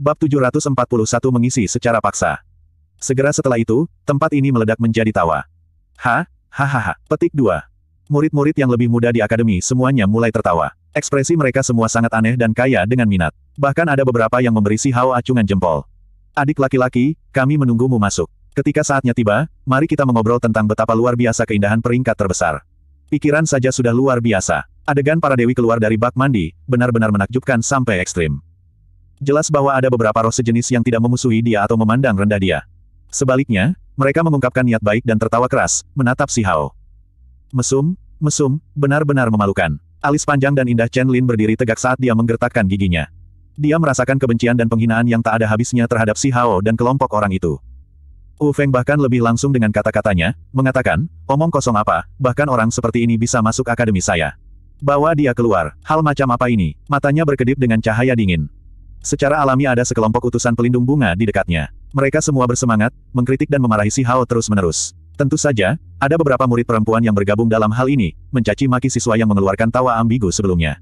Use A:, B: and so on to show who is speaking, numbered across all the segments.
A: Bab 741 mengisi secara paksa. Segera setelah itu, tempat ini meledak menjadi tawa. Ha, ha ha petik dua. Murid-murid yang lebih muda di akademi semuanya mulai tertawa. Ekspresi mereka semua sangat aneh dan kaya dengan minat. Bahkan ada beberapa yang memberi si Hao acungan jempol. Adik laki-laki, kami menunggumu masuk. Ketika saatnya tiba, mari kita mengobrol tentang betapa luar biasa keindahan peringkat terbesar. Pikiran saja sudah luar biasa. Adegan para dewi keluar dari bak mandi, benar-benar menakjubkan sampai ekstrim. Jelas bahwa ada beberapa roh sejenis yang tidak memusuhi dia atau memandang rendah dia. Sebaliknya, mereka mengungkapkan niat baik dan tertawa keras, menatap si Hao. Mesum, mesum, benar-benar memalukan. Alis panjang dan indah Chen Lin berdiri tegak saat dia menggertakkan giginya. Dia merasakan kebencian dan penghinaan yang tak ada habisnya terhadap si Hao dan kelompok orang itu. Wu Feng bahkan lebih langsung dengan kata-katanya, mengatakan, omong kosong apa, bahkan orang seperti ini bisa masuk akademi saya. Bawa dia keluar, hal macam apa ini? Matanya berkedip dengan cahaya dingin. Secara alami ada sekelompok utusan pelindung bunga di dekatnya. Mereka semua bersemangat, mengkritik dan memarahi Si Hao terus-menerus. Tentu saja, ada beberapa murid perempuan yang bergabung dalam hal ini, mencaci maki siswa yang mengeluarkan tawa ambigu sebelumnya.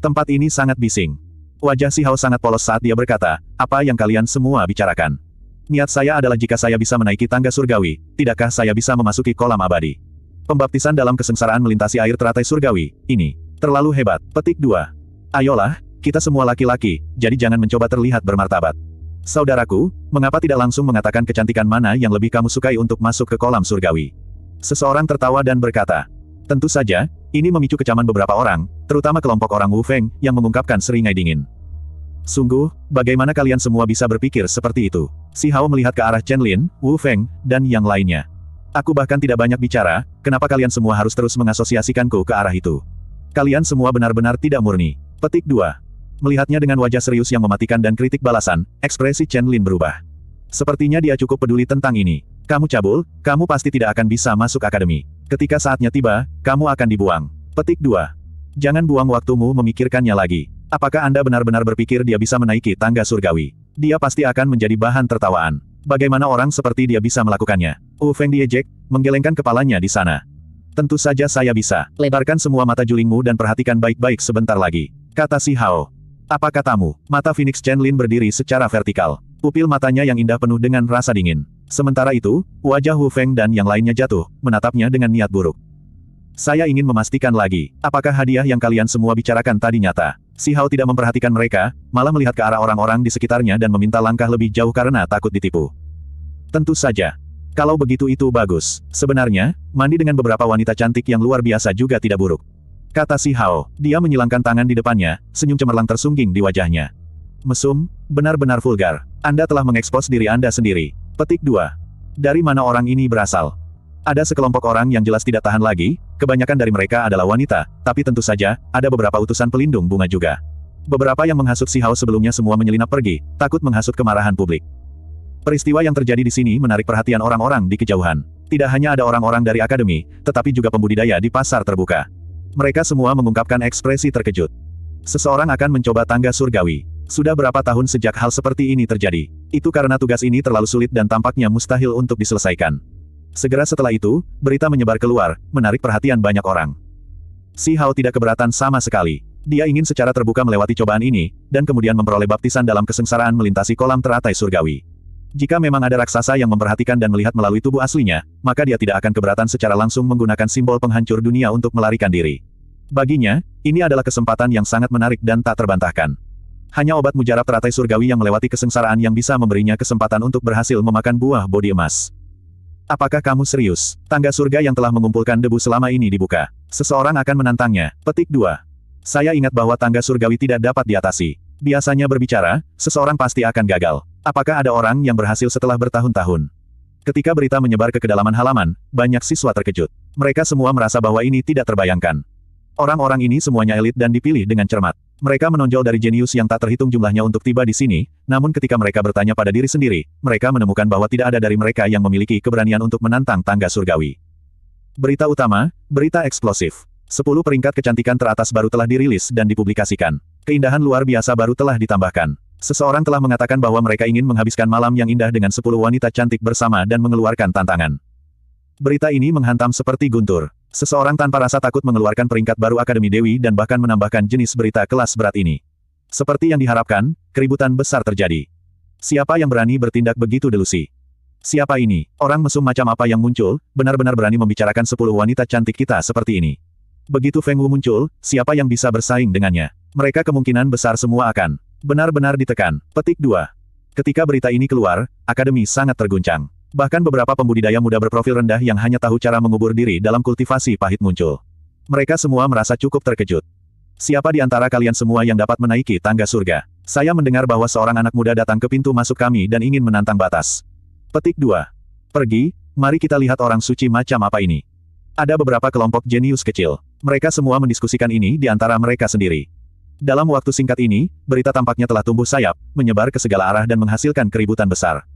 A: Tempat ini sangat bising. Wajah Si Hao sangat polos saat dia berkata, apa yang kalian semua bicarakan? Niat saya adalah jika saya bisa menaiki tangga surgawi, tidakkah saya bisa memasuki kolam abadi? Pembaptisan dalam kesengsaraan melintasi air teratai surgawi, ini. Terlalu hebat. Petik 2. Ayolah, kita semua laki-laki, jadi jangan mencoba terlihat bermartabat. Saudaraku, mengapa tidak langsung mengatakan kecantikan mana yang lebih kamu sukai untuk masuk ke kolam surgawi? Seseorang tertawa dan berkata, Tentu saja, ini memicu kecaman beberapa orang, terutama kelompok orang Wu Feng, yang mengungkapkan seringai dingin. Sungguh, bagaimana kalian semua bisa berpikir seperti itu? Si Hao melihat ke arah Chen Lin, Wu Feng, dan yang lainnya. Aku bahkan tidak banyak bicara, kenapa kalian semua harus terus mengasosiasikanku ke arah itu? Kalian semua benar-benar tidak murni. Petik 2. Melihatnya dengan wajah serius yang mematikan dan kritik balasan, ekspresi Chen Lin berubah. Sepertinya dia cukup peduli tentang ini. Kamu cabul, kamu pasti tidak akan bisa masuk akademi. Ketika saatnya tiba, kamu akan dibuang. Petik 2. Jangan buang waktumu memikirkannya lagi. Apakah Anda benar-benar berpikir dia bisa menaiki tangga surgawi? Dia pasti akan menjadi bahan tertawaan. Bagaimana orang seperti dia bisa melakukannya? Wu Feng diejek, menggelengkan kepalanya di sana. Tentu saja saya bisa. Lebarkan semua mata julingmu dan perhatikan baik-baik sebentar lagi. Kata si Hao. Apa katamu? Mata Phoenix Chen Lin berdiri secara vertikal. Pupil matanya yang indah penuh dengan rasa dingin. Sementara itu, wajah Hu Feng dan yang lainnya jatuh, menatapnya dengan niat buruk. Saya ingin memastikan lagi, apakah hadiah yang kalian semua bicarakan tadi nyata? Si Hao tidak memperhatikan mereka, malah melihat ke arah orang-orang di sekitarnya dan meminta langkah lebih jauh karena takut ditipu. Tentu saja, kalau begitu itu bagus. Sebenarnya, mandi dengan beberapa wanita cantik yang luar biasa juga tidak buruk. Kata si Hao, dia menyilangkan tangan di depannya, senyum cemerlang tersungging di wajahnya. Mesum, benar-benar vulgar. Anda telah mengekspos diri Anda sendiri. Petik 2. Dari mana orang ini berasal? Ada sekelompok orang yang jelas tidak tahan lagi, kebanyakan dari mereka adalah wanita, tapi tentu saja, ada beberapa utusan pelindung bunga juga. Beberapa yang menghasut si Hao sebelumnya semua menyelinap pergi, takut menghasut kemarahan publik. Peristiwa yang terjadi di sini menarik perhatian orang-orang di kejauhan. Tidak hanya ada orang-orang dari akademi, tetapi juga pembudidaya di pasar terbuka. Mereka semua mengungkapkan ekspresi terkejut. Seseorang akan mencoba tangga surgawi. Sudah berapa tahun sejak hal seperti ini terjadi. Itu karena tugas ini terlalu sulit dan tampaknya mustahil untuk diselesaikan. Segera setelah itu, berita menyebar keluar, menarik perhatian banyak orang. Si Hao tidak keberatan sama sekali. Dia ingin secara terbuka melewati cobaan ini, dan kemudian memperoleh baptisan dalam kesengsaraan melintasi kolam teratai surgawi. Jika memang ada raksasa yang memperhatikan dan melihat melalui tubuh aslinya, maka dia tidak akan keberatan secara langsung menggunakan simbol penghancur dunia untuk melarikan diri. Baginya, ini adalah kesempatan yang sangat menarik dan tak terbantahkan. Hanya obat mujarab teratai surgawi yang melewati kesengsaraan yang bisa memberinya kesempatan untuk berhasil memakan buah bodi emas. Apakah kamu serius? Tangga surga yang telah mengumpulkan debu selama ini dibuka. Seseorang akan menantangnya. Petik 2. Saya ingat bahwa tangga surgawi tidak dapat diatasi. Biasanya berbicara, seseorang pasti akan gagal. Apakah ada orang yang berhasil setelah bertahun-tahun? Ketika berita menyebar ke kedalaman halaman, banyak siswa terkejut. Mereka semua merasa bahwa ini tidak terbayangkan. Orang-orang ini semuanya elit dan dipilih dengan cermat. Mereka menonjol dari jenius yang tak terhitung jumlahnya untuk tiba di sini, namun ketika mereka bertanya pada diri sendiri, mereka menemukan bahwa tidak ada dari mereka yang memiliki keberanian untuk menantang tangga surgawi. Berita utama, berita eksplosif. 10 peringkat kecantikan teratas baru telah dirilis dan dipublikasikan. Keindahan luar biasa baru telah ditambahkan. Seseorang telah mengatakan bahwa mereka ingin menghabiskan malam yang indah dengan sepuluh wanita cantik bersama dan mengeluarkan tantangan. Berita ini menghantam seperti guntur. Seseorang tanpa rasa takut mengeluarkan peringkat baru Akademi Dewi dan bahkan menambahkan jenis berita kelas berat ini. Seperti yang diharapkan, keributan besar terjadi. Siapa yang berani bertindak begitu delusi? Siapa ini? Orang mesum macam apa yang muncul, benar-benar berani membicarakan sepuluh wanita cantik kita seperti ini. Begitu Feng Wu muncul, siapa yang bisa bersaing dengannya? Mereka kemungkinan besar semua akan benar-benar ditekan. Petik 2. Ketika berita ini keluar, akademi sangat terguncang. Bahkan beberapa pembudidaya muda berprofil rendah yang hanya tahu cara mengubur diri dalam kultivasi pahit muncul. Mereka semua merasa cukup terkejut. Siapa di antara kalian semua yang dapat menaiki tangga surga? Saya mendengar bahwa seorang anak muda datang ke pintu masuk kami dan ingin menantang batas. Petik 2. Pergi, mari kita lihat orang suci macam apa ini. Ada beberapa kelompok jenius kecil. Mereka semua mendiskusikan ini di antara mereka sendiri. Dalam waktu singkat ini, berita tampaknya telah tumbuh sayap, menyebar ke segala arah dan menghasilkan keributan besar.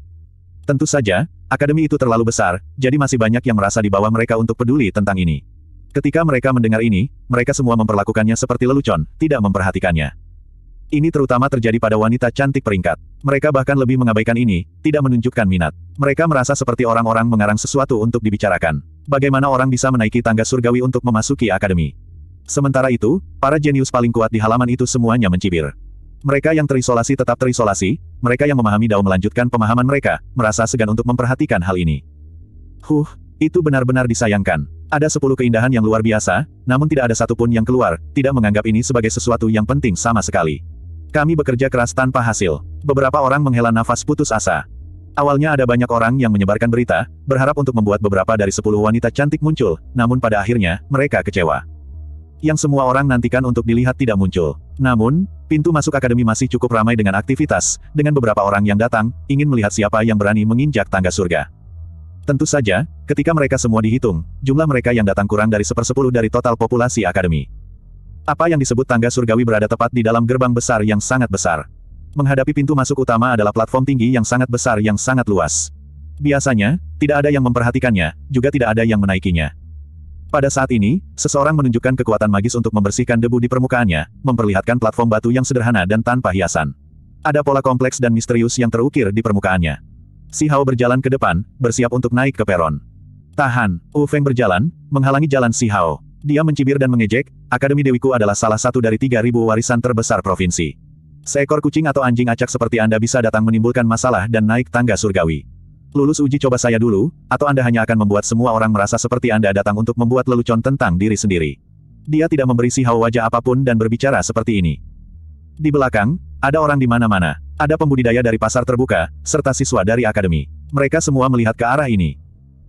A: Tentu saja, akademi itu terlalu besar, jadi masih banyak yang merasa di bawah mereka untuk peduli tentang ini. Ketika mereka mendengar ini, mereka semua memperlakukannya seperti lelucon, tidak memperhatikannya. Ini terutama terjadi pada wanita cantik peringkat. Mereka bahkan lebih mengabaikan ini, tidak menunjukkan minat. Mereka merasa seperti orang-orang mengarang sesuatu untuk dibicarakan bagaimana orang bisa menaiki tangga surgawi untuk memasuki akademi. Sementara itu, para jenius paling kuat di halaman itu semuanya mencibir. Mereka yang terisolasi tetap terisolasi, mereka yang memahami Dao melanjutkan pemahaman mereka, merasa segan untuk memperhatikan hal ini. Huh, itu benar-benar disayangkan. Ada sepuluh keindahan yang luar biasa, namun tidak ada satupun yang keluar, tidak menganggap ini sebagai sesuatu yang penting sama sekali. Kami bekerja keras tanpa hasil. Beberapa orang menghela nafas putus asa. Awalnya ada banyak orang yang menyebarkan berita, berharap untuk membuat beberapa dari sepuluh wanita cantik muncul, namun pada akhirnya, mereka kecewa. Yang semua orang nantikan untuk dilihat tidak muncul. Namun, pintu masuk akademi masih cukup ramai dengan aktivitas, dengan beberapa orang yang datang, ingin melihat siapa yang berani menginjak tangga surga. Tentu saja, ketika mereka semua dihitung, jumlah mereka yang datang kurang dari sepersepuluh dari total populasi akademi. Apa yang disebut tangga surgawi berada tepat di dalam gerbang besar yang sangat besar. Menghadapi pintu masuk utama adalah platform tinggi yang sangat besar yang sangat luas. Biasanya, tidak ada yang memperhatikannya, juga tidak ada yang menaikinya. Pada saat ini, seseorang menunjukkan kekuatan magis untuk membersihkan debu di permukaannya, memperlihatkan platform batu yang sederhana dan tanpa hiasan. Ada pola kompleks dan misterius yang terukir di permukaannya. Si Hao berjalan ke depan, bersiap untuk naik ke peron. Tahan, Wu Feng berjalan, menghalangi jalan Si Hao. Dia mencibir dan mengejek, Akademi Dewiku adalah salah satu dari 3.000 warisan terbesar provinsi. Seekor kucing atau anjing acak seperti Anda bisa datang menimbulkan masalah dan naik tangga surgawi. Lulus uji coba saya dulu, atau Anda hanya akan membuat semua orang merasa seperti Anda datang untuk membuat lelucon tentang diri sendiri. Dia tidak memberi sihau wajah apapun dan berbicara seperti ini. Di belakang, ada orang di mana-mana. Ada pembudidaya dari pasar terbuka, serta siswa dari akademi. Mereka semua melihat ke arah ini.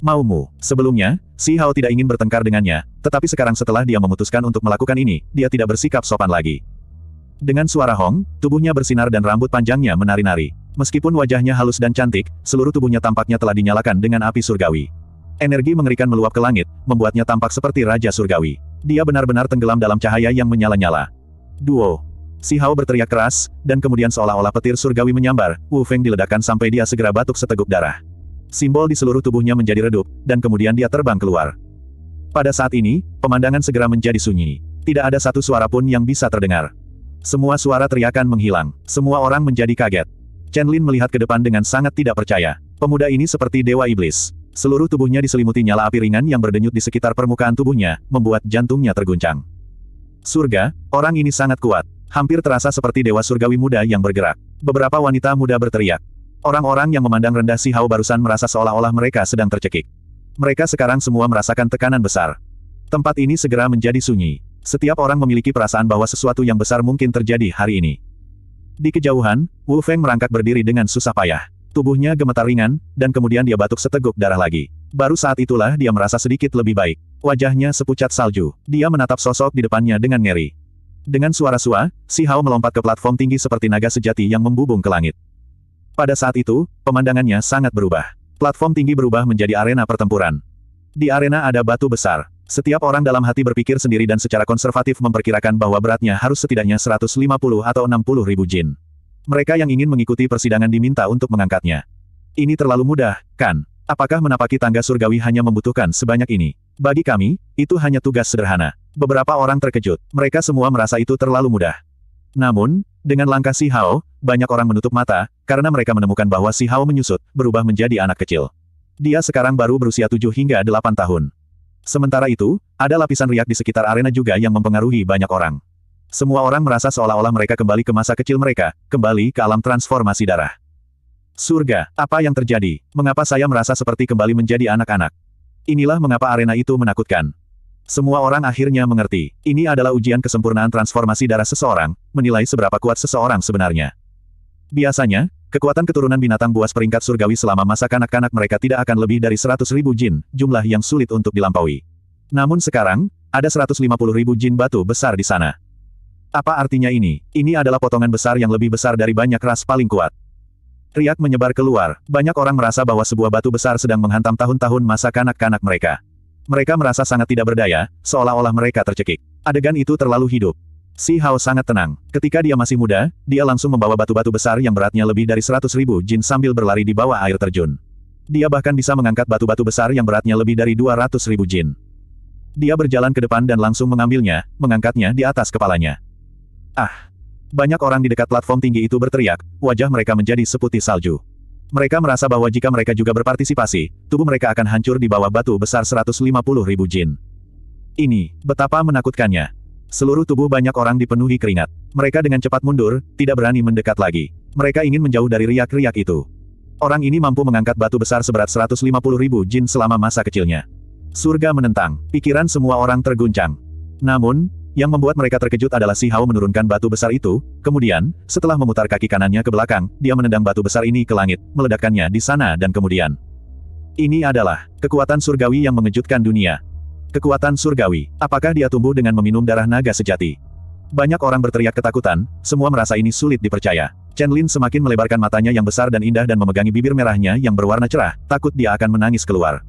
A: Maumu, sebelumnya, Si Hao tidak ingin bertengkar dengannya, tetapi sekarang setelah dia memutuskan untuk melakukan ini, dia tidak bersikap sopan lagi. Dengan suara Hong, tubuhnya bersinar dan rambut panjangnya menari-nari. Meskipun wajahnya halus dan cantik, seluruh tubuhnya tampaknya telah dinyalakan dengan api surgawi. Energi mengerikan meluap ke langit, membuatnya tampak seperti Raja Surgawi. Dia benar-benar tenggelam dalam cahaya yang menyala-nyala. Duo. Si Hao berteriak keras, dan kemudian seolah-olah petir surgawi menyambar, Wu Feng diledakkan sampai dia segera batuk seteguk darah. Simbol di seluruh tubuhnya menjadi redup, dan kemudian dia terbang keluar. Pada saat ini, pemandangan segera menjadi sunyi. Tidak ada satu suara pun yang bisa terdengar. Semua suara teriakan menghilang. Semua orang menjadi kaget. Chen Lin melihat ke depan dengan sangat tidak percaya. Pemuda ini seperti dewa iblis. Seluruh tubuhnya diselimuti nyala api ringan yang berdenyut di sekitar permukaan tubuhnya, membuat jantungnya terguncang. Surga, orang ini sangat kuat. Hampir terasa seperti dewa surgawi muda yang bergerak. Beberapa wanita muda berteriak. Orang-orang yang memandang rendah si Hao barusan merasa seolah-olah mereka sedang tercekik. Mereka sekarang semua merasakan tekanan besar. Tempat ini segera menjadi sunyi. Setiap orang memiliki perasaan bahwa sesuatu yang besar mungkin terjadi hari ini. Di kejauhan, Wu Feng merangkak berdiri dengan susah payah. Tubuhnya gemetar ringan, dan kemudian dia batuk seteguk darah lagi. Baru saat itulah dia merasa sedikit lebih baik. Wajahnya sepucat salju. Dia menatap sosok di depannya dengan ngeri. Dengan suara sua, Si Hao melompat ke platform tinggi seperti naga sejati yang membubung ke langit. Pada saat itu, pemandangannya sangat berubah. Platform tinggi berubah menjadi arena pertempuran. Di arena ada batu besar. Setiap orang dalam hati berpikir sendiri dan secara konservatif memperkirakan bahwa beratnya harus setidaknya 150 atau 60 ribu jin. Mereka yang ingin mengikuti persidangan diminta untuk mengangkatnya. Ini terlalu mudah, kan? Apakah menapaki tangga surgawi hanya membutuhkan sebanyak ini? Bagi kami, itu hanya tugas sederhana. Beberapa orang terkejut. Mereka semua merasa itu terlalu mudah. Namun, dengan langkah Si Hao, banyak orang menutup mata, karena mereka menemukan bahwa Si Hao menyusut, berubah menjadi anak kecil. Dia sekarang baru berusia 7 hingga 8 tahun. Sementara itu, ada lapisan riak di sekitar arena juga yang mempengaruhi banyak orang. Semua orang merasa seolah-olah mereka kembali ke masa kecil mereka, kembali ke alam transformasi darah. Surga, apa yang terjadi? Mengapa saya merasa seperti kembali menjadi anak-anak? Inilah mengapa arena itu menakutkan. Semua orang akhirnya mengerti, ini adalah ujian kesempurnaan transformasi darah seseorang, menilai seberapa kuat seseorang sebenarnya. Biasanya, Kekuatan keturunan binatang buas peringkat surgawi selama masa kanak-kanak mereka tidak akan lebih dari 100 ribu jin, jumlah yang sulit untuk dilampaui. Namun sekarang, ada 150 ribu jin batu besar di sana. Apa artinya ini? Ini adalah potongan besar yang lebih besar dari banyak ras paling kuat. Riak menyebar keluar, banyak orang merasa bahwa sebuah batu besar sedang menghantam tahun-tahun masa kanak-kanak mereka. Mereka merasa sangat tidak berdaya, seolah-olah mereka tercekik. Adegan itu terlalu hidup. Si Hao sangat tenang. Ketika dia masih muda, dia langsung membawa batu-batu besar yang beratnya lebih dari seratus ribu jin sambil berlari di bawah air terjun. Dia bahkan bisa mengangkat batu-batu besar yang beratnya lebih dari dua ratus ribu jin. Dia berjalan ke depan dan langsung mengambilnya, mengangkatnya di atas kepalanya. Ah! Banyak orang di dekat platform tinggi itu berteriak, wajah mereka menjadi seputih salju. Mereka merasa bahwa jika mereka juga berpartisipasi, tubuh mereka akan hancur di bawah batu besar 150 ribu jin. Ini, betapa menakutkannya. Seluruh tubuh banyak orang dipenuhi keringat. Mereka dengan cepat mundur, tidak berani mendekat lagi. Mereka ingin menjauh dari riak-riak itu. Orang ini mampu mengangkat batu besar seberat 150 ribu jin selama masa kecilnya. Surga menentang, pikiran semua orang terguncang. Namun, yang membuat mereka terkejut adalah si Hao menurunkan batu besar itu, kemudian, setelah memutar kaki kanannya ke belakang, dia menendang batu besar ini ke langit, meledakkannya di sana dan kemudian. Ini adalah kekuatan surgawi yang mengejutkan dunia. Kekuatan surgawi. Apakah dia tumbuh dengan meminum darah naga sejati? Banyak orang berteriak ketakutan, semua merasa ini sulit dipercaya. Chen Lin semakin melebarkan matanya yang besar dan indah dan memegangi bibir merahnya yang berwarna cerah, takut dia akan menangis keluar.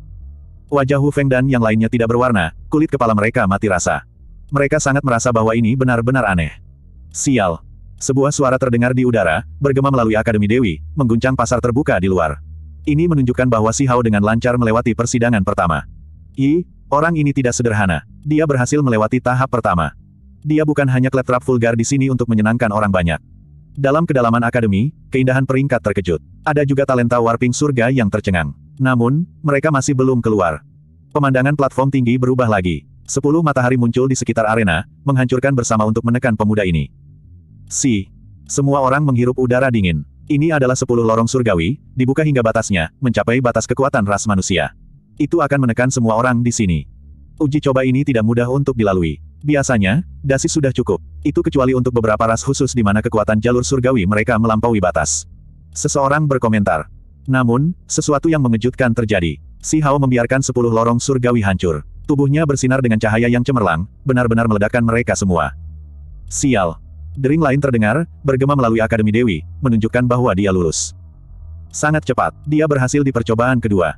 A: Wajah Hu Feng dan yang lainnya tidak berwarna, kulit kepala mereka mati rasa. Mereka sangat merasa bahwa ini benar-benar aneh. Sial. Sebuah suara terdengar di udara, bergema melalui Akademi Dewi, mengguncang pasar terbuka di luar. Ini menunjukkan bahwa Si Hao dengan lancar melewati persidangan pertama. Yi. Orang ini tidak sederhana. Dia berhasil melewati tahap pertama. Dia bukan hanya claptrap vulgar di sini untuk menyenangkan orang banyak. Dalam kedalaman akademi, keindahan peringkat terkejut. Ada juga talenta warping surga yang tercengang. Namun, mereka masih belum keluar. Pemandangan platform tinggi berubah lagi. Sepuluh matahari muncul di sekitar arena, menghancurkan bersama untuk menekan pemuda ini. Si. Semua orang menghirup udara dingin. Ini adalah sepuluh lorong surgawi, dibuka hingga batasnya, mencapai batas kekuatan ras manusia itu akan menekan semua orang di sini. Uji coba ini tidak mudah untuk dilalui. Biasanya, dasi sudah cukup. Itu kecuali untuk beberapa ras khusus di mana kekuatan jalur surgawi mereka melampaui batas. Seseorang berkomentar. Namun, sesuatu yang mengejutkan terjadi. Si Hao membiarkan sepuluh lorong surgawi hancur. Tubuhnya bersinar dengan cahaya yang cemerlang, benar-benar meledakkan mereka semua. Sial. Dering lain terdengar, bergema melalui Akademi Dewi, menunjukkan bahwa dia lulus. Sangat cepat, dia berhasil di percobaan kedua.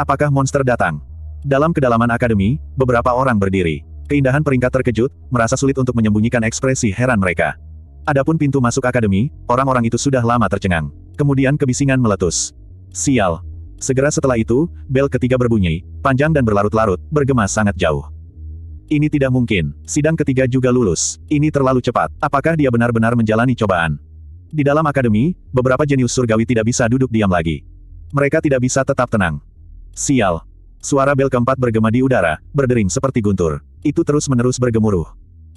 A: Apakah monster datang? Dalam kedalaman akademi, beberapa orang berdiri. Keindahan peringkat terkejut, merasa sulit untuk menyembunyikan ekspresi heran mereka. Adapun pintu masuk akademi, orang-orang itu sudah lama tercengang. Kemudian kebisingan meletus. Sial. Segera setelah itu, bel ketiga berbunyi, panjang dan berlarut-larut, bergema sangat jauh. Ini tidak mungkin. Sidang ketiga juga lulus. Ini terlalu cepat. Apakah dia benar-benar menjalani cobaan? Di dalam akademi, beberapa jenius surgawi tidak bisa duduk diam lagi. Mereka tidak bisa tetap tenang. Sial. Suara bel keempat bergema di udara, berdering seperti guntur. Itu terus-menerus bergemuruh.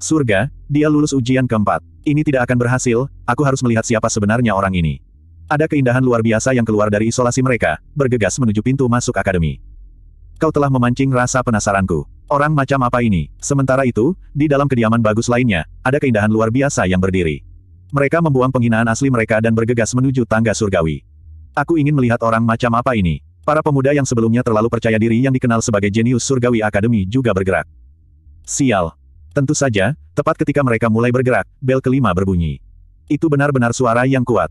A: Surga, dia lulus ujian keempat. Ini tidak akan berhasil, aku harus melihat siapa sebenarnya orang ini. Ada keindahan luar biasa yang keluar dari isolasi mereka, bergegas menuju pintu masuk akademi. Kau telah memancing rasa penasaranku. Orang macam apa ini? Sementara itu, di dalam kediaman bagus lainnya, ada keindahan luar biasa yang berdiri. Mereka membuang penghinaan asli mereka dan bergegas menuju tangga surgawi. Aku ingin melihat orang macam apa ini. Para pemuda yang sebelumnya terlalu percaya diri yang dikenal sebagai jenius surgawi akademi juga bergerak. Sial. Tentu saja, tepat ketika mereka mulai bergerak, bel kelima berbunyi. Itu benar-benar suara yang kuat.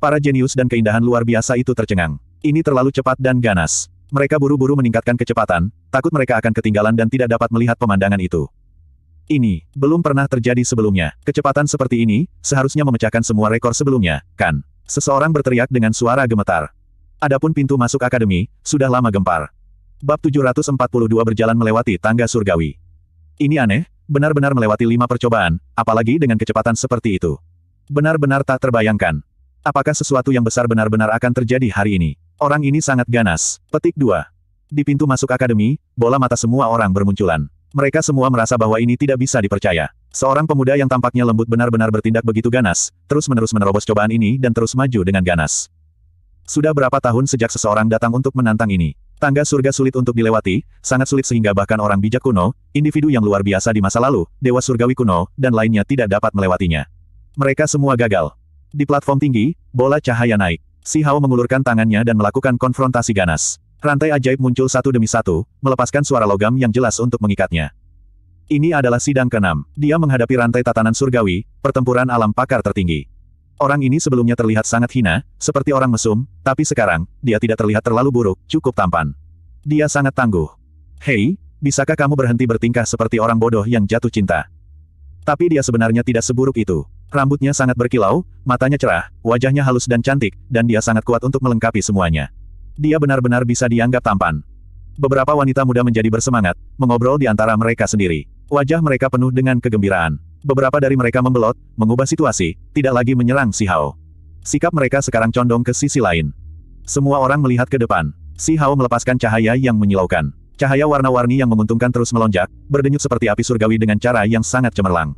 A: Para jenius dan keindahan luar biasa itu tercengang. Ini terlalu cepat dan ganas. Mereka buru-buru meningkatkan kecepatan, takut mereka akan ketinggalan dan tidak dapat melihat pemandangan itu. Ini, belum pernah terjadi sebelumnya. Kecepatan seperti ini, seharusnya memecahkan semua rekor sebelumnya, kan? Seseorang berteriak dengan suara gemetar. Adapun pintu masuk akademi, sudah lama gempar. Bab 742 berjalan melewati tangga surgawi. Ini aneh, benar-benar melewati lima percobaan, apalagi dengan kecepatan seperti itu. Benar-benar tak terbayangkan. Apakah sesuatu yang besar benar-benar akan terjadi hari ini? Orang ini sangat ganas. Petik 2. Di pintu masuk akademi, bola mata semua orang bermunculan. Mereka semua merasa bahwa ini tidak bisa dipercaya. Seorang pemuda yang tampaknya lembut benar-benar bertindak begitu ganas, terus-menerus menerobos cobaan ini dan terus maju dengan ganas. Sudah berapa tahun sejak seseorang datang untuk menantang ini? Tangga surga sulit untuk dilewati, sangat sulit sehingga bahkan orang bijak kuno, individu yang luar biasa di masa lalu, dewa surgawi kuno, dan lainnya tidak dapat melewatinya. Mereka semua gagal. Di platform tinggi, bola cahaya naik. Si Hao mengulurkan tangannya dan melakukan konfrontasi ganas. Rantai ajaib muncul satu demi satu, melepaskan suara logam yang jelas untuk mengikatnya. Ini adalah sidang keenam. Dia menghadapi rantai tatanan surgawi, pertempuran alam pakar tertinggi. Orang ini sebelumnya terlihat sangat hina, seperti orang mesum, tapi sekarang, dia tidak terlihat terlalu buruk, cukup tampan. Dia sangat tangguh. Hei, bisakah kamu berhenti bertingkah seperti orang bodoh yang jatuh cinta? Tapi dia sebenarnya tidak seburuk itu. Rambutnya sangat berkilau, matanya cerah, wajahnya halus dan cantik, dan dia sangat kuat untuk melengkapi semuanya. Dia benar-benar bisa dianggap tampan. Beberapa wanita muda menjadi bersemangat, mengobrol di antara mereka sendiri. Wajah mereka penuh dengan kegembiraan. Beberapa dari mereka membelot, mengubah situasi, tidak lagi menyerang Si Hao. Sikap mereka sekarang condong ke sisi lain. Semua orang melihat ke depan. Si Hao melepaskan cahaya yang menyilaukan. Cahaya warna-warni yang menguntungkan terus melonjak, berdenyut seperti api surgawi dengan cara yang sangat cemerlang.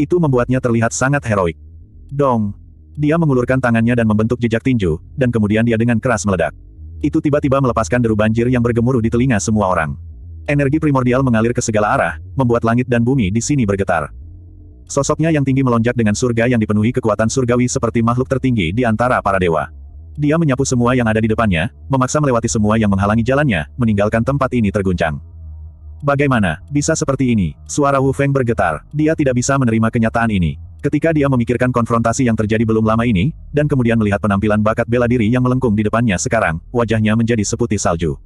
A: Itu membuatnya terlihat sangat heroik. Dong! Dia mengulurkan tangannya dan membentuk jejak tinju, dan kemudian dia dengan keras meledak. Itu tiba-tiba melepaskan deru banjir yang bergemuruh di telinga semua orang. Energi primordial mengalir ke segala arah, membuat langit dan bumi di sini bergetar. Sosoknya yang tinggi melonjak dengan surga yang dipenuhi kekuatan surgawi seperti makhluk tertinggi di antara para dewa. Dia menyapu semua yang ada di depannya, memaksa melewati semua yang menghalangi jalannya, meninggalkan tempat ini terguncang. Bagaimana, bisa seperti ini? Suara Wu Feng bergetar, dia tidak bisa menerima kenyataan ini. Ketika dia memikirkan konfrontasi yang terjadi belum lama ini, dan kemudian melihat penampilan bakat bela diri yang melengkung di depannya sekarang, wajahnya menjadi seputih salju.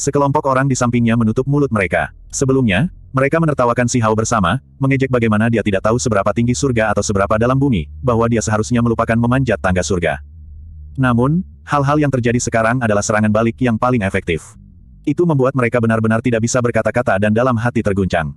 A: Sekelompok orang di sampingnya menutup mulut mereka. Sebelumnya, mereka menertawakan si Hao bersama, mengejek bagaimana dia tidak tahu seberapa tinggi surga atau seberapa dalam bumi, bahwa dia seharusnya melupakan memanjat tangga surga. Namun, hal-hal yang terjadi sekarang adalah serangan balik yang paling efektif. Itu membuat mereka benar-benar tidak bisa berkata-kata dan dalam hati terguncang.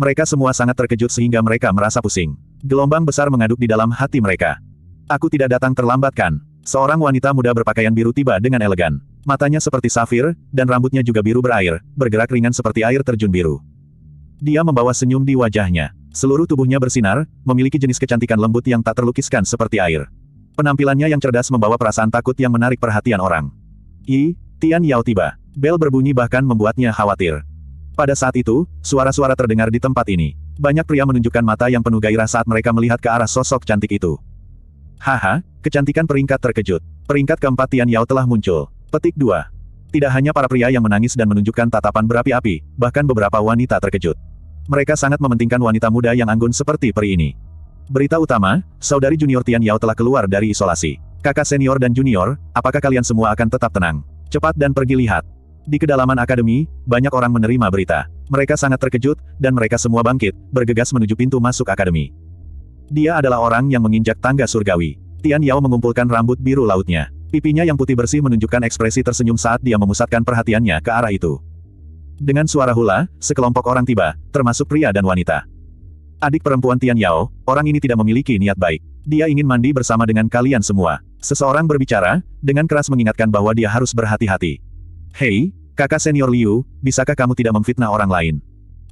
A: Mereka semua sangat terkejut sehingga mereka merasa pusing. Gelombang besar mengaduk di dalam hati mereka. Aku tidak datang terlambatkan. Seorang wanita muda berpakaian biru tiba dengan elegan. Matanya seperti safir, dan rambutnya juga biru berair, bergerak ringan seperti air terjun biru. Dia membawa senyum di wajahnya. Seluruh tubuhnya bersinar, memiliki jenis kecantikan lembut yang tak terlukiskan seperti air. Penampilannya yang cerdas membawa perasaan takut yang menarik perhatian orang. I, Tian Yao tiba. Bel berbunyi bahkan membuatnya khawatir. Pada saat itu, suara-suara terdengar di tempat ini. Banyak pria menunjukkan mata yang penuh gairah saat mereka melihat ke arah sosok cantik itu. Haha, kecantikan peringkat terkejut. Peringkat keempat Tian Yao telah muncul. Petik 2. Tidak hanya para pria yang menangis dan menunjukkan tatapan berapi-api, bahkan beberapa wanita terkejut. Mereka sangat mementingkan wanita muda yang anggun seperti peri ini. Berita utama, saudari junior Tian Yao telah keluar dari isolasi. Kakak senior dan junior, apakah kalian semua akan tetap tenang? Cepat dan pergi lihat. Di kedalaman akademi, banyak orang menerima berita. Mereka sangat terkejut, dan mereka semua bangkit, bergegas menuju pintu masuk akademi. Dia adalah orang yang menginjak tangga surgawi. Tian Yao mengumpulkan rambut biru lautnya. Pipinya yang putih bersih menunjukkan ekspresi tersenyum saat dia memusatkan perhatiannya ke arah itu. Dengan suara hula, sekelompok orang tiba, termasuk pria dan wanita. Adik perempuan Tian Yao, orang ini tidak memiliki niat baik. Dia ingin mandi bersama dengan kalian semua. Seseorang berbicara, dengan keras mengingatkan bahwa dia harus berhati-hati. Hei, kakak senior Liu, bisakah kamu tidak memfitnah orang lain?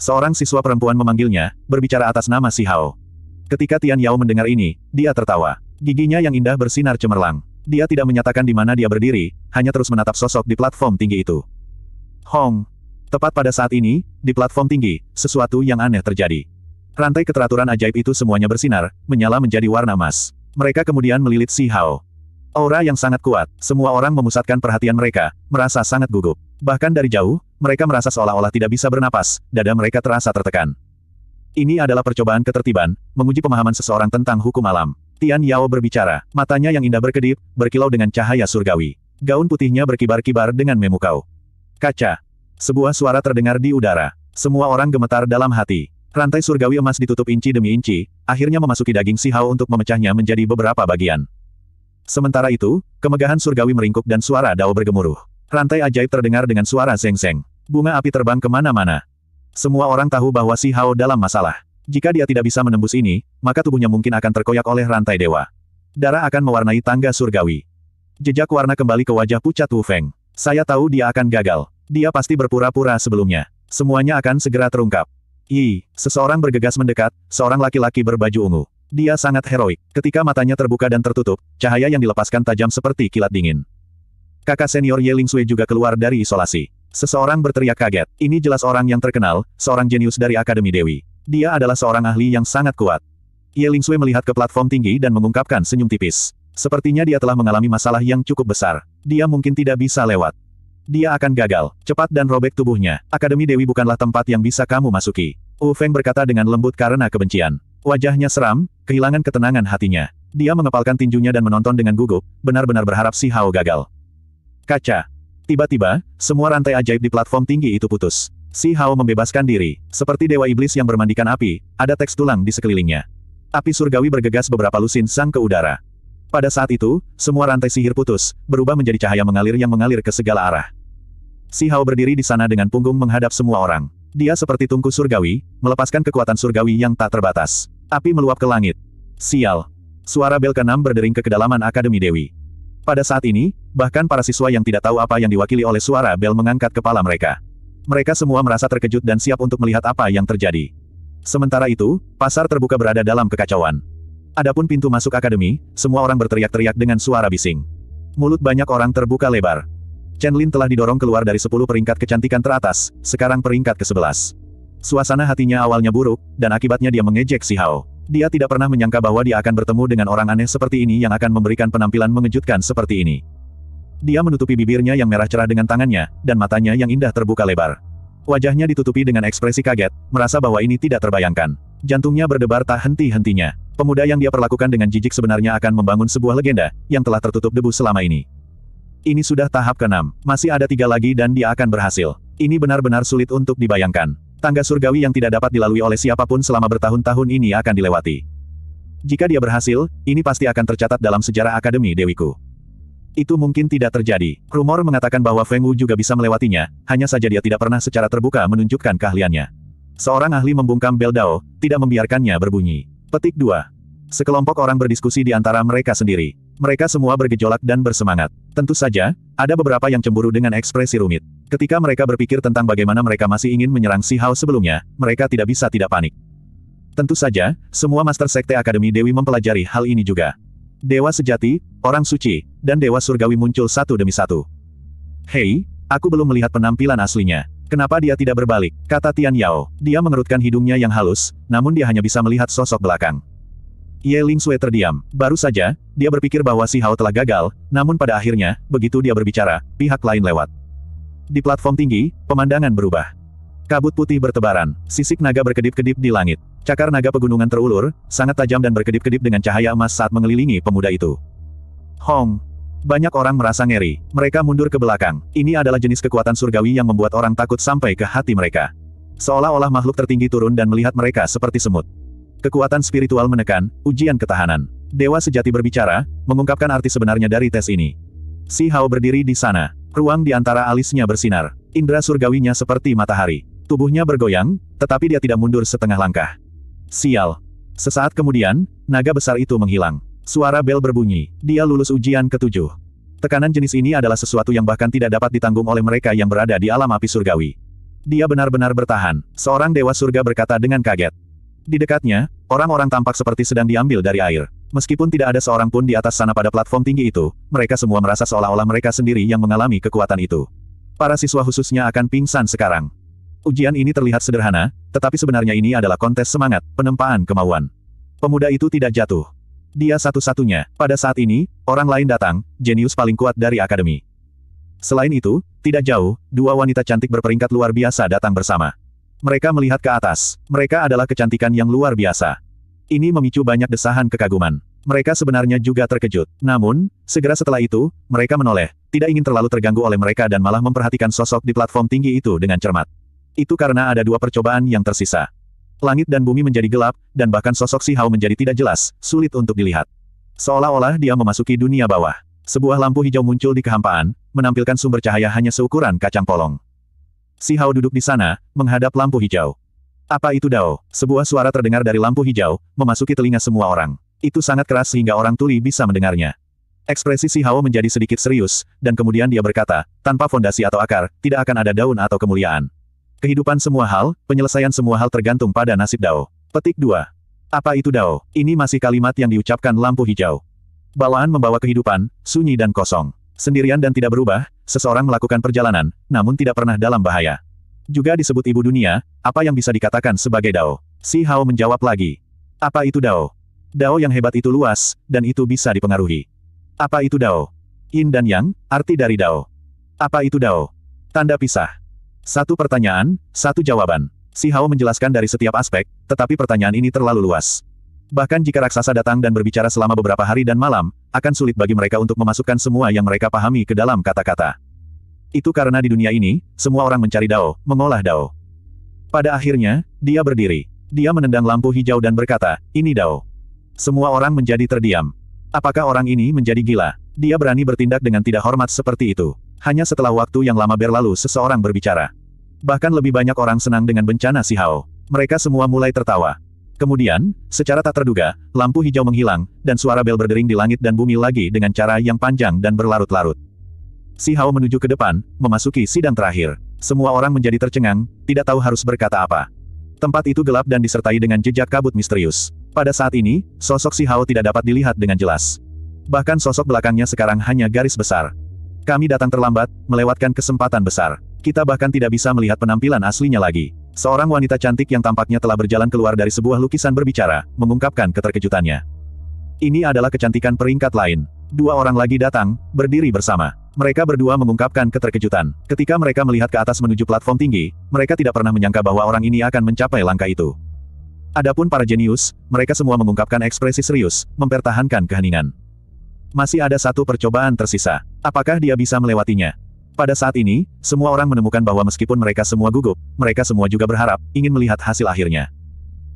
A: Seorang siswa perempuan memanggilnya, berbicara atas nama Si Hao. Ketika Tian Yao mendengar ini, dia tertawa. Giginya yang indah bersinar cemerlang. Dia tidak menyatakan di mana dia berdiri, hanya terus menatap sosok di platform tinggi itu. Hong. Tepat pada saat ini, di platform tinggi, sesuatu yang aneh terjadi. Rantai keteraturan ajaib itu semuanya bersinar, menyala menjadi warna emas. Mereka kemudian melilit Si Hao. Aura yang sangat kuat, semua orang memusatkan perhatian mereka, merasa sangat gugup. Bahkan dari jauh, mereka merasa seolah-olah tidak bisa bernapas, dada mereka terasa tertekan. Ini adalah percobaan ketertiban, menguji pemahaman seseorang tentang hukum alam. Tian Yao berbicara, matanya yang indah berkedip, berkilau dengan cahaya surgawi. Gaun putihnya berkibar-kibar dengan memukau. Kaca. Sebuah suara terdengar di udara. Semua orang gemetar dalam hati. Rantai surgawi emas ditutup inci demi inci, akhirnya memasuki daging si Hao untuk memecahnya menjadi beberapa bagian. Sementara itu, kemegahan surgawi meringkuk dan suara dao bergemuruh. Rantai ajaib terdengar dengan suara zeng-zeng. Bunga api terbang kemana-mana. Semua orang tahu bahwa si Hao dalam masalah. Jika dia tidak bisa menembus ini, maka tubuhnya mungkin akan terkoyak oleh rantai dewa. Darah akan mewarnai tangga surgawi. Jejak warna kembali ke wajah pucat Wu Feng. Saya tahu dia akan gagal. Dia pasti berpura-pura sebelumnya. Semuanya akan segera terungkap. Yi, seseorang bergegas mendekat, seorang laki-laki berbaju ungu. Dia sangat heroik. Ketika matanya terbuka dan tertutup, cahaya yang dilepaskan tajam seperti kilat dingin. Kakak senior Ye Ling Sui juga keluar dari isolasi. Seseorang berteriak kaget. Ini jelas orang yang terkenal, seorang jenius dari Akademi Dewi. Dia adalah seorang ahli yang sangat kuat. Ye Ling melihat ke platform tinggi dan mengungkapkan senyum tipis. Sepertinya dia telah mengalami masalah yang cukup besar. Dia mungkin tidak bisa lewat. Dia akan gagal, cepat dan robek tubuhnya. Akademi Dewi bukanlah tempat yang bisa kamu masuki. Wu Feng berkata dengan lembut karena kebencian. Wajahnya seram, kehilangan ketenangan hatinya. Dia mengepalkan tinjunya dan menonton dengan gugup, benar-benar berharap si Hao gagal. Kaca. Tiba-tiba, semua rantai ajaib di platform tinggi itu putus. Si Hao membebaskan diri, seperti dewa iblis yang bermandikan api, ada teks tulang di sekelilingnya. Api surgawi bergegas beberapa lusin sang ke udara. Pada saat itu, semua rantai sihir putus, berubah menjadi cahaya mengalir yang mengalir ke segala arah. Si Hao berdiri di sana dengan punggung menghadap semua orang. Dia seperti tungku surgawi, melepaskan kekuatan surgawi yang tak terbatas. Api meluap ke langit. Sial. Suara bel keenam berdering ke kedalaman Akademi Dewi. Pada saat ini, bahkan para siswa yang tidak tahu apa yang diwakili oleh suara bel mengangkat kepala mereka. Mereka semua merasa terkejut dan siap untuk melihat apa yang terjadi. Sementara itu, pasar terbuka berada dalam kekacauan. Adapun pintu masuk akademi, semua orang berteriak-teriak dengan suara bising. Mulut banyak orang terbuka lebar. Chen Lin telah didorong keluar dari 10 peringkat kecantikan teratas, sekarang peringkat ke-11. Suasana hatinya awalnya buruk, dan akibatnya dia mengejek Si Hao. Dia tidak pernah menyangka bahwa dia akan bertemu dengan orang aneh seperti ini yang akan memberikan penampilan mengejutkan seperti ini. Dia menutupi bibirnya yang merah cerah dengan tangannya, dan matanya yang indah terbuka lebar. Wajahnya ditutupi dengan ekspresi kaget, merasa bahwa ini tidak terbayangkan. Jantungnya berdebar tak henti-hentinya. Pemuda yang dia perlakukan dengan jijik sebenarnya akan membangun sebuah legenda, yang telah tertutup debu selama ini. Ini sudah tahap keenam, masih ada tiga lagi dan dia akan berhasil. Ini benar-benar sulit untuk dibayangkan. Tangga surgawi yang tidak dapat dilalui oleh siapapun selama bertahun-tahun ini akan dilewati. Jika dia berhasil, ini pasti akan tercatat dalam sejarah Akademi Dewiku. Itu mungkin tidak terjadi. Rumor mengatakan bahwa Feng Wu juga bisa melewatinya, hanya saja dia tidak pernah secara terbuka menunjukkan keahliannya. Seorang ahli membungkam bel Dao, tidak membiarkannya berbunyi. Petik 2. Sekelompok orang berdiskusi di antara mereka sendiri. Mereka semua bergejolak dan bersemangat. Tentu saja, ada beberapa yang cemburu dengan ekspresi rumit. Ketika mereka berpikir tentang bagaimana mereka masih ingin menyerang Si Hao sebelumnya, mereka tidak bisa tidak panik. Tentu saja, semua Master Sekte Akademi Dewi mempelajari hal ini juga. Dewa sejati, orang suci, dan dewa surgawi muncul satu demi satu. Hei, aku belum melihat penampilan aslinya. Kenapa dia tidak berbalik? Kata Tian Yao. Dia mengerutkan hidungnya yang halus, namun dia hanya bisa melihat sosok belakang. Ye Ling Sui terdiam. Baru saja, dia berpikir bahwa Si Hao telah gagal, namun pada akhirnya, begitu dia berbicara, pihak lain lewat. Di platform tinggi, pemandangan berubah. Kabut putih bertebaran, sisik naga berkedip-kedip di langit. Cakar naga pegunungan terulur, sangat tajam dan berkedip-kedip dengan cahaya emas saat mengelilingi pemuda itu. Hong. Banyak orang merasa ngeri. Mereka mundur ke belakang. Ini adalah jenis kekuatan surgawi yang membuat orang takut sampai ke hati mereka. Seolah-olah makhluk tertinggi turun dan melihat mereka seperti semut. Kekuatan spiritual menekan, ujian ketahanan. Dewa sejati berbicara, mengungkapkan arti sebenarnya dari tes ini. Si Hao berdiri di sana. Ruang di antara alisnya bersinar. Indra surgawinya seperti matahari. Tubuhnya bergoyang, tetapi dia tidak mundur setengah langkah. Sial. Sesaat kemudian, naga besar itu menghilang. Suara bel berbunyi. Dia lulus ujian ketujuh. Tekanan jenis ini adalah sesuatu yang bahkan tidak dapat ditanggung oleh mereka yang berada di alam api surgawi. Dia benar-benar bertahan. Seorang dewa surga berkata dengan kaget. Di dekatnya, orang-orang tampak seperti sedang diambil dari air. Meskipun tidak ada seorang pun di atas sana pada platform tinggi itu, mereka semua merasa seolah-olah mereka sendiri yang mengalami kekuatan itu. Para siswa khususnya akan pingsan sekarang. Ujian ini terlihat sederhana, tetapi sebenarnya ini adalah kontes semangat, penempaan kemauan. Pemuda itu tidak jatuh. Dia satu-satunya. Pada saat ini, orang lain datang, jenius paling kuat dari akademi. Selain itu, tidak jauh, dua wanita cantik berperingkat luar biasa datang bersama. Mereka melihat ke atas. Mereka adalah kecantikan yang luar biasa. Ini memicu banyak desahan kekaguman. Mereka sebenarnya juga terkejut. Namun, segera setelah itu, mereka menoleh, tidak ingin terlalu terganggu oleh mereka dan malah memperhatikan sosok di platform tinggi itu dengan cermat. Itu karena ada dua percobaan yang tersisa langit dan bumi menjadi gelap, dan bahkan sosok Si Hao menjadi tidak jelas, sulit untuk dilihat. Seolah-olah dia memasuki dunia bawah. Sebuah lampu hijau muncul di kehampaan, menampilkan sumber cahaya hanya seukuran kacang polong. Si Hao duduk di sana, menghadap lampu hijau. Apa itu Dao? Sebuah suara terdengar dari lampu hijau, memasuki telinga semua orang. Itu sangat keras sehingga orang tuli bisa mendengarnya. Ekspresi Si Hao menjadi sedikit serius, dan kemudian dia berkata, tanpa fondasi atau akar, tidak akan ada daun atau kemuliaan. Kehidupan semua hal, penyelesaian semua hal tergantung pada nasib Dao. Petik 2. Apa itu Dao? Ini masih kalimat yang diucapkan lampu hijau. Bawaan membawa kehidupan, sunyi dan kosong. Sendirian dan tidak berubah, seseorang melakukan perjalanan, namun tidak pernah dalam bahaya. Juga disebut ibu dunia, apa yang bisa dikatakan sebagai Dao? Si Hao menjawab lagi. Apa itu Dao? Dao yang hebat itu luas, dan itu bisa dipengaruhi. Apa itu Dao? Yin dan Yang, arti dari Dao. Apa itu Dao? Tanda pisah. Satu pertanyaan, satu jawaban. Si Hao menjelaskan dari setiap aspek, tetapi pertanyaan ini terlalu luas. Bahkan jika raksasa datang dan berbicara selama beberapa hari dan malam, akan sulit bagi mereka untuk memasukkan semua yang mereka pahami ke dalam kata-kata. Itu karena di dunia ini, semua orang mencari dao, mengolah dao. Pada akhirnya, dia berdiri. Dia menendang lampu hijau dan berkata, ini dao. Semua orang menjadi terdiam. Apakah orang ini menjadi gila? Dia berani bertindak dengan tidak hormat seperti itu hanya setelah waktu yang lama berlalu seseorang berbicara. Bahkan lebih banyak orang senang dengan bencana si Hao. Mereka semua mulai tertawa. Kemudian, secara tak terduga, lampu hijau menghilang, dan suara bel berdering di langit dan bumi lagi dengan cara yang panjang dan berlarut-larut. Si Hao menuju ke depan, memasuki sidang terakhir. Semua orang menjadi tercengang, tidak tahu harus berkata apa. Tempat itu gelap dan disertai dengan jejak kabut misterius. Pada saat ini, sosok Si Hao tidak dapat dilihat dengan jelas. Bahkan sosok belakangnya sekarang hanya garis besar. Kami datang terlambat, melewatkan kesempatan besar. Kita bahkan tidak bisa melihat penampilan aslinya lagi. Seorang wanita cantik yang tampaknya telah berjalan keluar dari sebuah lukisan berbicara, mengungkapkan keterkejutannya. Ini adalah kecantikan peringkat lain. Dua orang lagi datang, berdiri bersama. Mereka berdua mengungkapkan keterkejutan. Ketika mereka melihat ke atas menuju platform tinggi, mereka tidak pernah menyangka bahwa orang ini akan mencapai langkah itu. Adapun para jenius, mereka semua mengungkapkan ekspresi serius, mempertahankan keheningan. Masih ada satu percobaan tersisa. Apakah dia bisa melewatinya? Pada saat ini, semua orang menemukan bahwa meskipun mereka semua gugup, mereka semua juga berharap, ingin melihat hasil akhirnya.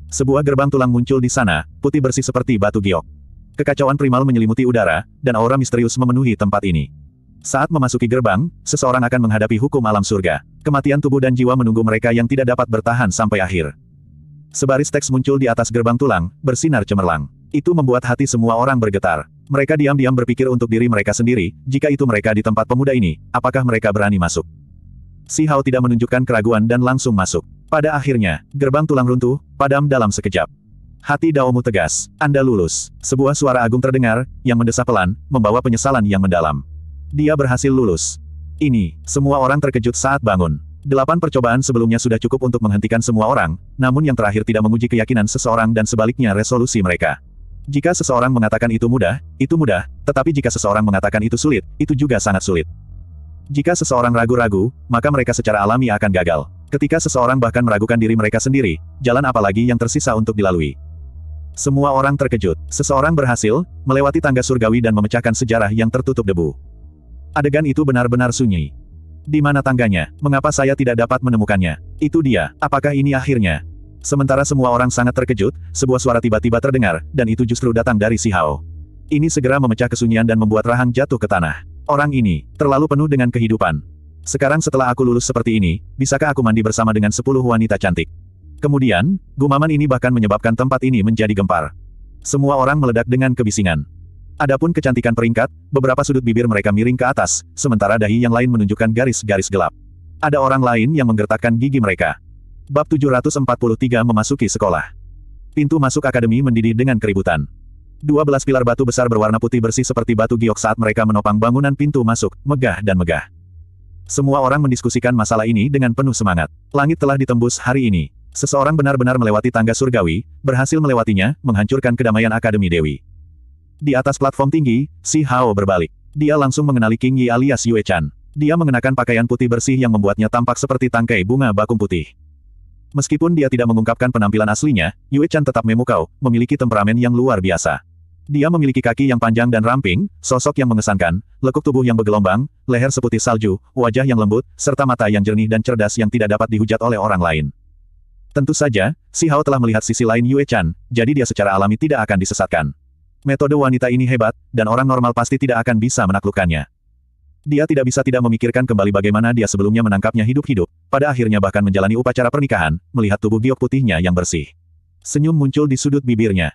A: Sebuah gerbang tulang muncul di sana, putih bersih seperti batu giok. Kekacauan primal menyelimuti udara, dan aura misterius memenuhi tempat ini. Saat memasuki gerbang, seseorang akan menghadapi hukum alam surga. Kematian tubuh dan jiwa menunggu mereka yang tidak dapat bertahan sampai akhir. Sebaris teks muncul di atas gerbang tulang, bersinar cemerlang. Itu membuat hati semua orang bergetar. Mereka diam-diam berpikir untuk diri mereka sendiri, jika itu mereka di tempat pemuda ini, apakah mereka berani masuk? Si Hao tidak menunjukkan keraguan dan langsung masuk. Pada akhirnya, gerbang tulang runtuh, padam dalam sekejap. Hati Daomu tegas, Anda lulus. Sebuah suara agung terdengar, yang mendesah pelan, membawa penyesalan yang mendalam. Dia berhasil lulus. Ini, semua orang terkejut saat bangun. Delapan percobaan sebelumnya sudah cukup untuk menghentikan semua orang, namun yang terakhir tidak menguji keyakinan seseorang dan sebaliknya resolusi mereka. Jika seseorang mengatakan itu mudah, itu mudah, tetapi jika seseorang mengatakan itu sulit, itu juga sangat sulit. Jika seseorang ragu-ragu, maka mereka secara alami akan gagal. Ketika seseorang bahkan meragukan diri mereka sendiri, jalan apa lagi yang tersisa untuk dilalui? Semua orang terkejut. Seseorang berhasil melewati tangga surgawi dan memecahkan sejarah yang tertutup debu. Adegan itu benar-benar sunyi. Di mana tangganya? Mengapa saya tidak dapat menemukannya? Itu dia. Apakah ini akhirnya? Sementara semua orang sangat terkejut, sebuah suara tiba-tiba terdengar, dan itu justru datang dari si Hao. Ini segera memecah kesunyian dan membuat Rahang jatuh ke tanah. Orang ini, terlalu penuh dengan kehidupan. Sekarang setelah aku lulus seperti ini, bisakah aku mandi bersama dengan sepuluh wanita cantik? Kemudian, gumaman ini bahkan menyebabkan tempat ini menjadi gempar. Semua orang meledak dengan kebisingan. Adapun kecantikan peringkat, beberapa sudut bibir mereka miring ke atas, sementara dahi yang lain menunjukkan garis-garis gelap. Ada orang lain yang menggertakkan gigi mereka. Bab 743 memasuki sekolah. Pintu masuk akademi mendidih dengan keributan. 12 pilar batu besar berwarna putih bersih seperti batu giok saat mereka menopang bangunan pintu masuk, megah dan megah. Semua orang mendiskusikan masalah ini dengan penuh semangat. Langit telah ditembus hari ini. Seseorang benar-benar melewati tangga surgawi, berhasil melewatinya, menghancurkan kedamaian Akademi Dewi. Di atas platform tinggi, Si Hao berbalik. Dia langsung mengenali King Yi alias Yue Chan. Dia mengenakan pakaian putih bersih yang membuatnya tampak seperti tangkai bunga bakung putih. Meskipun dia tidak mengungkapkan penampilan aslinya, Yue Chan tetap memukau, memiliki temperamen yang luar biasa. Dia memiliki kaki yang panjang dan ramping, sosok yang mengesankan, lekuk tubuh yang bergelombang, leher seputih salju, wajah yang lembut, serta mata yang jernih dan cerdas yang tidak dapat dihujat oleh orang lain. Tentu saja, Si Hao telah melihat sisi lain Yue Chan, jadi dia secara alami tidak akan disesatkan. Metode wanita ini hebat, dan orang normal pasti tidak akan bisa menaklukkannya. Dia tidak bisa tidak memikirkan kembali bagaimana dia sebelumnya menangkapnya hidup-hidup, pada akhirnya bahkan menjalani upacara pernikahan, melihat tubuh giok putihnya yang bersih. Senyum muncul di sudut bibirnya.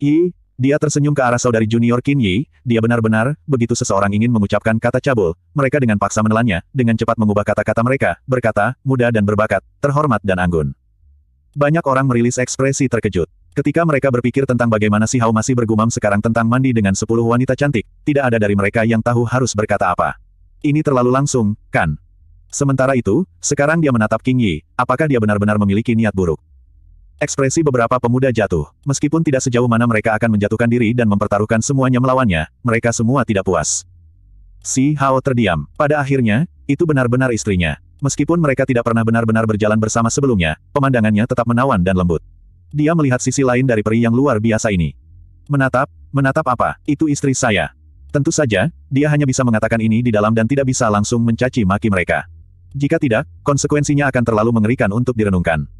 A: Yi, dia tersenyum ke arah saudari junior Qin Yi, dia benar-benar, begitu seseorang ingin mengucapkan kata cabul, mereka dengan paksa menelannya, dengan cepat mengubah kata-kata mereka, berkata, muda dan berbakat, terhormat dan anggun. Banyak orang merilis ekspresi terkejut. Ketika mereka berpikir tentang bagaimana si Hao masih bergumam sekarang tentang mandi dengan sepuluh wanita cantik, tidak ada dari mereka yang tahu harus berkata apa. Ini terlalu langsung, kan? Sementara itu, sekarang dia menatap King Yi, apakah dia benar-benar memiliki niat buruk? Ekspresi beberapa pemuda jatuh. Meskipun tidak sejauh mana mereka akan menjatuhkan diri dan mempertaruhkan semuanya melawannya, mereka semua tidak puas. Si Hao terdiam. Pada akhirnya, itu benar-benar istrinya. Meskipun mereka tidak pernah benar-benar berjalan bersama sebelumnya, pemandangannya tetap menawan dan lembut. Dia melihat sisi lain dari peri yang luar biasa ini. Menatap, menatap apa? Itu istri saya. Tentu saja, dia hanya bisa mengatakan ini di dalam dan tidak bisa langsung mencaci maki mereka. Jika tidak, konsekuensinya akan terlalu mengerikan untuk direnungkan.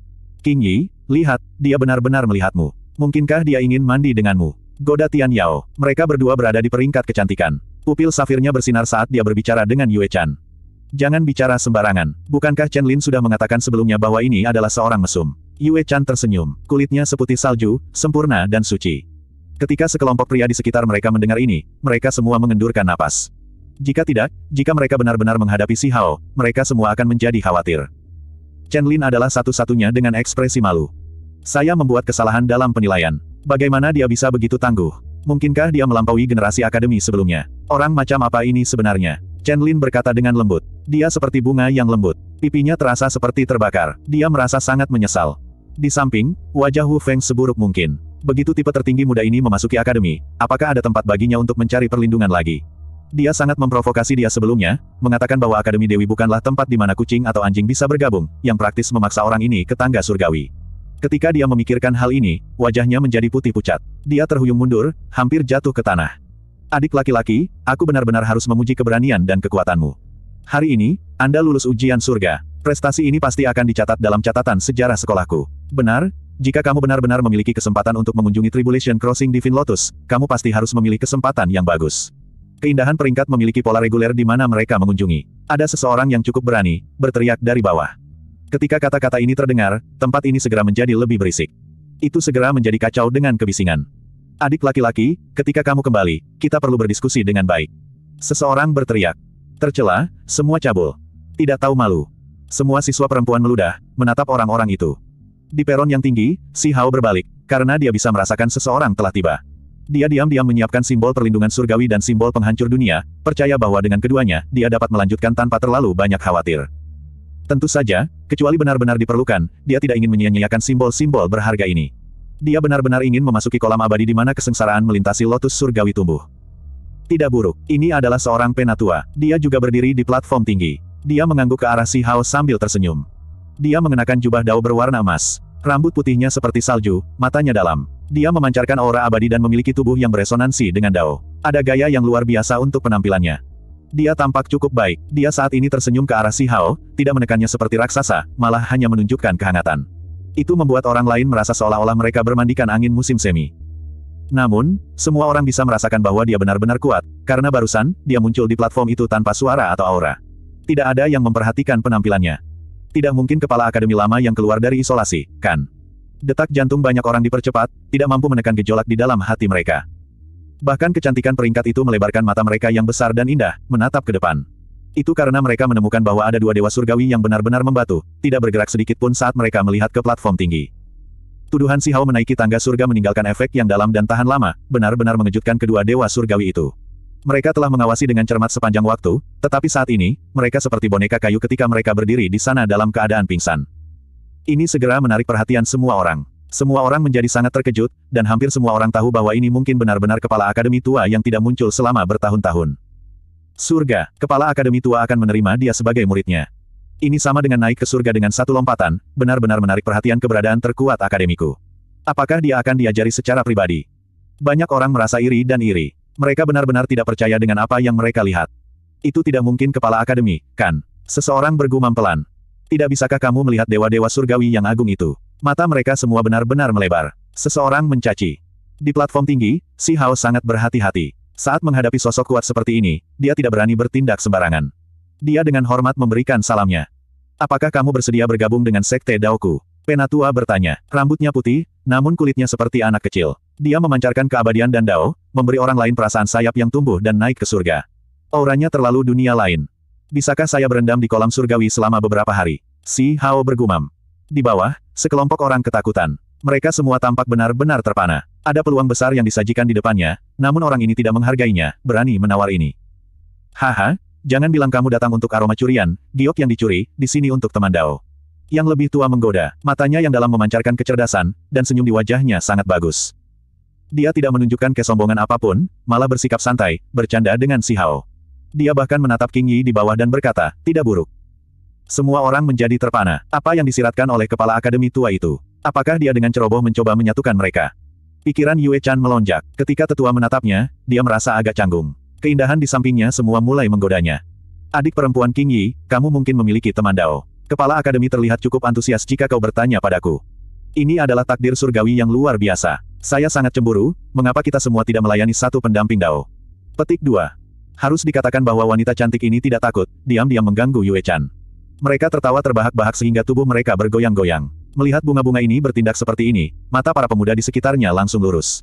A: King Yi, lihat, dia benar-benar melihatmu. Mungkinkah dia ingin mandi denganmu? Goda Tian Yao. Mereka berdua berada di peringkat kecantikan. Pupil safirnya bersinar saat dia berbicara dengan Yue Chan. Jangan bicara sembarangan. Bukankah Chen Lin sudah mengatakan sebelumnya bahwa ini adalah seorang mesum? Yue Chan tersenyum. Kulitnya seputih salju, sempurna dan suci. Ketika sekelompok pria di sekitar mereka mendengar ini, mereka semua mengendurkan napas. Jika tidak, jika mereka benar-benar menghadapi Si Hao, mereka semua akan menjadi khawatir. Chen Lin adalah satu-satunya dengan ekspresi malu. Saya membuat kesalahan dalam penilaian. Bagaimana dia bisa begitu tangguh? Mungkinkah dia melampaui generasi akademi sebelumnya? Orang macam apa ini sebenarnya? Chen Lin berkata dengan lembut. Dia seperti bunga yang lembut. Pipinya terasa seperti terbakar. Dia merasa sangat menyesal. Di samping, wajah Hu Feng seburuk mungkin. Begitu tipe tertinggi muda ini memasuki akademi, apakah ada tempat baginya untuk mencari perlindungan lagi? Dia sangat memprovokasi dia sebelumnya, mengatakan bahwa Akademi Dewi bukanlah tempat di mana kucing atau anjing bisa bergabung, yang praktis memaksa orang ini ke tangga surgawi. Ketika dia memikirkan hal ini, wajahnya menjadi putih pucat. Dia terhuyung mundur, hampir jatuh ke tanah. Adik laki-laki, aku benar-benar harus memuji keberanian dan kekuatanmu. Hari ini, Anda lulus ujian surga. Prestasi ini pasti akan dicatat dalam catatan sejarah sekolahku. Benar, jika kamu benar-benar memiliki kesempatan untuk mengunjungi Tribulation Crossing Divine Lotus, kamu pasti harus memilih kesempatan yang bagus. Keindahan peringkat memiliki pola reguler di mana mereka mengunjungi. Ada seseorang yang cukup berani, berteriak dari bawah. Ketika kata-kata ini terdengar, tempat ini segera menjadi lebih berisik. Itu segera menjadi kacau dengan kebisingan. Adik laki-laki, ketika kamu kembali, kita perlu berdiskusi dengan baik. Seseorang berteriak. Tercela, semua cabul. Tidak tahu malu. Semua siswa perempuan meludah, menatap orang-orang itu. Di peron yang tinggi, Si Hao berbalik, karena dia bisa merasakan seseorang telah tiba. Dia diam-diam menyiapkan simbol perlindungan surgawi dan simbol penghancur dunia, percaya bahwa dengan keduanya, dia dapat melanjutkan tanpa terlalu banyak khawatir. Tentu saja, kecuali benar-benar diperlukan, dia tidak ingin menyia-nyiakan simbol-simbol berharga ini. Dia benar-benar ingin memasuki kolam abadi di mana kesengsaraan melintasi lotus surgawi tumbuh. Tidak buruk, ini adalah seorang penatua. Dia juga berdiri di platform tinggi. Dia mengangguk ke arah Si Hao sambil tersenyum. Dia mengenakan jubah dao berwarna emas. Rambut putihnya seperti salju, matanya dalam. Dia memancarkan aura abadi dan memiliki tubuh yang beresonansi dengan dao. Ada gaya yang luar biasa untuk penampilannya. Dia tampak cukup baik. Dia saat ini tersenyum ke arah Si Hao, tidak menekannya seperti raksasa, malah hanya menunjukkan kehangatan. Itu membuat orang lain merasa seolah-olah mereka bermandikan angin musim semi. Namun, semua orang bisa merasakan bahwa dia benar-benar kuat, karena barusan, dia muncul di platform itu tanpa suara atau aura. Tidak ada yang memperhatikan penampilannya. Tidak mungkin kepala akademi lama yang keluar dari isolasi, kan? Detak jantung banyak orang dipercepat, tidak mampu menekan gejolak di dalam hati mereka. Bahkan kecantikan peringkat itu melebarkan mata mereka yang besar dan indah, menatap ke depan. Itu karena mereka menemukan bahwa ada dua dewa surgawi yang benar-benar membatu, tidak bergerak sedikit pun saat mereka melihat ke platform tinggi. Tuduhan si Hao menaiki tangga surga meninggalkan efek yang dalam dan tahan lama, benar-benar mengejutkan kedua dewa surgawi itu. Mereka telah mengawasi dengan cermat sepanjang waktu, tetapi saat ini, mereka seperti boneka kayu ketika mereka berdiri di sana dalam keadaan pingsan. Ini segera menarik perhatian semua orang. Semua orang menjadi sangat terkejut, dan hampir semua orang tahu bahwa ini mungkin benar-benar kepala akademi tua yang tidak muncul selama bertahun-tahun. Surga, kepala akademi tua akan menerima dia sebagai muridnya. Ini sama dengan naik ke surga dengan satu lompatan, benar-benar menarik perhatian keberadaan terkuat akademiku. Apakah dia akan diajari secara pribadi? Banyak orang merasa iri dan iri. Mereka benar-benar tidak percaya dengan apa yang mereka lihat. Itu tidak mungkin kepala akademi, kan? Seseorang bergumam pelan. Tidak bisakah kamu melihat dewa-dewa surgawi yang agung itu? Mata mereka semua benar-benar melebar. Seseorang mencaci. Di platform tinggi, Si Hao sangat berhati-hati. Saat menghadapi sosok kuat seperti ini, dia tidak berani bertindak sembarangan. Dia dengan hormat memberikan salamnya. Apakah kamu bersedia bergabung dengan Sekte Daoku? Penatua bertanya. Rambutnya putih, namun kulitnya seperti anak kecil. Dia memancarkan keabadian dan dao, memberi orang lain perasaan sayap yang tumbuh dan naik ke surga. Auranya terlalu dunia lain. Bisakah saya berendam di kolam surgawi selama beberapa hari? Si Hao bergumam. Di bawah, sekelompok orang ketakutan. Mereka semua tampak benar-benar terpana. Ada peluang besar yang disajikan di depannya, namun orang ini tidak menghargainya, berani menawar ini. Haha, jangan bilang kamu datang untuk aroma curian, giok yang dicuri, di sini untuk teman Dao yang lebih tua menggoda, matanya yang dalam memancarkan kecerdasan, dan senyum di wajahnya sangat bagus. Dia tidak menunjukkan kesombongan apapun, malah bersikap santai, bercanda dengan si Hao. Dia bahkan menatap King Yi di bawah dan berkata, tidak buruk. Semua orang menjadi terpana. Apa yang disiratkan oleh kepala akademi tua itu? Apakah dia dengan ceroboh mencoba menyatukan mereka? Pikiran Yue Chan melonjak. Ketika tetua menatapnya, dia merasa agak canggung. Keindahan di sampingnya semua mulai menggodanya. Adik perempuan King Yi, kamu mungkin memiliki teman Dao. Kepala Akademi terlihat cukup antusias jika kau bertanya padaku. Ini adalah takdir surgawi yang luar biasa. Saya sangat cemburu, mengapa kita semua tidak melayani satu pendamping Dao. Petik 2. Harus dikatakan bahwa wanita cantik ini tidak takut, diam-diam mengganggu Yue Chan. Mereka tertawa terbahak-bahak sehingga tubuh mereka bergoyang-goyang. Melihat bunga-bunga ini bertindak seperti ini, mata para pemuda di sekitarnya langsung lurus.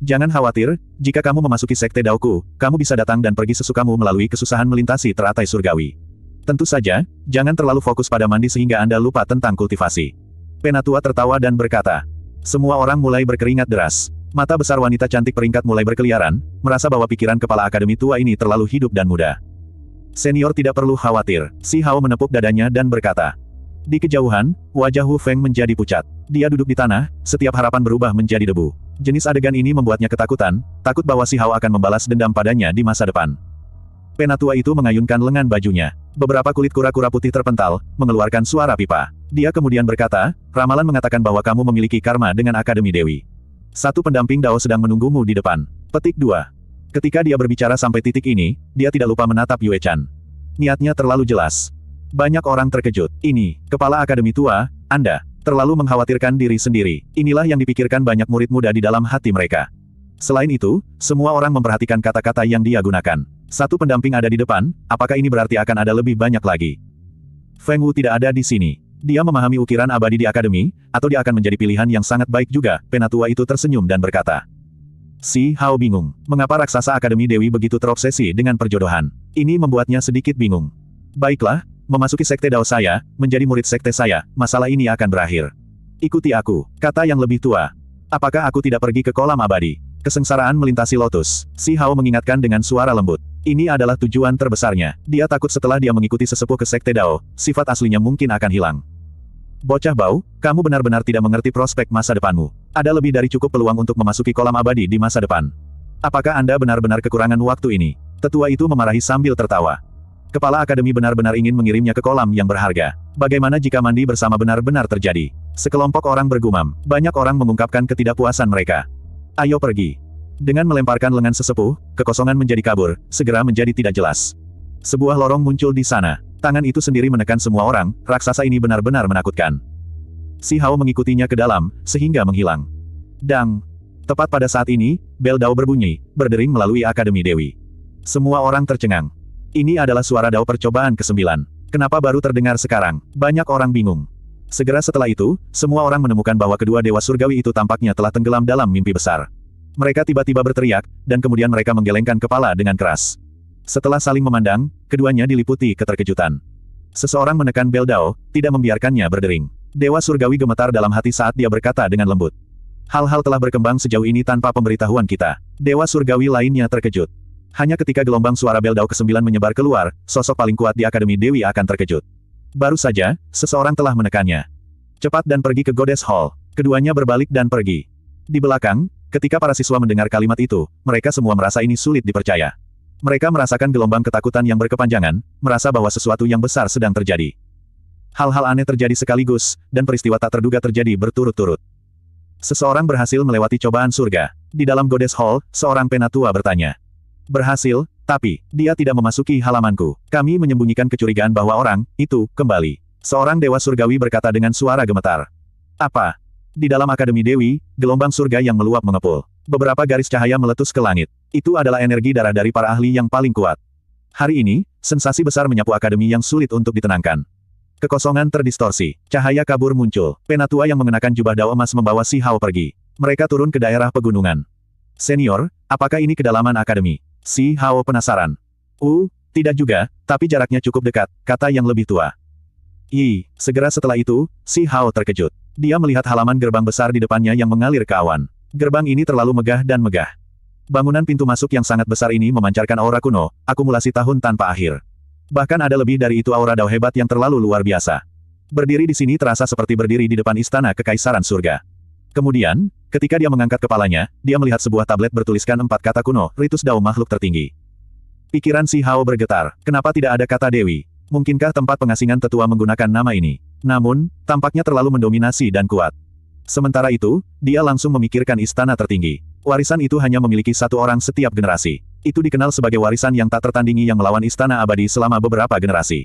A: Jangan khawatir, jika kamu memasuki sekte Daoku, kamu bisa datang dan pergi sesukamu melalui kesusahan melintasi teratai surgawi. Tentu saja, jangan terlalu fokus pada mandi sehingga Anda lupa tentang kultivasi. Penatua tertawa dan berkata, semua orang mulai berkeringat deras. Mata besar wanita cantik peringkat mulai berkeliaran, merasa bahwa pikiran kepala akademi tua ini terlalu hidup dan muda. Senior tidak perlu khawatir, si Hao menepuk dadanya dan berkata. Di kejauhan, wajah Hu Feng menjadi pucat. Dia duduk di tanah, setiap harapan berubah menjadi debu. Jenis adegan ini membuatnya ketakutan, takut bahwa si Hao akan membalas dendam padanya di masa depan. Penatua itu mengayunkan lengan bajunya. Beberapa kulit kura-kura putih terpental, mengeluarkan suara pipa. Dia kemudian berkata, ramalan mengatakan bahwa kamu memiliki karma dengan Akademi Dewi. Satu pendamping Dao sedang menunggumu di depan. Petik 2. Ketika dia berbicara sampai titik ini, dia tidak lupa menatap Yue Chan. Niatnya terlalu jelas. Banyak orang terkejut. Ini, kepala akademi tua, Anda, terlalu mengkhawatirkan diri sendiri. Inilah yang dipikirkan banyak murid muda di dalam hati mereka. Selain itu, semua orang memperhatikan kata-kata yang dia gunakan. Satu pendamping ada di depan, apakah ini berarti akan ada lebih banyak lagi? Feng Wu tidak ada di sini. Dia memahami ukiran abadi di akademi, atau dia akan menjadi pilihan yang sangat baik juga, penatua itu tersenyum dan berkata. Si Hao bingung, mengapa raksasa akademi Dewi begitu terobsesi dengan perjodohan. Ini membuatnya sedikit bingung. Baiklah, memasuki sekte Dao saya, menjadi murid sekte saya, masalah ini akan berakhir. Ikuti aku, kata yang lebih tua. Apakah aku tidak pergi ke kolam abadi? Kesengsaraan melintasi lotus. Si Hao mengingatkan dengan suara lembut. Ini adalah tujuan terbesarnya. Dia takut setelah dia mengikuti sesepuh ke Sekte Dao, sifat aslinya mungkin akan hilang. Bocah bau, kamu benar-benar tidak mengerti prospek masa depanmu. Ada lebih dari cukup peluang untuk memasuki kolam abadi di masa depan. Apakah Anda benar-benar kekurangan waktu ini? Tetua itu memarahi sambil tertawa. Kepala Akademi benar-benar ingin mengirimnya ke kolam yang berharga. Bagaimana jika mandi bersama benar-benar terjadi? Sekelompok orang bergumam. Banyak orang mengungkapkan ketidakpuasan mereka. Ayo pergi. Dengan melemparkan lengan sesepuh, kekosongan menjadi kabur, segera menjadi tidak jelas. Sebuah lorong muncul di sana. Tangan itu sendiri menekan semua orang, raksasa ini benar-benar menakutkan. Si Hao mengikutinya ke dalam, sehingga menghilang. Dang! Tepat pada saat ini, bel dao berbunyi, berdering melalui Akademi Dewi. Semua orang tercengang. Ini adalah suara dao percobaan ke-9. Kenapa baru terdengar sekarang? Banyak orang bingung. Segera setelah itu, semua orang menemukan bahwa kedua dewa surgawi itu tampaknya telah tenggelam dalam mimpi besar. Mereka tiba-tiba berteriak, dan kemudian mereka menggelengkan kepala dengan keras. Setelah saling memandang, keduanya diliputi keterkejutan. Seseorang menekan bel Dao, tidak membiarkannya berdering. Dewa Surgawi gemetar dalam hati saat dia berkata dengan lembut. Hal-hal telah berkembang sejauh ini tanpa pemberitahuan kita. Dewa Surgawi lainnya terkejut. Hanya ketika gelombang suara bel Dao ke-9 menyebar keluar, sosok paling kuat di Akademi Dewi akan terkejut. Baru saja, seseorang telah menekannya. Cepat dan pergi ke Goddess Hall. Keduanya berbalik dan pergi. Di belakang, Ketika para siswa mendengar kalimat itu, mereka semua merasa ini sulit dipercaya. Mereka merasakan gelombang ketakutan yang berkepanjangan, merasa bahwa sesuatu yang besar sedang terjadi. Hal-hal aneh terjadi sekaligus, dan peristiwa tak terduga terjadi berturut-turut. Seseorang berhasil melewati cobaan surga. Di dalam Goddess Hall, seorang penatua bertanya. Berhasil, tapi, dia tidak memasuki halamanku. Kami menyembunyikan kecurigaan bahwa orang, itu, kembali. Seorang dewa surgawi berkata dengan suara gemetar. Apa? Di dalam Akademi Dewi, gelombang surga yang meluap mengepul. Beberapa garis cahaya meletus ke langit. Itu adalah energi darah dari para ahli yang paling kuat. Hari ini, sensasi besar menyapu Akademi yang sulit untuk ditenangkan. Kekosongan terdistorsi. Cahaya kabur muncul. Penatua yang mengenakan jubah dao emas membawa si Hao pergi. Mereka turun ke daerah pegunungan. Senior, apakah ini kedalaman Akademi? Si Hao penasaran. Uh, tidak juga, tapi jaraknya cukup dekat, kata yang lebih tua. I. Segera setelah itu, Si Hao terkejut. Dia melihat halaman gerbang besar di depannya yang mengalir ke awan. Gerbang ini terlalu megah dan megah. Bangunan pintu masuk yang sangat besar ini memancarkan aura kuno, akumulasi tahun tanpa akhir. Bahkan ada lebih dari itu aura dao hebat yang terlalu luar biasa. Berdiri di sini terasa seperti berdiri di depan istana kekaisaran surga. Kemudian, ketika dia mengangkat kepalanya, dia melihat sebuah tablet bertuliskan empat kata kuno, Ritus Dao makhluk tertinggi. Pikiran si Hao bergetar, kenapa tidak ada kata Dewi? Mungkinkah tempat pengasingan tetua menggunakan nama ini? Namun, tampaknya terlalu mendominasi dan kuat. Sementara itu, dia langsung memikirkan istana tertinggi. Warisan itu hanya memiliki satu orang setiap generasi. Itu dikenal sebagai warisan yang tak tertandingi yang melawan istana abadi selama beberapa generasi.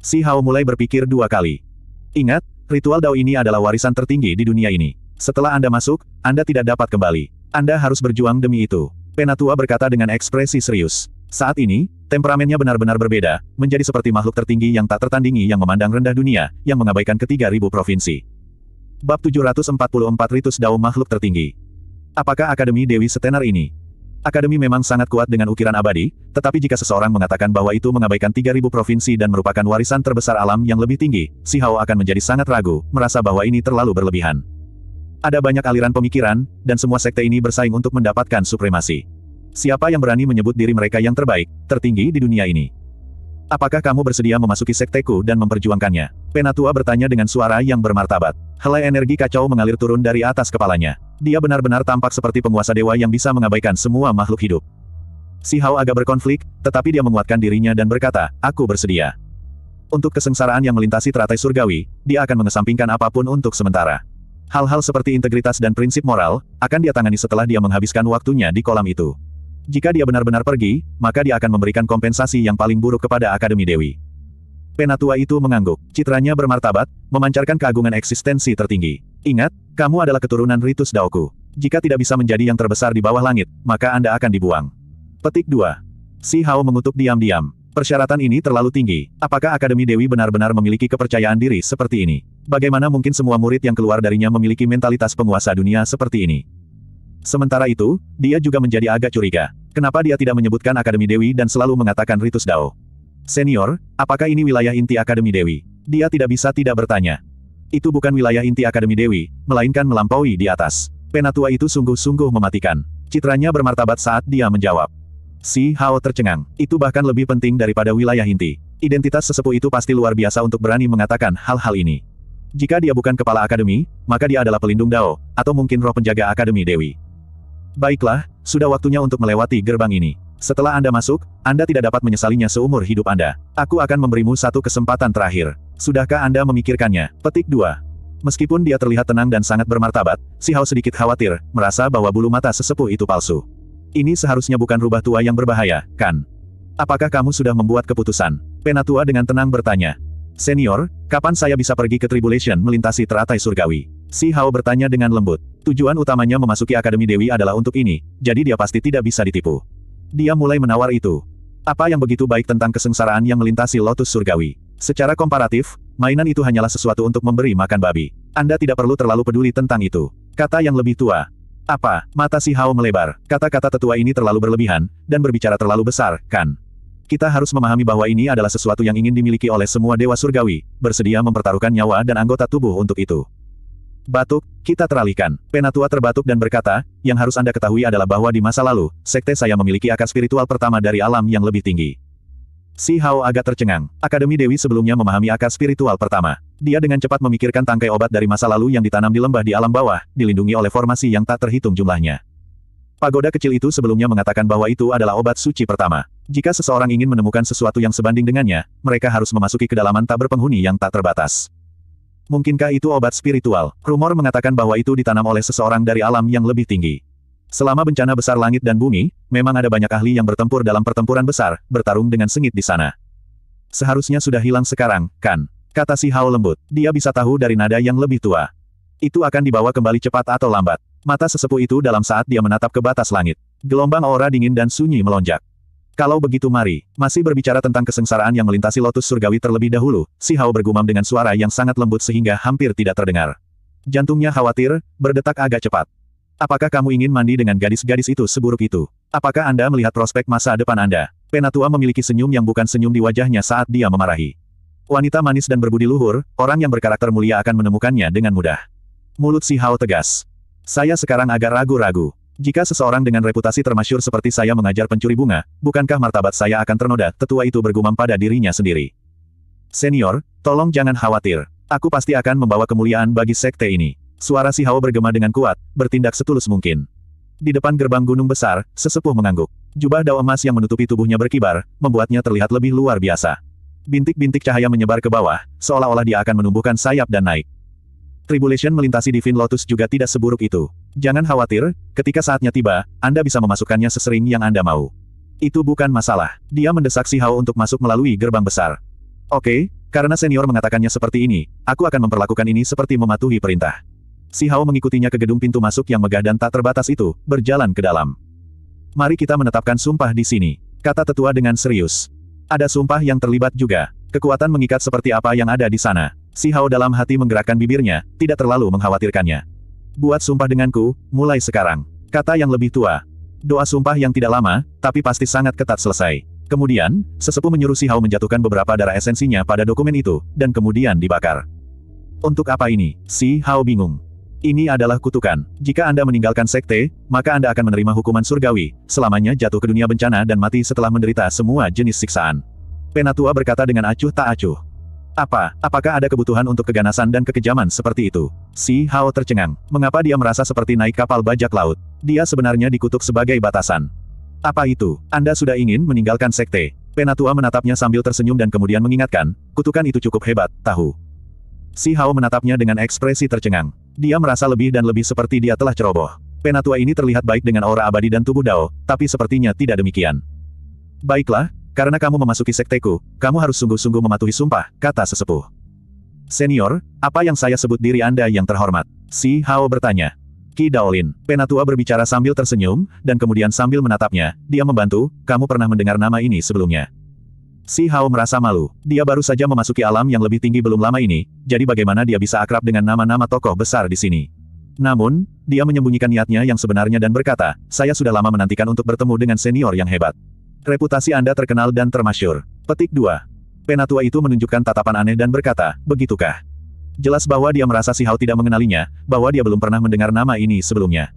A: Si Hao mulai berpikir dua kali. Ingat, ritual Dao ini adalah warisan tertinggi di dunia ini. Setelah Anda masuk, Anda tidak dapat kembali. Anda harus berjuang demi itu. Penatua berkata dengan ekspresi serius. Saat ini, temperamennya benar-benar berbeda, menjadi seperti makhluk tertinggi yang tak tertandingi yang memandang rendah dunia, yang mengabaikan ketiga ribu provinsi. Bab 744 Ritus Dao Makhluk Tertinggi Apakah Akademi Dewi Setenar ini? Akademi memang sangat kuat dengan ukiran abadi, tetapi jika seseorang mengatakan bahwa itu mengabaikan 3000 provinsi dan merupakan warisan terbesar alam yang lebih tinggi, si Hao akan menjadi sangat ragu, merasa bahwa ini terlalu berlebihan. Ada banyak aliran pemikiran, dan semua sekte ini bersaing untuk mendapatkan supremasi. Siapa yang berani menyebut diri mereka yang terbaik, tertinggi di dunia ini? Apakah kamu bersedia memasuki sekteku dan memperjuangkannya? Penatua bertanya dengan suara yang bermartabat. Helai energi kacau mengalir turun dari atas kepalanya. Dia benar-benar tampak seperti penguasa dewa yang bisa mengabaikan semua makhluk hidup. Si Hao agak berkonflik, tetapi dia menguatkan dirinya dan berkata, aku bersedia. Untuk kesengsaraan yang melintasi teratai surgawi, dia akan mengesampingkan apapun untuk sementara. Hal-hal seperti integritas dan prinsip moral, akan dia tangani setelah dia menghabiskan waktunya di kolam itu. Jika dia benar-benar pergi, maka dia akan memberikan kompensasi yang paling buruk kepada Akademi Dewi. Penatua itu mengangguk. Citranya bermartabat, memancarkan keagungan eksistensi tertinggi. Ingat, kamu adalah keturunan Ritus Daoku. Jika tidak bisa menjadi yang terbesar di bawah langit, maka Anda akan dibuang. Petik 2. Si Hao mengutuk diam-diam. Persyaratan ini terlalu tinggi. Apakah Akademi Dewi benar-benar memiliki kepercayaan diri seperti ini? Bagaimana mungkin semua murid yang keluar darinya memiliki mentalitas penguasa dunia seperti ini? Sementara itu, dia juga menjadi agak curiga. Kenapa dia tidak menyebutkan Akademi Dewi dan selalu mengatakan Ritus Dao? Senior, apakah ini wilayah inti Akademi Dewi? Dia tidak bisa tidak bertanya. Itu bukan wilayah inti Akademi Dewi, melainkan melampaui di atas. Penatua itu sungguh-sungguh mematikan. Citranya bermartabat saat dia menjawab. Si Hao tercengang. Itu bahkan lebih penting daripada wilayah inti. Identitas sesepuh itu pasti luar biasa untuk berani mengatakan hal-hal ini. Jika dia bukan kepala akademi, maka dia adalah pelindung Dao, atau mungkin roh penjaga akademi Dewi. Baiklah, sudah waktunya untuk melewati gerbang ini. Setelah Anda masuk, Anda tidak dapat menyesalinya seumur hidup Anda. Aku akan memberimu satu kesempatan terakhir. Sudahkah Anda memikirkannya? Petik 2. Meskipun dia terlihat tenang dan sangat bermartabat, si Hao sedikit khawatir, merasa bahwa bulu mata sesepuh itu palsu. Ini seharusnya bukan rubah tua yang berbahaya, kan? Apakah kamu sudah membuat keputusan? Penatua dengan tenang bertanya. Senior, kapan saya bisa pergi ke Tribulation melintasi teratai surgawi? Si Hao bertanya dengan lembut. Tujuan utamanya memasuki Akademi Dewi adalah untuk ini, jadi dia pasti tidak bisa ditipu. Dia mulai menawar itu. Apa yang begitu baik tentang kesengsaraan yang melintasi lotus surgawi? Secara komparatif, mainan itu hanyalah sesuatu untuk memberi makan babi. Anda tidak perlu terlalu peduli tentang itu. Kata yang lebih tua. Apa? Mata si Hao melebar. Kata-kata tetua ini terlalu berlebihan, dan berbicara terlalu besar, kan? Kita harus memahami bahwa ini adalah sesuatu yang ingin dimiliki oleh semua dewa surgawi, bersedia mempertaruhkan nyawa dan anggota tubuh untuk itu. Batuk, kita teralihkan. Penatua terbatuk dan berkata, yang harus Anda ketahui adalah bahwa di masa lalu, sekte saya memiliki akar spiritual pertama dari alam yang lebih tinggi. Si Hao agak tercengang. Akademi Dewi sebelumnya memahami akar spiritual pertama. Dia dengan cepat memikirkan tangkai obat dari masa lalu yang ditanam di lembah di alam bawah, dilindungi oleh formasi yang tak terhitung jumlahnya. Pagoda kecil itu sebelumnya mengatakan bahwa itu adalah obat suci pertama. Jika seseorang ingin menemukan sesuatu yang sebanding dengannya, mereka harus memasuki kedalaman tak berpenghuni yang tak terbatas. Mungkinkah itu obat spiritual? Rumor mengatakan bahwa itu ditanam oleh seseorang dari alam yang lebih tinggi. Selama bencana besar langit dan bumi, memang ada banyak ahli yang bertempur dalam pertempuran besar, bertarung dengan sengit di sana. Seharusnya sudah hilang sekarang, kan? Kata si Hao lembut. Dia bisa tahu dari nada yang lebih tua. Itu akan dibawa kembali cepat atau lambat. Mata sesepuh itu dalam saat dia menatap ke batas langit. Gelombang aura dingin dan sunyi melonjak. Kalau begitu mari, masih berbicara tentang kesengsaraan yang melintasi lotus surgawi terlebih dahulu, si Hao bergumam dengan suara yang sangat lembut sehingga hampir tidak terdengar. Jantungnya khawatir, berdetak agak cepat. Apakah kamu ingin mandi dengan gadis-gadis itu seburuk itu? Apakah Anda melihat prospek masa depan Anda? Penatua memiliki senyum yang bukan senyum di wajahnya saat dia memarahi. Wanita manis dan berbudi luhur, orang yang berkarakter mulia akan menemukannya dengan mudah. Mulut si Hao tegas. Saya sekarang agak ragu-ragu. Jika seseorang dengan reputasi termasyur seperti saya mengajar pencuri bunga, bukankah martabat saya akan ternoda? Tetua itu bergumam pada dirinya sendiri. Senior, tolong jangan khawatir. Aku pasti akan membawa kemuliaan bagi sekte ini. Suara si Hao bergema dengan kuat, bertindak setulus mungkin. Di depan gerbang gunung besar, sesepuh mengangguk. Jubah dao emas yang menutupi tubuhnya berkibar, membuatnya terlihat lebih luar biasa. Bintik-bintik cahaya menyebar ke bawah, seolah-olah dia akan menumbuhkan sayap dan naik. Tribulation melintasi Divine Lotus juga tidak seburuk itu. Jangan khawatir, ketika saatnya tiba, Anda bisa memasukkannya sesering yang Anda mau. Itu bukan masalah. Dia mendesak si Hao untuk masuk melalui gerbang besar. Oke, karena senior mengatakannya seperti ini, aku akan memperlakukan ini seperti mematuhi perintah. Si Hao mengikutinya ke gedung pintu masuk yang megah dan tak terbatas itu, berjalan ke dalam. Mari kita menetapkan sumpah di sini, kata tetua dengan serius. Ada sumpah yang terlibat juga. Kekuatan mengikat seperti apa yang ada di sana. Si Hao dalam hati menggerakkan bibirnya, tidak terlalu mengkhawatirkannya. Buat sumpah denganku, mulai sekarang. Kata yang lebih tua. Doa sumpah yang tidak lama, tapi pasti sangat ketat selesai. Kemudian, sesepuh menyuruh si Hao menjatuhkan beberapa darah esensinya pada dokumen itu, dan kemudian dibakar. Untuk apa ini? Si Hao bingung. Ini adalah kutukan. Jika Anda meninggalkan sekte, maka Anda akan menerima hukuman surgawi, selamanya jatuh ke dunia bencana dan mati setelah menderita semua jenis siksaan. Penatua berkata dengan acuh tak acuh. Apa, apakah ada kebutuhan untuk keganasan dan kekejaman seperti itu? Si Hao tercengang. Mengapa dia merasa seperti naik kapal bajak laut? Dia sebenarnya dikutuk sebagai batasan. Apa itu? Anda sudah ingin meninggalkan sekte? Penatua menatapnya sambil tersenyum dan kemudian mengingatkan, kutukan itu cukup hebat, tahu. Si Hao menatapnya dengan ekspresi tercengang. Dia merasa lebih dan lebih seperti dia telah ceroboh. Penatua ini terlihat baik dengan aura abadi dan tubuh Dao, tapi sepertinya tidak demikian. Baiklah, karena kamu memasuki sekteku, kamu harus sungguh-sungguh mematuhi sumpah, kata sesepuh. Senior, apa yang saya sebut diri Anda yang terhormat? Si Hao bertanya. Ki Daolin, penatua berbicara sambil tersenyum, dan kemudian sambil menatapnya, dia membantu, kamu pernah mendengar nama ini sebelumnya. Si Hao merasa malu. Dia baru saja memasuki alam yang lebih tinggi belum lama ini, jadi bagaimana dia bisa akrab dengan nama-nama tokoh besar di sini. Namun, dia menyembunyikan niatnya yang sebenarnya dan berkata, saya sudah lama menantikan untuk bertemu dengan senior yang hebat. Reputasi Anda terkenal dan termasyur. Petik 2. Penatua itu menunjukkan tatapan aneh dan berkata, begitukah? Jelas bahwa dia merasa si Hao tidak mengenalinya, bahwa dia belum pernah mendengar nama ini sebelumnya.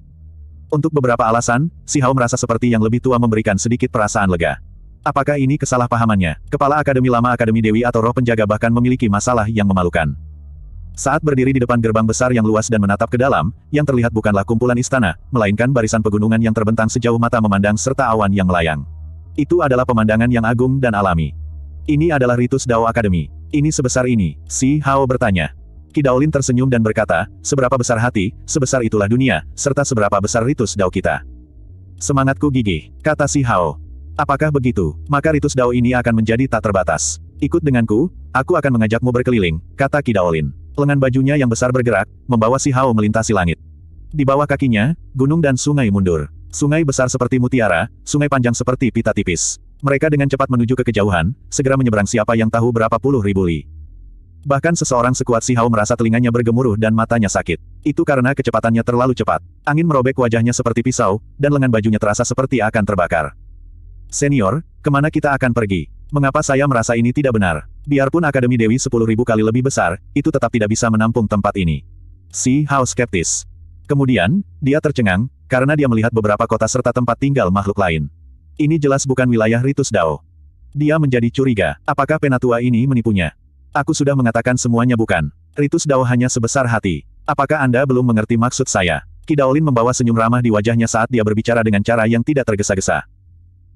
A: Untuk beberapa alasan, si Hao merasa seperti yang lebih tua memberikan sedikit perasaan lega. Apakah ini kesalahpahamannya? Kepala Akademi Lama Akademi Dewi atau Roh Penjaga bahkan memiliki masalah yang memalukan. Saat berdiri di depan gerbang besar yang luas dan menatap ke dalam, yang terlihat bukanlah kumpulan istana, melainkan barisan pegunungan yang terbentang sejauh mata memandang serta awan yang melayang. Itu adalah pemandangan yang agung dan alami. Ini adalah ritus Dao Akademi. Ini sebesar ini, Si Hao bertanya. Daolin tersenyum dan berkata, seberapa besar hati, sebesar itulah dunia, serta seberapa besar ritus Dao kita. Semangatku gigih, kata Si Hao. Apakah begitu, maka ritus Dao ini akan menjadi tak terbatas. Ikut denganku, aku akan mengajakmu berkeliling, kata Daolin. Lengan bajunya yang besar bergerak, membawa Si Hao melintasi langit. Di bawah kakinya, gunung dan sungai mundur. Sungai besar seperti mutiara, sungai panjang seperti pita tipis. Mereka dengan cepat menuju ke kejauhan, segera menyeberang siapa yang tahu berapa puluh ribu li. Bahkan seseorang sekuat si Hao merasa telinganya bergemuruh dan matanya sakit. Itu karena kecepatannya terlalu cepat. Angin merobek wajahnya seperti pisau, dan lengan bajunya terasa seperti akan terbakar. Senior, kemana kita akan pergi? Mengapa saya merasa ini tidak benar? Biarpun Akademi Dewi sepuluh ribu kali lebih besar, itu tetap tidak bisa menampung tempat ini. Si Hao skeptis. Kemudian, dia tercengang, karena dia melihat beberapa kota serta tempat tinggal makhluk lain. Ini jelas bukan wilayah Ritus Dao. Dia menjadi curiga, apakah penatua ini menipunya? Aku sudah mengatakan semuanya bukan. Ritus Dao hanya sebesar hati. Apakah Anda belum mengerti maksud saya? Kidaolin membawa senyum ramah di wajahnya saat dia berbicara dengan cara yang tidak tergesa-gesa.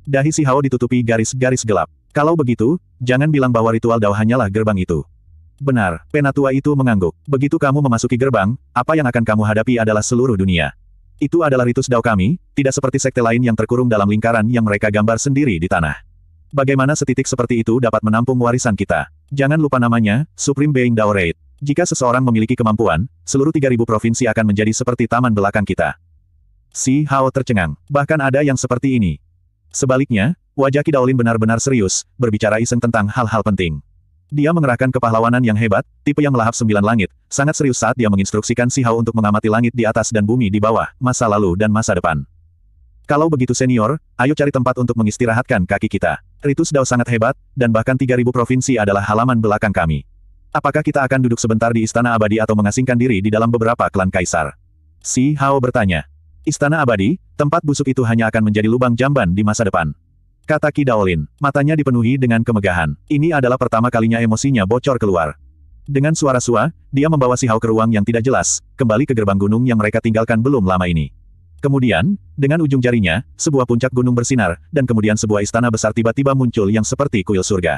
A: Dahi si Hao ditutupi garis-garis gelap. Kalau begitu, jangan bilang bahwa ritual Dao hanyalah gerbang itu. Benar, penatua itu mengangguk. Begitu kamu memasuki gerbang, apa yang akan kamu hadapi adalah seluruh dunia. Itu adalah ritus dao kami, tidak seperti sekte lain yang terkurung dalam lingkaran yang mereka gambar sendiri di tanah. Bagaimana setitik seperti itu dapat menampung warisan kita? Jangan lupa namanya, Supreme Being Dao Raid. Jika seseorang memiliki kemampuan, seluruh 3.000 provinsi akan menjadi seperti taman belakang kita. Si Hao tercengang. Bahkan ada yang seperti ini. Sebaliknya, wajah Kidaolin benar-benar serius, berbicara iseng tentang hal-hal penting. Dia mengerahkan kepahlawanan yang hebat, tipe yang melahap sembilan langit, sangat serius saat dia menginstruksikan Si Hao untuk mengamati langit di atas dan bumi di bawah, masa lalu dan masa depan. Kalau begitu senior, ayo cari tempat untuk mengistirahatkan kaki kita. Ritus Dao sangat hebat, dan bahkan 3000 provinsi adalah halaman belakang kami. Apakah kita akan duduk sebentar di Istana Abadi atau mengasingkan diri di dalam beberapa klan kaisar? Si Hao bertanya. Istana Abadi, tempat busuk itu hanya akan menjadi lubang jamban di masa depan. Kata Kidaolin, matanya dipenuhi dengan kemegahan. Ini adalah pertama kalinya emosinya bocor keluar. Dengan suara sua, dia membawa si Hao ke ruang yang tidak jelas, kembali ke gerbang gunung yang mereka tinggalkan belum lama ini. Kemudian, dengan ujung jarinya, sebuah puncak gunung bersinar, dan kemudian sebuah istana besar tiba-tiba muncul yang seperti kuil surga.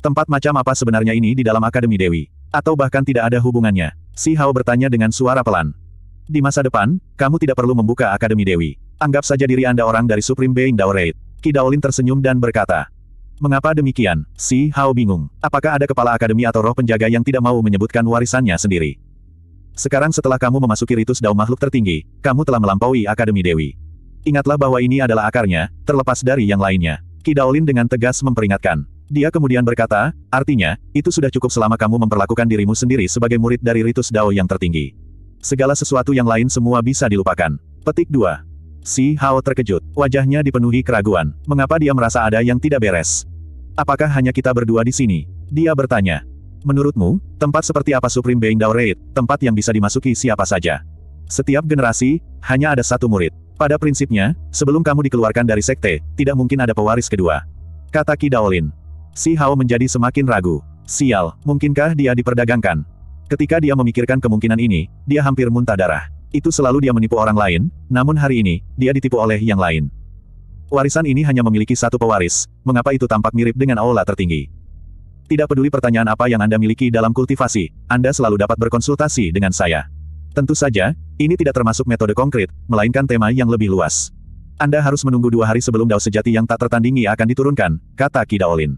A: Tempat macam apa sebenarnya ini di dalam Akademi Dewi? Atau bahkan tidak ada hubungannya? Si Hao bertanya dengan suara pelan. Di masa depan, kamu tidak perlu membuka Akademi Dewi. Anggap saja diri Anda orang dari Supreme Being Daoraid. Kidaolin tersenyum dan berkata. Mengapa demikian? Si Hao bingung. Apakah ada kepala akademi atau roh penjaga yang tidak mau menyebutkan warisannya sendiri? Sekarang setelah kamu memasuki ritus dao makhluk tertinggi, kamu telah melampaui akademi dewi. Ingatlah bahwa ini adalah akarnya, terlepas dari yang lainnya. Kidaolin dengan tegas memperingatkan. Dia kemudian berkata, artinya, itu sudah cukup selama kamu memperlakukan dirimu sendiri sebagai murid dari ritus Dao yang tertinggi. Segala sesuatu yang lain semua bisa dilupakan. Petik 2. Si Hao terkejut, wajahnya dipenuhi keraguan. Mengapa dia merasa ada yang tidak beres? Apakah hanya kita berdua di sini? Dia bertanya. Menurutmu, tempat seperti apa Supreme Being Dao Raid, tempat yang bisa dimasuki siapa saja? Setiap generasi, hanya ada satu murid. Pada prinsipnya, sebelum kamu dikeluarkan dari sekte, tidak mungkin ada pewaris kedua. Kata Ki Kidaolin. Si Hao menjadi semakin ragu. Sial, mungkinkah dia diperdagangkan? Ketika dia memikirkan kemungkinan ini, dia hampir muntah darah. Itu selalu dia menipu orang lain, namun hari ini, dia ditipu oleh yang lain. Warisan ini hanya memiliki satu pewaris, mengapa itu tampak mirip dengan aula tertinggi. Tidak peduli pertanyaan apa yang Anda miliki dalam kultivasi, Anda selalu dapat berkonsultasi dengan saya. Tentu saja, ini tidak termasuk metode konkret, melainkan tema yang lebih luas. Anda harus menunggu dua hari sebelum Dao sejati yang tak tertandingi akan diturunkan, kata Kidaolin.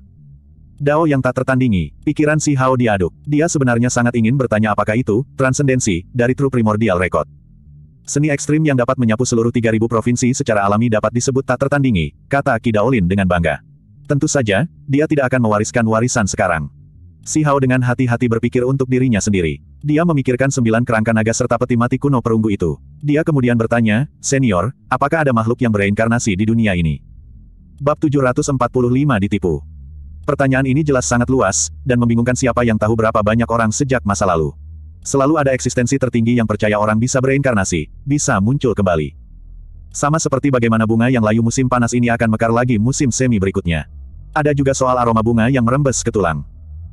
A: Dao yang tak tertandingi, pikiran si Hao diaduk. Dia sebenarnya sangat ingin bertanya apakah itu, transendensi, dari true primordial record. Seni ekstrim yang dapat menyapu seluruh 3.000 provinsi secara alami dapat disebut tak tertandingi, kata Kidaolin dengan bangga. Tentu saja, dia tidak akan mewariskan warisan sekarang. Si Hao dengan hati-hati berpikir untuk dirinya sendiri. Dia memikirkan sembilan kerangka naga serta peti mati kuno perunggu itu. Dia kemudian bertanya, Senior, apakah ada makhluk yang bereinkarnasi di dunia ini? Bab 745 ditipu. Pertanyaan ini jelas sangat luas, dan membingungkan siapa yang tahu berapa banyak orang sejak masa lalu. Selalu ada eksistensi tertinggi yang percaya orang bisa bereinkarnasi, bisa muncul kembali. Sama seperti bagaimana bunga yang layu musim panas ini akan mekar lagi musim semi berikutnya. Ada juga soal aroma bunga yang merembes ke tulang.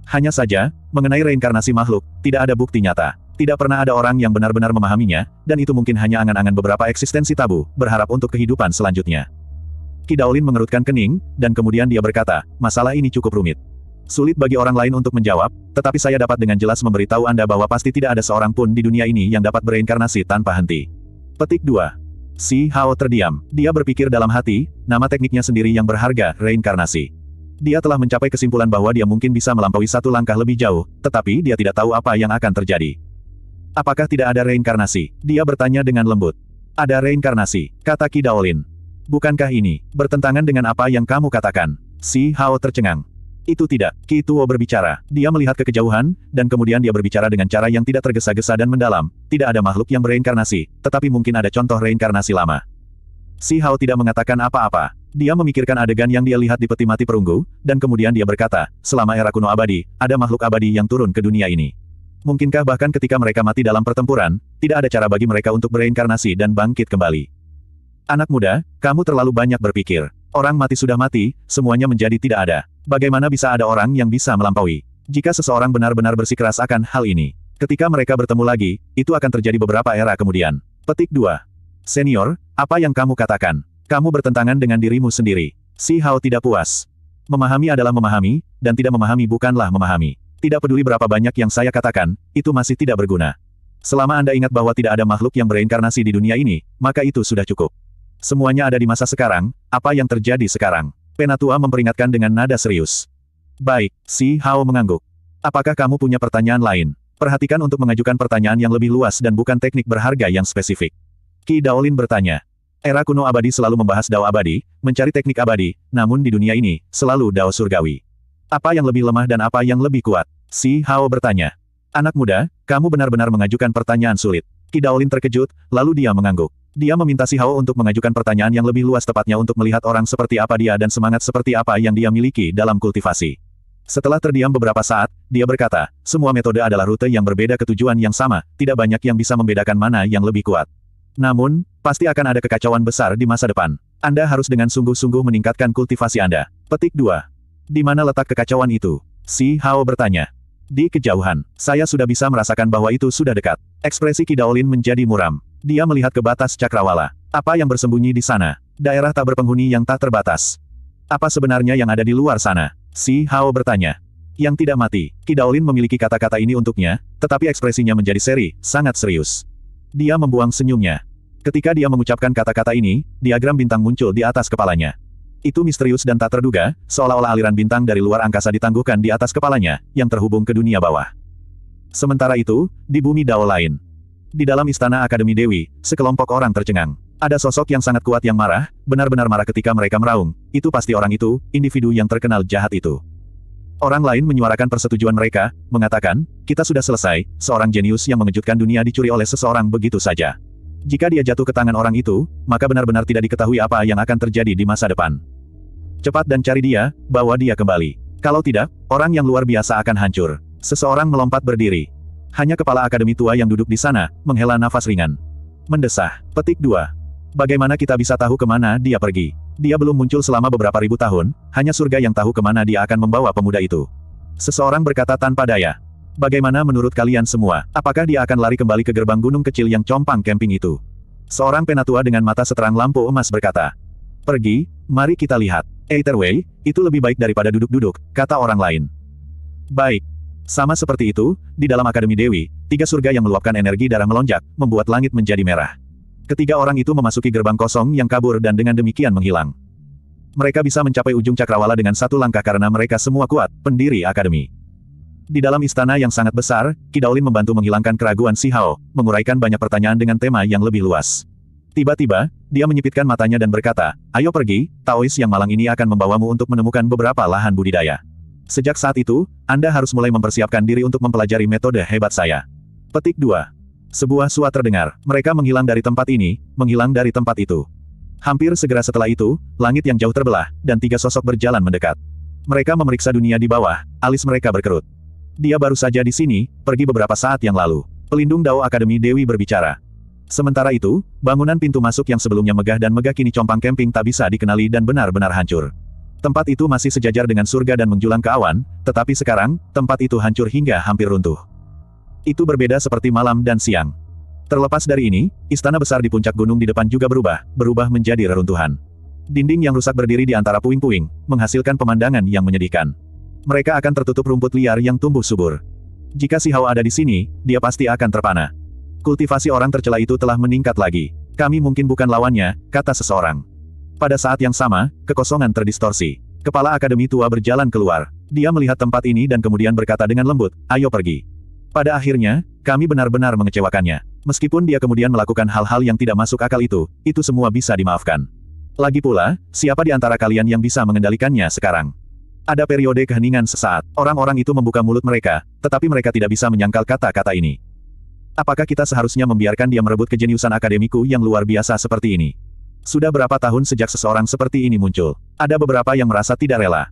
A: Hanya saja, mengenai reinkarnasi makhluk, tidak ada bukti nyata. Tidak pernah ada orang yang benar-benar memahaminya, dan itu mungkin hanya angan-angan beberapa eksistensi tabu, berharap untuk kehidupan selanjutnya. Kidaolin mengerutkan kening, dan kemudian dia berkata, masalah ini cukup rumit. Sulit bagi orang lain untuk menjawab, tetapi saya dapat dengan jelas memberitahu Anda bahwa pasti tidak ada seorang pun di dunia ini yang dapat bereinkarnasi tanpa henti. Petik 2. Si Hao terdiam. Dia berpikir dalam hati, nama tekniknya sendiri yang berharga, reinkarnasi. Dia telah mencapai kesimpulan bahwa dia mungkin bisa melampaui satu langkah lebih jauh, tetapi dia tidak tahu apa yang akan terjadi. Apakah tidak ada reinkarnasi? Dia bertanya dengan lembut. Ada reinkarnasi, kata Kidaolin. Bukankah ini bertentangan dengan apa yang kamu katakan? Si Hao tercengang. Itu tidak. Kituo berbicara. Dia melihat ke kejauhan, dan kemudian dia berbicara dengan cara yang tidak tergesa-gesa dan mendalam. Tidak ada makhluk yang bereinkarnasi, tetapi mungkin ada contoh reinkarnasi lama. Si Hao tidak mengatakan apa-apa. Dia memikirkan adegan yang dia lihat di peti mati perunggu, dan kemudian dia berkata, selama era kuno abadi, ada makhluk abadi yang turun ke dunia ini. Mungkinkah bahkan ketika mereka mati dalam pertempuran, tidak ada cara bagi mereka untuk bereinkarnasi dan bangkit kembali. Anak muda, kamu terlalu banyak berpikir. Orang mati sudah mati, semuanya menjadi tidak ada. Bagaimana bisa ada orang yang bisa melampaui? Jika seseorang benar-benar bersikeras akan hal ini, ketika mereka bertemu lagi, itu akan terjadi beberapa era kemudian. Petik 2. Senior, apa yang kamu katakan? Kamu bertentangan dengan dirimu sendiri. Si Hao tidak puas. Memahami adalah memahami, dan tidak memahami bukanlah memahami. Tidak peduli berapa banyak yang saya katakan, itu masih tidak berguna. Selama Anda ingat bahwa tidak ada makhluk yang bereinkarnasi di dunia ini, maka itu sudah cukup. Semuanya ada di masa sekarang, apa yang terjadi sekarang? Penatua memperingatkan dengan nada serius. Baik, Si Hao mengangguk. Apakah kamu punya pertanyaan lain? Perhatikan untuk mengajukan pertanyaan yang lebih luas dan bukan teknik berharga yang spesifik. Ki Daolin bertanya. Era kuno abadi selalu membahas dao abadi, mencari teknik abadi, namun di dunia ini, selalu dao surgawi. Apa yang lebih lemah dan apa yang lebih kuat? Si Hao bertanya. Anak muda, kamu benar-benar mengajukan pertanyaan sulit. Kidaolin terkejut, lalu dia mengangguk. Dia meminta Si Hao untuk mengajukan pertanyaan yang lebih luas tepatnya untuk melihat orang seperti apa dia dan semangat seperti apa yang dia miliki dalam kultivasi. Setelah terdiam beberapa saat, dia berkata, semua metode adalah rute yang berbeda ke yang sama, tidak banyak yang bisa membedakan mana yang lebih kuat. Namun, pasti akan ada kekacauan besar di masa depan. Anda harus dengan sungguh-sungguh meningkatkan kultivasi Anda. Petik 2. Di mana letak kekacauan itu? Si Hao bertanya. Di kejauhan, saya sudah bisa merasakan bahwa itu sudah dekat. Ekspresi Kidaolin menjadi muram. Dia melihat ke batas cakrawala. Apa yang bersembunyi di sana? Daerah tak berpenghuni yang tak terbatas. Apa sebenarnya yang ada di luar sana? Si Hao bertanya. Yang tidak mati, Kidaolin memiliki kata-kata ini untuknya, tetapi ekspresinya menjadi seri, sangat serius. Dia membuang senyumnya. Ketika dia mengucapkan kata-kata ini, diagram bintang muncul di atas kepalanya. Itu misterius dan tak terduga, seolah-olah aliran bintang dari luar angkasa ditangguhkan di atas kepalanya, yang terhubung ke dunia bawah. Sementara itu, di bumi Dao lain. Di dalam istana Akademi Dewi, sekelompok orang tercengang. Ada sosok yang sangat kuat yang marah, benar-benar marah ketika mereka meraung. Itu pasti orang itu, individu yang terkenal jahat itu. Orang lain menyuarakan persetujuan mereka, mengatakan, kita sudah selesai, seorang jenius yang mengejutkan dunia dicuri oleh seseorang begitu saja. Jika dia jatuh ke tangan orang itu, maka benar-benar tidak diketahui apa yang akan terjadi di masa depan. Cepat dan cari dia, bawa dia kembali. Kalau tidak, orang yang luar biasa akan hancur. Seseorang melompat berdiri. Hanya kepala akademi tua yang duduk di sana, menghela nafas ringan. Mendesah. Petik dua. Bagaimana kita bisa tahu kemana dia pergi? Dia belum muncul selama beberapa ribu tahun, hanya surga yang tahu kemana dia akan membawa pemuda itu. Seseorang berkata tanpa daya. Bagaimana menurut kalian semua, apakah dia akan lari kembali ke gerbang gunung kecil yang compang camping itu? Seorang penatua dengan mata seterang lampu emas berkata. Pergi, mari kita lihat. Either way, itu lebih baik daripada duduk-duduk, kata orang lain. Baik. Sama seperti itu, di dalam Akademi Dewi, tiga surga yang meluapkan energi darah melonjak, membuat langit menjadi merah. Ketiga orang itu memasuki gerbang kosong yang kabur dan dengan demikian menghilang. Mereka bisa mencapai ujung cakrawala dengan satu langkah karena mereka semua kuat, pendiri Akademi. Di dalam istana yang sangat besar, Kidaolin membantu menghilangkan keraguan Si Hao, menguraikan banyak pertanyaan dengan tema yang lebih luas. Tiba-tiba, dia menyipitkan matanya dan berkata, ayo pergi, Taois yang malang ini akan membawamu untuk menemukan beberapa lahan budidaya. Sejak saat itu, Anda harus mulai mempersiapkan diri untuk mempelajari metode hebat saya. Petik 2. Sebuah suara terdengar, mereka menghilang dari tempat ini, menghilang dari tempat itu. Hampir segera setelah itu, langit yang jauh terbelah, dan tiga sosok berjalan mendekat. Mereka memeriksa dunia di bawah, alis mereka berkerut. Dia baru saja di sini, pergi beberapa saat yang lalu. Pelindung Dao Akademi Dewi berbicara. Sementara itu, bangunan pintu masuk yang sebelumnya megah dan megah kini compang camping tak bisa dikenali dan benar-benar hancur. Tempat itu masih sejajar dengan surga dan menjulang ke awan, tetapi sekarang, tempat itu hancur hingga hampir runtuh. Itu berbeda seperti malam dan siang. Terlepas dari ini, istana besar di puncak gunung di depan juga berubah, berubah menjadi reruntuhan. Dinding yang rusak berdiri di antara puing-puing, menghasilkan pemandangan yang menyedihkan. Mereka akan tertutup rumput liar yang tumbuh subur. Jika si Hao ada di sini, dia pasti akan terpana. Kultivasi orang tercela itu telah meningkat lagi. Kami mungkin bukan lawannya, kata seseorang. Pada saat yang sama, kekosongan terdistorsi. Kepala Akademi Tua berjalan keluar. Dia melihat tempat ini dan kemudian berkata dengan lembut, ayo pergi. Pada akhirnya, kami benar-benar mengecewakannya. Meskipun dia kemudian melakukan hal-hal yang tidak masuk akal itu, itu semua bisa dimaafkan. Lagi pula, siapa di antara kalian yang bisa mengendalikannya sekarang? Ada periode keheningan sesaat, orang-orang itu membuka mulut mereka, tetapi mereka tidak bisa menyangkal kata-kata ini. Apakah kita seharusnya membiarkan dia merebut kejeniusan akademiku yang luar biasa seperti ini? Sudah berapa tahun sejak seseorang seperti ini muncul? Ada beberapa yang merasa tidak rela.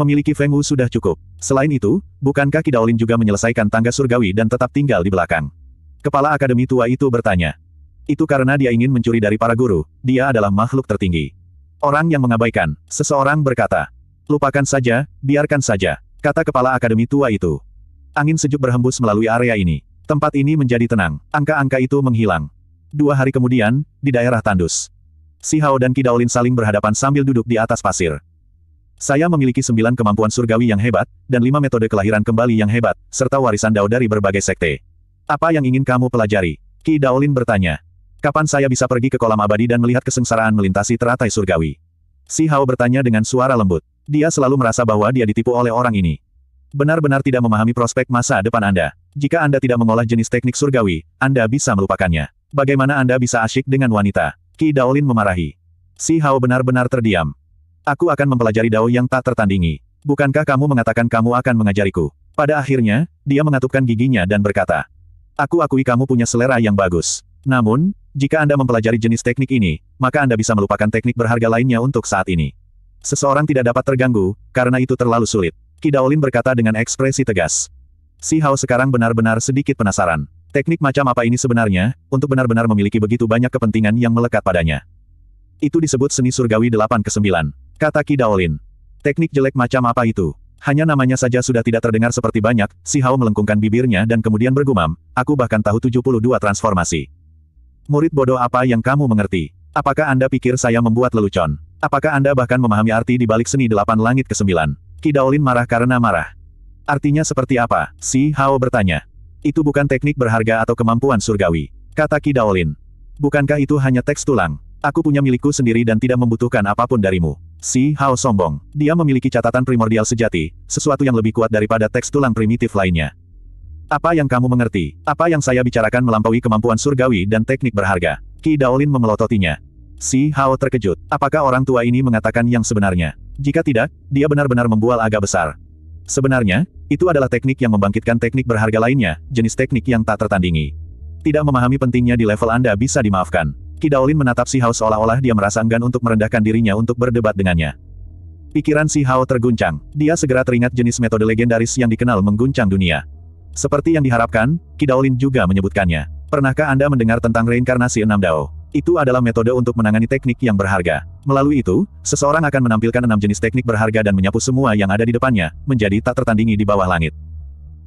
A: Memiliki Feng Wu sudah cukup. Selain itu, bukankah Kidaolin juga menyelesaikan tangga surgawi dan tetap tinggal di belakang? Kepala Akademi Tua itu bertanya. Itu karena dia ingin mencuri dari para guru, dia adalah makhluk tertinggi. Orang yang mengabaikan, seseorang berkata. Lupakan saja, biarkan saja, kata Kepala Akademi Tua itu. Angin sejuk berhembus melalui area ini. Tempat ini menjadi tenang, angka-angka itu menghilang. Dua hari kemudian, di daerah Tandus. Si Hao dan Kidaolin saling berhadapan sambil duduk di atas pasir. Saya memiliki sembilan kemampuan surgawi yang hebat, dan lima metode kelahiran kembali yang hebat, serta warisan dao dari berbagai sekte. Apa yang ingin kamu pelajari? Ki Daolin bertanya. Kapan saya bisa pergi ke kolam abadi dan melihat kesengsaraan melintasi teratai surgawi? Si Hao bertanya dengan suara lembut. Dia selalu merasa bahwa dia ditipu oleh orang ini. Benar-benar tidak memahami prospek masa depan Anda. Jika Anda tidak mengolah jenis teknik surgawi, Anda bisa melupakannya. Bagaimana Anda bisa asyik dengan wanita? Ki Daolin memarahi. Si Hao benar-benar terdiam. Aku akan mempelajari Dao yang tak tertandingi. Bukankah kamu mengatakan kamu akan mengajariku? Pada akhirnya, dia mengatupkan giginya dan berkata, Aku akui kamu punya selera yang bagus. Namun, jika Anda mempelajari jenis teknik ini, maka Anda bisa melupakan teknik berharga lainnya untuk saat ini. Seseorang tidak dapat terganggu, karena itu terlalu sulit. Kidaolin berkata dengan ekspresi tegas. Si Hao sekarang benar-benar sedikit penasaran. Teknik macam apa ini sebenarnya, untuk benar-benar memiliki begitu banyak kepentingan yang melekat padanya. Itu disebut seni surgawi 8 ke 9. Kata Daolin. Teknik jelek macam apa itu? Hanya namanya saja sudah tidak terdengar seperti banyak, si Hao melengkungkan bibirnya dan kemudian bergumam, aku bahkan tahu 72 transformasi. Murid bodoh apa yang kamu mengerti? Apakah Anda pikir saya membuat lelucon? Apakah Anda bahkan memahami arti di balik seni delapan langit ke Ki Daolin marah karena marah. Artinya seperti apa? Si Hao bertanya. Itu bukan teknik berharga atau kemampuan surgawi. Kata Ki Daolin. Bukankah itu hanya teks tulang? Aku punya milikku sendiri dan tidak membutuhkan apapun darimu. Si Hao sombong. Dia memiliki catatan primordial sejati, sesuatu yang lebih kuat daripada teks tulang primitif lainnya. Apa yang kamu mengerti? Apa yang saya bicarakan melampaui kemampuan surgawi dan teknik berharga? Ki Daolin memelototinya. Si Hao terkejut. Apakah orang tua ini mengatakan yang sebenarnya? Jika tidak, dia benar-benar membual agak besar. Sebenarnya, itu adalah teknik yang membangkitkan teknik berharga lainnya, jenis teknik yang tak tertandingi. Tidak memahami pentingnya di level Anda bisa dimaafkan. Kidaolin menatap Si Hao seolah-olah dia merasa enggan untuk merendahkan dirinya untuk berdebat dengannya. Pikiran Si Hao terguncang. Dia segera teringat jenis metode legendaris yang dikenal mengguncang dunia. Seperti yang diharapkan, Kidaolin juga menyebutkannya. Pernahkah Anda mendengar tentang reinkarnasi enam dao? Itu adalah metode untuk menangani teknik yang berharga. Melalui itu, seseorang akan menampilkan enam jenis teknik berharga dan menyapu semua yang ada di depannya, menjadi tak tertandingi di bawah langit.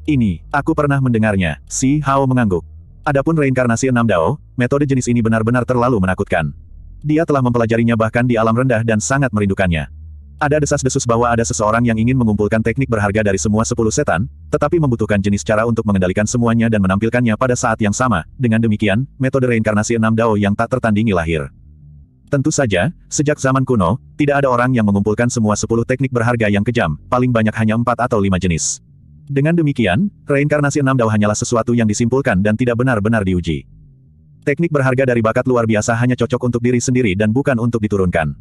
A: Ini, aku pernah mendengarnya, si Hao mengangguk. Adapun reinkarnasi enam dao, metode jenis ini benar-benar terlalu menakutkan. Dia telah mempelajarinya bahkan di alam rendah dan sangat merindukannya. Ada desas-desus bahwa ada seseorang yang ingin mengumpulkan teknik berharga dari semua sepuluh setan, tetapi membutuhkan jenis cara untuk mengendalikan semuanya dan menampilkannya pada saat yang sama. Dengan demikian, metode reinkarnasi enam dao yang tak tertandingi lahir. Tentu saja, sejak zaman kuno, tidak ada orang yang mengumpulkan semua sepuluh teknik berharga yang kejam, paling banyak hanya empat atau lima jenis. Dengan demikian, reinkarnasi enam dao hanyalah sesuatu yang disimpulkan dan tidak benar-benar diuji. Teknik berharga dari bakat luar biasa hanya cocok untuk diri sendiri dan bukan untuk diturunkan.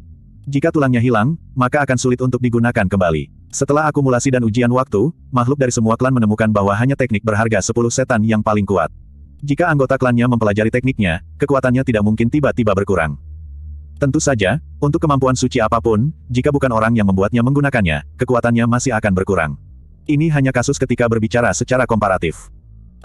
A: Jika tulangnya hilang, maka akan sulit untuk digunakan kembali. Setelah akumulasi dan ujian waktu, makhluk dari semua klan menemukan bahwa hanya teknik berharga 10 setan yang paling kuat. Jika anggota klannya mempelajari tekniknya, kekuatannya tidak mungkin tiba-tiba berkurang. Tentu saja, untuk kemampuan suci apapun, jika bukan orang yang membuatnya menggunakannya, kekuatannya masih akan berkurang. Ini hanya kasus ketika berbicara secara komparatif.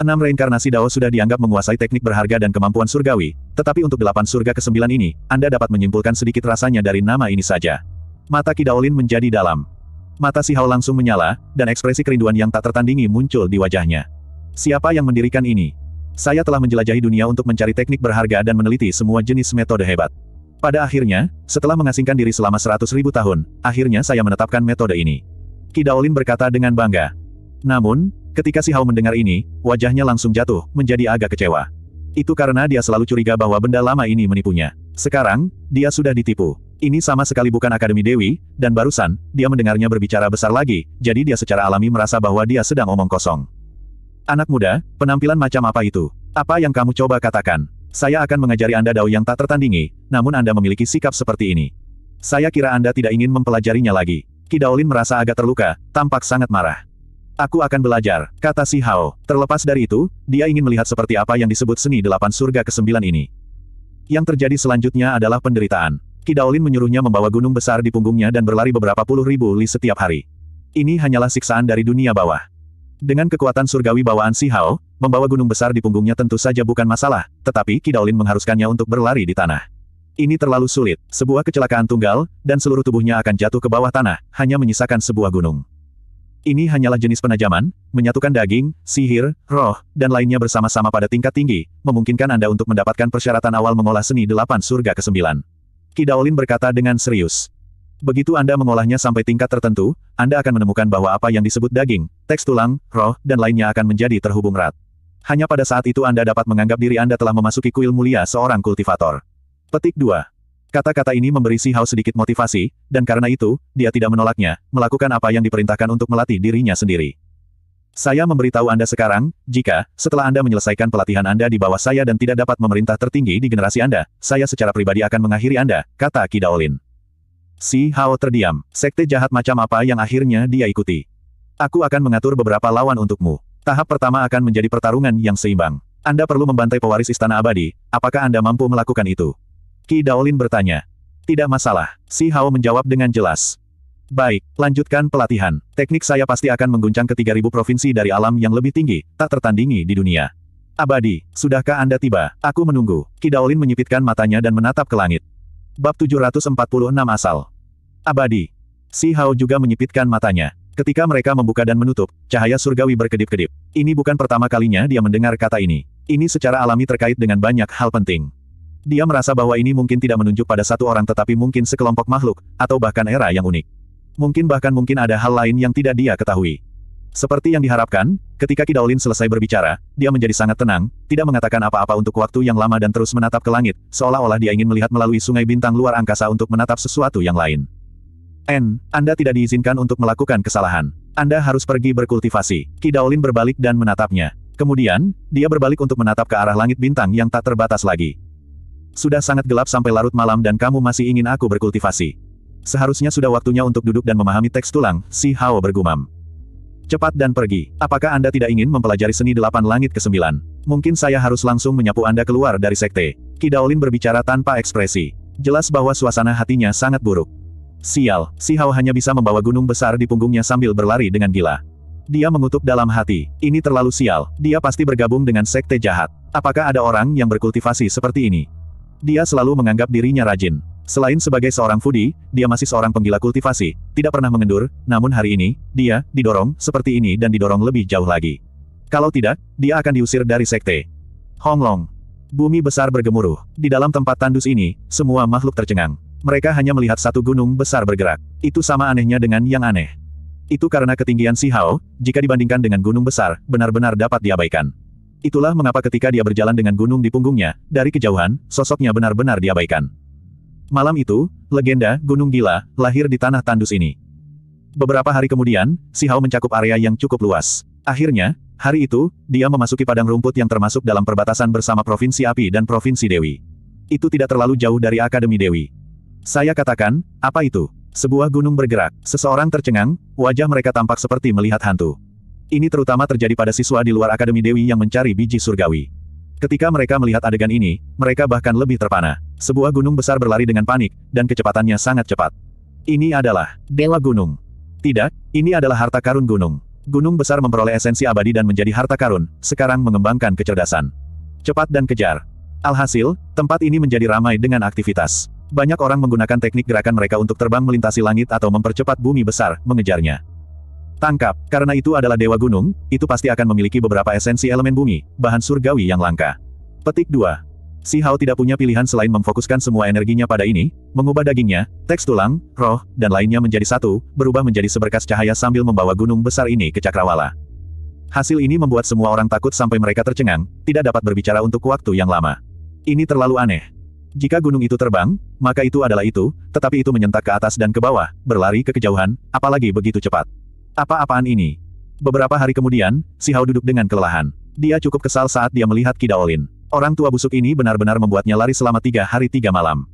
A: Enam reinkarnasi Dao sudah dianggap menguasai teknik berharga dan kemampuan surgawi, tetapi untuk delapan surga kesembilan ini, Anda dapat menyimpulkan sedikit rasanya dari nama ini saja. Mata Kidaolin menjadi dalam. Mata Si Hao langsung menyala, dan ekspresi kerinduan yang tak tertandingi muncul di wajahnya. Siapa yang mendirikan ini? Saya telah menjelajahi dunia untuk mencari teknik berharga dan meneliti semua jenis metode hebat. Pada akhirnya, setelah mengasingkan diri selama seratus ribu tahun, akhirnya saya menetapkan metode ini. Kidaolin berkata dengan bangga. Namun, ketika si Hao mendengar ini, wajahnya langsung jatuh, menjadi agak kecewa. Itu karena dia selalu curiga bahwa benda lama ini menipunya. Sekarang, dia sudah ditipu. Ini sama sekali bukan Akademi Dewi, dan barusan, dia mendengarnya berbicara besar lagi, jadi dia secara alami merasa bahwa dia sedang omong kosong. Anak muda, penampilan macam apa itu? Apa yang kamu coba katakan? Saya akan mengajari Anda dao yang tak tertandingi, namun Anda memiliki sikap seperti ini. Saya kira Anda tidak ingin mempelajarinya lagi. Kidaolin merasa agak terluka, tampak sangat marah. Aku akan belajar, kata si Hao. Terlepas dari itu, dia ingin melihat seperti apa yang disebut seni delapan surga ke kesembilan ini. Yang terjadi selanjutnya adalah penderitaan. Kidaolin menyuruhnya membawa gunung besar di punggungnya dan berlari beberapa puluh ribu li setiap hari. Ini hanyalah siksaan dari dunia bawah. Dengan kekuatan surgawi bawaan Si Hao, membawa gunung besar di punggungnya tentu saja bukan masalah, tetapi Kidaulin mengharuskannya untuk berlari di tanah. Ini terlalu sulit, sebuah kecelakaan tunggal, dan seluruh tubuhnya akan jatuh ke bawah tanah, hanya menyisakan sebuah gunung. Ini hanyalah jenis penajaman, menyatukan daging, sihir, roh, dan lainnya bersama-sama pada tingkat tinggi, memungkinkan Anda untuk mendapatkan persyaratan awal mengolah seni delapan surga ke-9. Kidaolin berkata dengan serius, Begitu Anda mengolahnya sampai tingkat tertentu, Anda akan menemukan bahwa apa yang disebut daging, teks tulang, roh, dan lainnya akan menjadi terhubung erat. Hanya pada saat itu Anda dapat menganggap diri Anda telah memasuki kuil mulia seorang kultivator. Petik 2. Kata-kata ini memberi Si Hao sedikit motivasi, dan karena itu, dia tidak menolaknya, melakukan apa yang diperintahkan untuk melatih dirinya sendiri. Saya memberitahu Anda sekarang, jika, setelah Anda menyelesaikan pelatihan Anda di bawah saya dan tidak dapat memerintah tertinggi di generasi Anda, saya secara pribadi akan mengakhiri Anda, kata Kidaolin. Si Hao terdiam. Sekte jahat macam apa yang akhirnya dia ikuti? Aku akan mengatur beberapa lawan untukmu. Tahap pertama akan menjadi pertarungan yang seimbang. Anda perlu membantai pewaris istana abadi, apakah Anda mampu melakukan itu? Ki Daolin bertanya. Tidak masalah, Si Hao menjawab dengan jelas. Baik, lanjutkan pelatihan. Teknik saya pasti akan mengguncang ke 3000 provinsi dari alam yang lebih tinggi, tak tertandingi di dunia. Abadi, sudahkah Anda tiba? Aku menunggu. Ki Daolin menyipitkan matanya dan menatap ke langit. Bab 746 Asal Abadi Si Hao juga menyipitkan matanya. Ketika mereka membuka dan menutup, cahaya surgawi berkedip-kedip. Ini bukan pertama kalinya dia mendengar kata ini. Ini secara alami terkait dengan banyak hal penting. Dia merasa bahwa ini mungkin tidak menunjuk pada satu orang tetapi mungkin sekelompok makhluk, atau bahkan era yang unik. Mungkin bahkan mungkin ada hal lain yang tidak dia ketahui. Seperti yang diharapkan, ketika Kidaolin selesai berbicara, dia menjadi sangat tenang, tidak mengatakan apa-apa untuk waktu yang lama dan terus menatap ke langit, seolah-olah dia ingin melihat melalui sungai bintang luar angkasa untuk menatap sesuatu yang lain. N, Anda tidak diizinkan untuk melakukan kesalahan. Anda harus pergi berkultivasi. Kidaolin berbalik dan menatapnya. Kemudian, dia berbalik untuk menatap ke arah langit bintang yang tak terbatas lagi. Sudah sangat gelap sampai larut malam dan kamu masih ingin aku berkultivasi. Seharusnya sudah waktunya untuk duduk dan memahami teks tulang, si Hao bergumam. Cepat dan pergi. Apakah Anda tidak ingin mempelajari seni delapan langit ke sembilan? Mungkin saya harus langsung menyapu Anda keluar dari sekte. Kidaolin berbicara tanpa ekspresi. Jelas bahwa suasana hatinya sangat buruk. Sial, si Hao hanya bisa membawa gunung besar di punggungnya sambil berlari dengan gila. Dia mengutuk dalam hati, ini terlalu sial, dia pasti bergabung dengan sekte jahat. Apakah ada orang yang berkultivasi seperti ini? Dia selalu menganggap dirinya rajin. Selain sebagai seorang foodie, dia masih seorang penggila kultivasi, tidak pernah mengendur, namun hari ini, dia, didorong, seperti ini dan didorong lebih jauh lagi. Kalau tidak, dia akan diusir dari sekte. Honglong. Bumi besar bergemuruh. Di dalam tempat tandus ini, semua makhluk tercengang. Mereka hanya melihat satu gunung besar bergerak. Itu sama anehnya dengan yang aneh. Itu karena ketinggian Si Hao, jika dibandingkan dengan gunung besar, benar-benar dapat diabaikan. Itulah mengapa ketika dia berjalan dengan gunung di punggungnya, dari kejauhan, sosoknya benar-benar diabaikan. Malam itu, legenda Gunung Gila lahir di tanah tandus ini. Beberapa hari kemudian, Si Hao mencakup area yang cukup luas. Akhirnya, hari itu, dia memasuki padang rumput yang termasuk dalam perbatasan bersama Provinsi Api dan Provinsi Dewi. Itu tidak terlalu jauh dari Akademi Dewi. Saya katakan, apa itu? Sebuah gunung bergerak, seseorang tercengang, wajah mereka tampak seperti melihat hantu. Ini terutama terjadi pada siswa di luar Akademi Dewi yang mencari biji surgawi. Ketika mereka melihat adegan ini, mereka bahkan lebih terpana. Sebuah gunung besar berlari dengan panik, dan kecepatannya sangat cepat. Ini adalah Dewa Gunung. Tidak, ini adalah harta karun gunung. Gunung besar memperoleh esensi abadi dan menjadi harta karun, sekarang mengembangkan kecerdasan. Cepat dan kejar. Alhasil, tempat ini menjadi ramai dengan aktivitas. Banyak orang menggunakan teknik gerakan mereka untuk terbang melintasi langit atau mempercepat bumi besar, mengejarnya. Tangkap, karena itu adalah dewa gunung, itu pasti akan memiliki beberapa esensi elemen bumi, bahan surgawi yang langka. Petik 2. Si Hao tidak punya pilihan selain memfokuskan semua energinya pada ini, mengubah dagingnya, teks tulang, roh, dan lainnya menjadi satu, berubah menjadi seberkas cahaya sambil membawa gunung besar ini ke Cakrawala. Hasil ini membuat semua orang takut sampai mereka tercengang, tidak dapat berbicara untuk waktu yang lama. Ini terlalu aneh. Jika gunung itu terbang, maka itu adalah itu, tetapi itu menyentak ke atas dan ke bawah, berlari ke kejauhan, apalagi begitu cepat. Apa-apaan ini? Beberapa hari kemudian, si Hao duduk dengan kelelahan. Dia cukup kesal saat dia melihat Kidaolin. Orang tua busuk ini benar-benar membuatnya lari selama tiga hari tiga malam.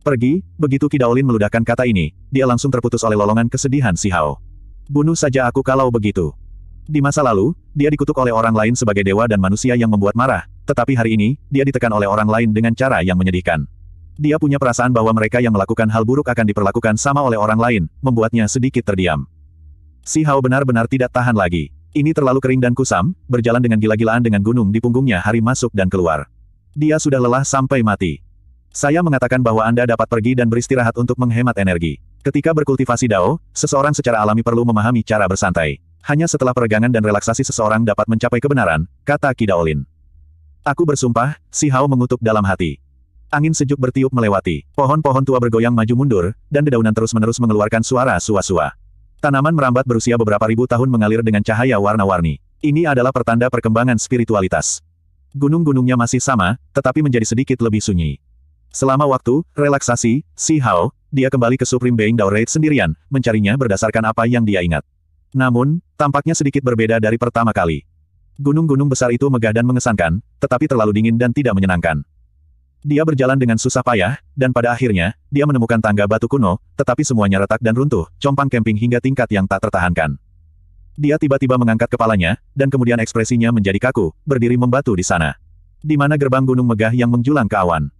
A: Pergi, begitu Kidaolin meludahkan kata ini, dia langsung terputus oleh lolongan kesedihan si Hao. Bunuh saja aku kalau begitu. Di masa lalu, dia dikutuk oleh orang lain sebagai dewa dan manusia yang membuat marah, tetapi hari ini, dia ditekan oleh orang lain dengan cara yang menyedihkan. Dia punya perasaan bahwa mereka yang melakukan hal buruk akan diperlakukan sama oleh orang lain, membuatnya sedikit terdiam. Si Hao benar-benar tidak tahan lagi. Ini terlalu kering dan kusam, berjalan dengan gila-gilaan dengan gunung di punggungnya hari masuk dan keluar. Dia sudah lelah sampai mati. Saya mengatakan bahwa Anda dapat pergi dan beristirahat untuk menghemat energi. Ketika berkultivasi dao, seseorang secara alami perlu memahami cara bersantai. Hanya setelah peregangan dan relaksasi seseorang dapat mencapai kebenaran, kata Kidaolin. Aku bersumpah, si Hao mengutuk dalam hati. Angin sejuk bertiup melewati, pohon-pohon tua bergoyang maju mundur, dan dedaunan terus-menerus mengeluarkan suara sua-sua. Tanaman merambat berusia beberapa ribu tahun mengalir dengan cahaya warna-warni. Ini adalah pertanda perkembangan spiritualitas. Gunung-gunungnya masih sama, tetapi menjadi sedikit lebih sunyi. Selama waktu, relaksasi, Si Hao, dia kembali ke Supreme Being Dao sendirian, mencarinya berdasarkan apa yang dia ingat. Namun, tampaknya sedikit berbeda dari pertama kali. Gunung-gunung besar itu megah dan mengesankan, tetapi terlalu dingin dan tidak menyenangkan. Dia berjalan dengan susah payah, dan pada akhirnya, dia menemukan tangga batu kuno, tetapi semuanya retak dan runtuh, compang kemping hingga tingkat yang tak tertahankan. Dia tiba-tiba mengangkat kepalanya, dan kemudian ekspresinya menjadi kaku, berdiri membatu di sana. Di mana gerbang gunung megah yang menjulang ke awan.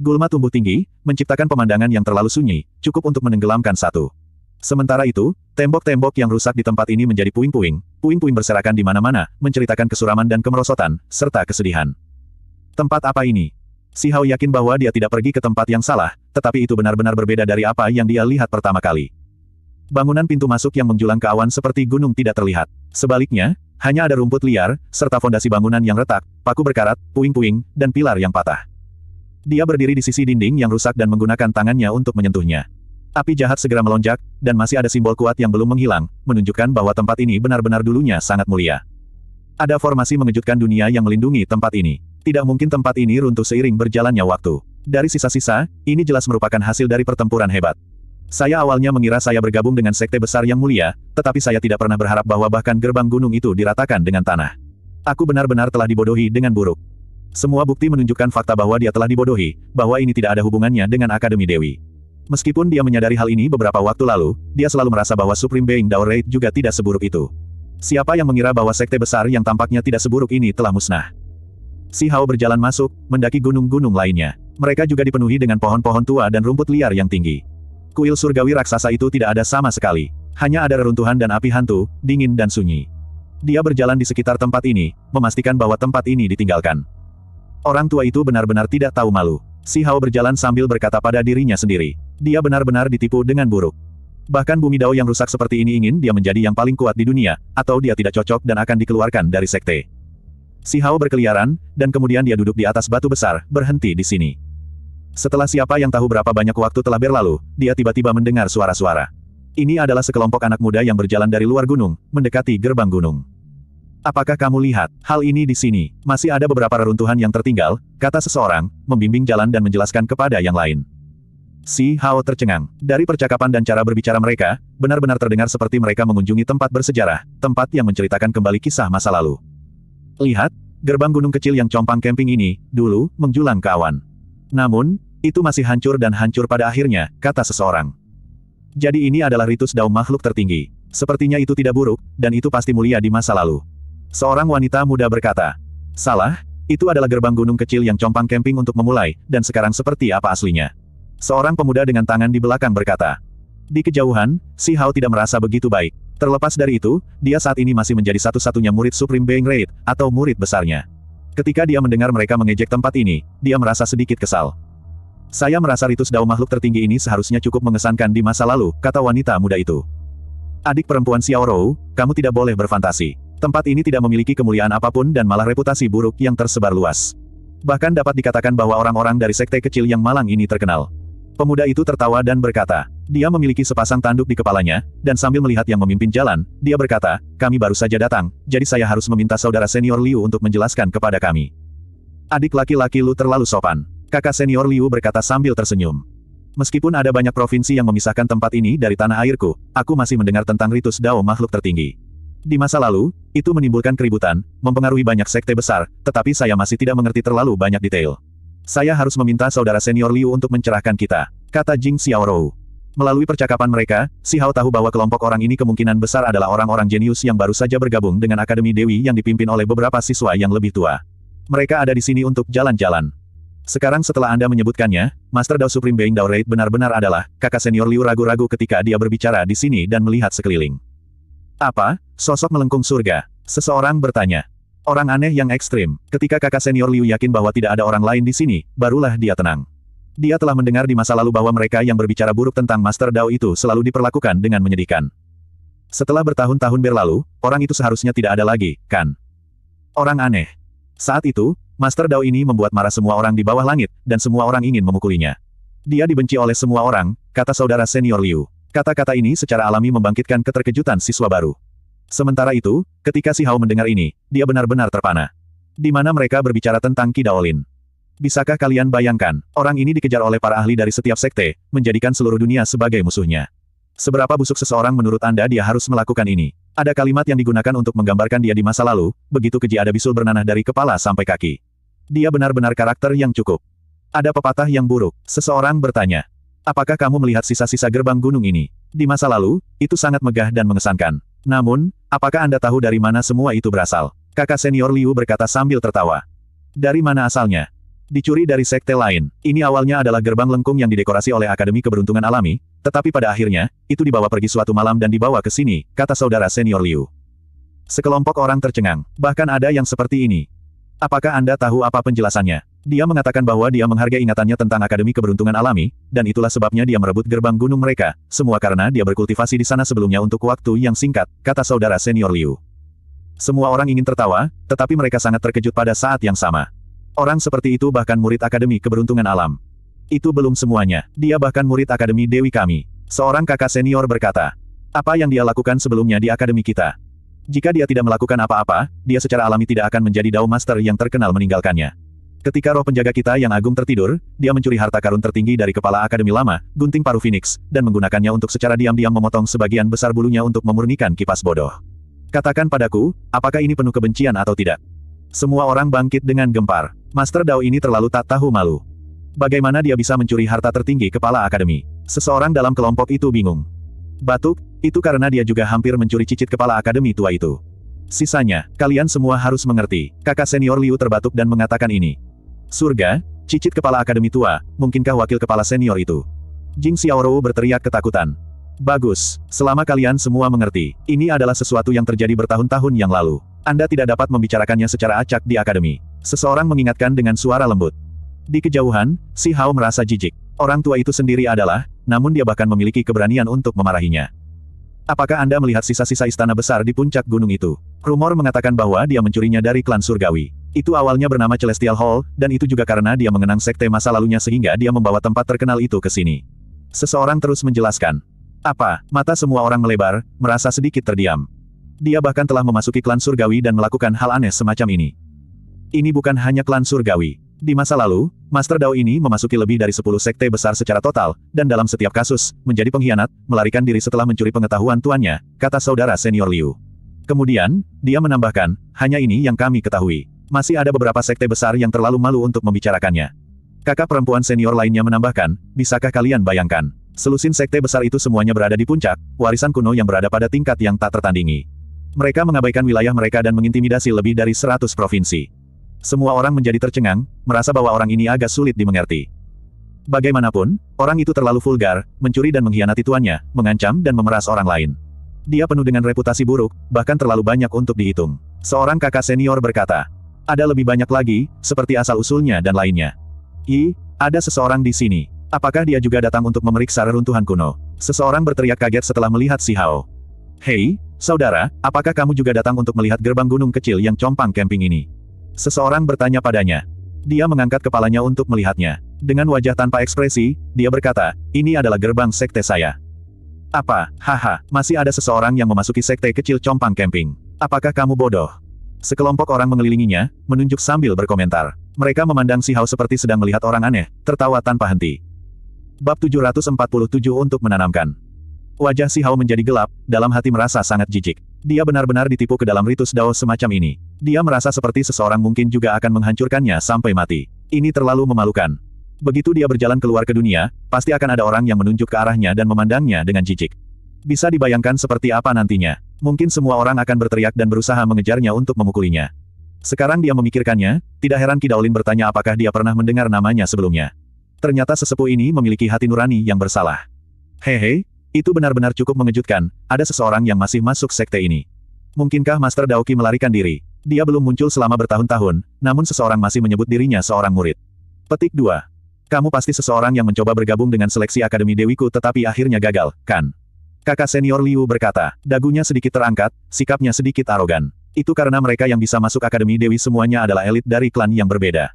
A: Gulma tumbuh tinggi, menciptakan pemandangan yang terlalu sunyi, cukup untuk menenggelamkan satu. Sementara itu, tembok-tembok yang rusak di tempat ini menjadi puing-puing, puing-puing berserakan di mana-mana, menceritakan kesuraman dan kemerosotan, serta kesedihan. Tempat apa ini? Si Hao yakin bahwa dia tidak pergi ke tempat yang salah, tetapi itu benar-benar berbeda dari apa yang dia lihat pertama kali. Bangunan pintu masuk yang menjulang ke awan seperti gunung tidak terlihat. Sebaliknya, hanya ada rumput liar, serta fondasi bangunan yang retak, paku berkarat, puing-puing, dan pilar yang patah. Dia berdiri di sisi dinding yang rusak dan menggunakan tangannya untuk menyentuhnya. Api jahat segera melonjak, dan masih ada simbol kuat yang belum menghilang, menunjukkan bahwa tempat ini benar-benar dulunya sangat mulia. Ada formasi mengejutkan dunia yang melindungi tempat ini tidak mungkin tempat ini runtuh seiring berjalannya waktu. Dari sisa-sisa, ini jelas merupakan hasil dari pertempuran hebat. Saya awalnya mengira saya bergabung dengan sekte besar yang mulia, tetapi saya tidak pernah berharap bahwa bahkan gerbang gunung itu diratakan dengan tanah. Aku benar-benar telah dibodohi dengan buruk. Semua bukti menunjukkan fakta bahwa dia telah dibodohi, bahwa ini tidak ada hubungannya dengan Akademi Dewi. Meskipun dia menyadari hal ini beberapa waktu lalu, dia selalu merasa bahwa Supreme Being Dao Raid juga tidak seburuk itu. Siapa yang mengira bahwa sekte besar yang tampaknya tidak seburuk ini telah musnah? Si Hao berjalan masuk, mendaki gunung-gunung lainnya. Mereka juga dipenuhi dengan pohon-pohon tua dan rumput liar yang tinggi. Kuil surgawi raksasa itu tidak ada sama sekali. Hanya ada reruntuhan dan api hantu, dingin dan sunyi. Dia berjalan di sekitar tempat ini, memastikan bahwa tempat ini ditinggalkan. Orang tua itu benar-benar tidak tahu malu. Si Hao berjalan sambil berkata pada dirinya sendiri. Dia benar-benar ditipu dengan buruk. Bahkan bumi dao yang rusak seperti ini ingin dia menjadi yang paling kuat di dunia, atau dia tidak cocok dan akan dikeluarkan dari sekte. Si Hao berkeliaran, dan kemudian dia duduk di atas batu besar, berhenti di sini. Setelah siapa yang tahu berapa banyak waktu telah berlalu, dia tiba-tiba mendengar suara-suara. Ini adalah sekelompok anak muda yang berjalan dari luar gunung, mendekati gerbang gunung. Apakah kamu lihat, hal ini di sini, masih ada beberapa reruntuhan yang tertinggal, kata seseorang, membimbing jalan dan menjelaskan kepada yang lain. Si Hao tercengang. Dari percakapan dan cara berbicara mereka, benar-benar terdengar seperti mereka mengunjungi tempat bersejarah, tempat yang menceritakan kembali kisah masa lalu. Lihat, gerbang gunung kecil yang compang camping ini, dulu, menjulang ke awan. Namun, itu masih hancur dan hancur pada akhirnya, kata seseorang. Jadi ini adalah ritus daum makhluk tertinggi. Sepertinya itu tidak buruk, dan itu pasti mulia di masa lalu. Seorang wanita muda berkata, Salah, itu adalah gerbang gunung kecil yang compang camping untuk memulai, dan sekarang seperti apa aslinya. Seorang pemuda dengan tangan di belakang berkata, Di kejauhan, si Hao tidak merasa begitu baik. Terlepas dari itu, dia saat ini masih menjadi satu-satunya murid Supreme Being Raid, atau murid besarnya. Ketika dia mendengar mereka mengejek tempat ini, dia merasa sedikit kesal. Saya merasa ritus dao makhluk tertinggi ini seharusnya cukup mengesankan di masa lalu, kata wanita muda itu. Adik perempuan Xiao Rou, kamu tidak boleh berfantasi. Tempat ini tidak memiliki kemuliaan apapun dan malah reputasi buruk yang tersebar luas. Bahkan dapat dikatakan bahwa orang-orang dari sekte kecil yang malang ini terkenal. Pemuda itu tertawa dan berkata, dia memiliki sepasang tanduk di kepalanya, dan sambil melihat yang memimpin jalan, dia berkata, kami baru saja datang, jadi saya harus meminta saudara senior Liu untuk menjelaskan kepada kami. Adik laki-laki Lu terlalu sopan. Kakak senior Liu berkata sambil tersenyum. Meskipun ada banyak provinsi yang memisahkan tempat ini dari tanah airku, aku masih mendengar tentang ritus dao makhluk tertinggi. Di masa lalu, itu menimbulkan keributan, mempengaruhi banyak sekte besar, tetapi saya masih tidak mengerti terlalu banyak detail. Saya harus meminta saudara senior Liu untuk mencerahkan kita, kata Jing Xiaorou. Melalui percakapan mereka, Si Hao tahu bahwa kelompok orang ini kemungkinan besar adalah orang-orang jenius yang baru saja bergabung dengan Akademi Dewi yang dipimpin oleh beberapa siswa yang lebih tua. Mereka ada di sini untuk jalan-jalan. Sekarang setelah Anda menyebutkannya, Master Dao Supreme Being Dao Raid benar-benar adalah, kakak senior Liu ragu-ragu ketika dia berbicara di sini dan melihat sekeliling. Apa? Sosok melengkung surga. Seseorang bertanya. Orang aneh yang ekstrim. Ketika kakak senior Liu yakin bahwa tidak ada orang lain di sini, barulah dia tenang. Dia telah mendengar di masa lalu bahwa mereka yang berbicara buruk tentang Master Dao itu selalu diperlakukan dengan menyedihkan. Setelah bertahun-tahun berlalu, orang itu seharusnya tidak ada lagi, kan? Orang aneh. Saat itu, Master Dao ini membuat marah semua orang di bawah langit, dan semua orang ingin memukulinya. Dia dibenci oleh semua orang, kata saudara senior Liu. Kata-kata ini secara alami membangkitkan keterkejutan siswa baru. Sementara itu, ketika Si Hao mendengar ini, dia benar-benar terpana. Di mana mereka berbicara tentang Kidaolin. Bisakah kalian bayangkan, orang ini dikejar oleh para ahli dari setiap sekte, menjadikan seluruh dunia sebagai musuhnya. Seberapa busuk seseorang menurut Anda dia harus melakukan ini? Ada kalimat yang digunakan untuk menggambarkan dia di masa lalu, begitu keji ada bisul bernanah dari kepala sampai kaki. Dia benar-benar karakter yang cukup. Ada pepatah yang buruk, seseorang bertanya. Apakah kamu melihat sisa-sisa gerbang gunung ini? Di masa lalu, itu sangat megah dan mengesankan. Namun, Apakah Anda tahu dari mana semua itu berasal? Kakak senior Liu berkata sambil tertawa. Dari mana asalnya? Dicuri dari sekte lain. Ini awalnya adalah gerbang lengkung yang didekorasi oleh Akademi Keberuntungan Alami, tetapi pada akhirnya, itu dibawa pergi suatu malam dan dibawa ke sini, kata saudara senior Liu. Sekelompok orang tercengang, bahkan ada yang seperti ini. Apakah Anda tahu apa penjelasannya? Dia mengatakan bahwa dia menghargai ingatannya tentang Akademi Keberuntungan Alami, dan itulah sebabnya dia merebut gerbang gunung mereka, semua karena dia berkultivasi di sana sebelumnya untuk waktu yang singkat, kata saudara senior Liu. Semua orang ingin tertawa, tetapi mereka sangat terkejut pada saat yang sama. Orang seperti itu bahkan murid Akademi Keberuntungan Alam. Itu belum semuanya, dia bahkan murid Akademi Dewi kami. Seorang kakak senior berkata, apa yang dia lakukan sebelumnya di Akademi kita? Jika dia tidak melakukan apa-apa, dia secara alami tidak akan menjadi Dao Master yang terkenal meninggalkannya. Ketika roh penjaga kita yang agung tertidur, dia mencuri harta karun tertinggi dari kepala akademi lama, gunting paru Phoenix, dan menggunakannya untuk secara diam-diam memotong sebagian besar bulunya untuk memurnikan kipas bodoh. Katakan padaku, apakah ini penuh kebencian atau tidak? Semua orang bangkit dengan gempar. Master Dao ini terlalu tak tahu malu. Bagaimana dia bisa mencuri harta tertinggi kepala akademi? Seseorang dalam kelompok itu bingung. Batuk, itu karena dia juga hampir mencuri cicit kepala akademi tua itu. Sisanya, kalian semua harus mengerti. Kakak senior Liu terbatuk dan mengatakan ini. Surga, cicit kepala akademi tua, mungkinkah wakil kepala senior itu? Jing Xiaoru berteriak ketakutan. Bagus, selama kalian semua mengerti, ini adalah sesuatu yang terjadi bertahun-tahun yang lalu. Anda tidak dapat membicarakannya secara acak di akademi. Seseorang mengingatkan dengan suara lembut. Di kejauhan, si Hao merasa jijik. Orang tua itu sendiri adalah, namun dia bahkan memiliki keberanian untuk memarahinya. Apakah Anda melihat sisa-sisa istana besar di puncak gunung itu? Rumor mengatakan bahwa dia mencurinya dari klan surgawi. Itu awalnya bernama Celestial Hall, dan itu juga karena dia mengenang sekte masa lalunya sehingga dia membawa tempat terkenal itu ke sini. Seseorang terus menjelaskan. Apa? Mata semua orang melebar, merasa sedikit terdiam. Dia bahkan telah memasuki klan surgawi dan melakukan hal aneh semacam ini. Ini bukan hanya klan surgawi. Di masa lalu, Master Dao ini memasuki lebih dari 10 sekte besar secara total, dan dalam setiap kasus, menjadi pengkhianat, melarikan diri setelah mencuri pengetahuan tuannya, kata saudara senior Liu. Kemudian, dia menambahkan, hanya ini yang kami ketahui masih ada beberapa sekte besar yang terlalu malu untuk membicarakannya. Kakak perempuan senior lainnya menambahkan, bisakah kalian bayangkan? Selusin sekte besar itu semuanya berada di puncak, warisan kuno yang berada pada tingkat yang tak tertandingi. Mereka mengabaikan wilayah mereka dan mengintimidasi lebih dari 100 provinsi. Semua orang menjadi tercengang, merasa bahwa orang ini agak sulit dimengerti. Bagaimanapun, orang itu terlalu vulgar, mencuri dan mengkhianati tuannya, mengancam dan memeras orang lain. Dia penuh dengan reputasi buruk, bahkan terlalu banyak untuk dihitung. Seorang kakak senior berkata, ada lebih banyak lagi, seperti asal-usulnya dan lainnya. I, ada seseorang di sini. Apakah dia juga datang untuk memeriksa reruntuhan kuno? Seseorang berteriak kaget setelah melihat si Hao. Hei, saudara, apakah kamu juga datang untuk melihat gerbang gunung kecil yang compang camping ini? Seseorang bertanya padanya. Dia mengangkat kepalanya untuk melihatnya. Dengan wajah tanpa ekspresi, dia berkata, ini adalah gerbang sekte saya. Apa, haha, masih ada seseorang yang memasuki sekte kecil compang camping. Apakah kamu bodoh? Sekelompok orang mengelilinginya, menunjuk sambil berkomentar. Mereka memandang si Hao seperti sedang melihat orang aneh, tertawa tanpa henti. Bab 747 untuk menanamkan. Wajah si Hao menjadi gelap, dalam hati merasa sangat jijik. Dia benar-benar ditipu ke dalam ritus dao semacam ini. Dia merasa seperti seseorang mungkin juga akan menghancurkannya sampai mati. Ini terlalu memalukan. Begitu dia berjalan keluar ke dunia, pasti akan ada orang yang menunjuk ke arahnya dan memandangnya dengan jijik. Bisa dibayangkan seperti apa nantinya. Mungkin semua orang akan berteriak dan berusaha mengejarnya untuk memukulinya. Sekarang dia memikirkannya, tidak heran Kidaolin bertanya apakah dia pernah mendengar namanya sebelumnya. Ternyata sesepuh ini memiliki hati nurani yang bersalah. Hehe, itu benar-benar cukup mengejutkan, ada seseorang yang masih masuk sekte ini. Mungkinkah Master Daoki melarikan diri? Dia belum muncul selama bertahun-tahun, namun seseorang masih menyebut dirinya seorang murid. Petik 2. Kamu pasti seseorang yang mencoba bergabung dengan seleksi Akademi Dewiku tetapi akhirnya gagal, kan? Kakak senior Liu berkata, dagunya sedikit terangkat, sikapnya sedikit arogan. Itu karena mereka yang bisa masuk Akademi Dewi semuanya adalah elit dari klan yang berbeda.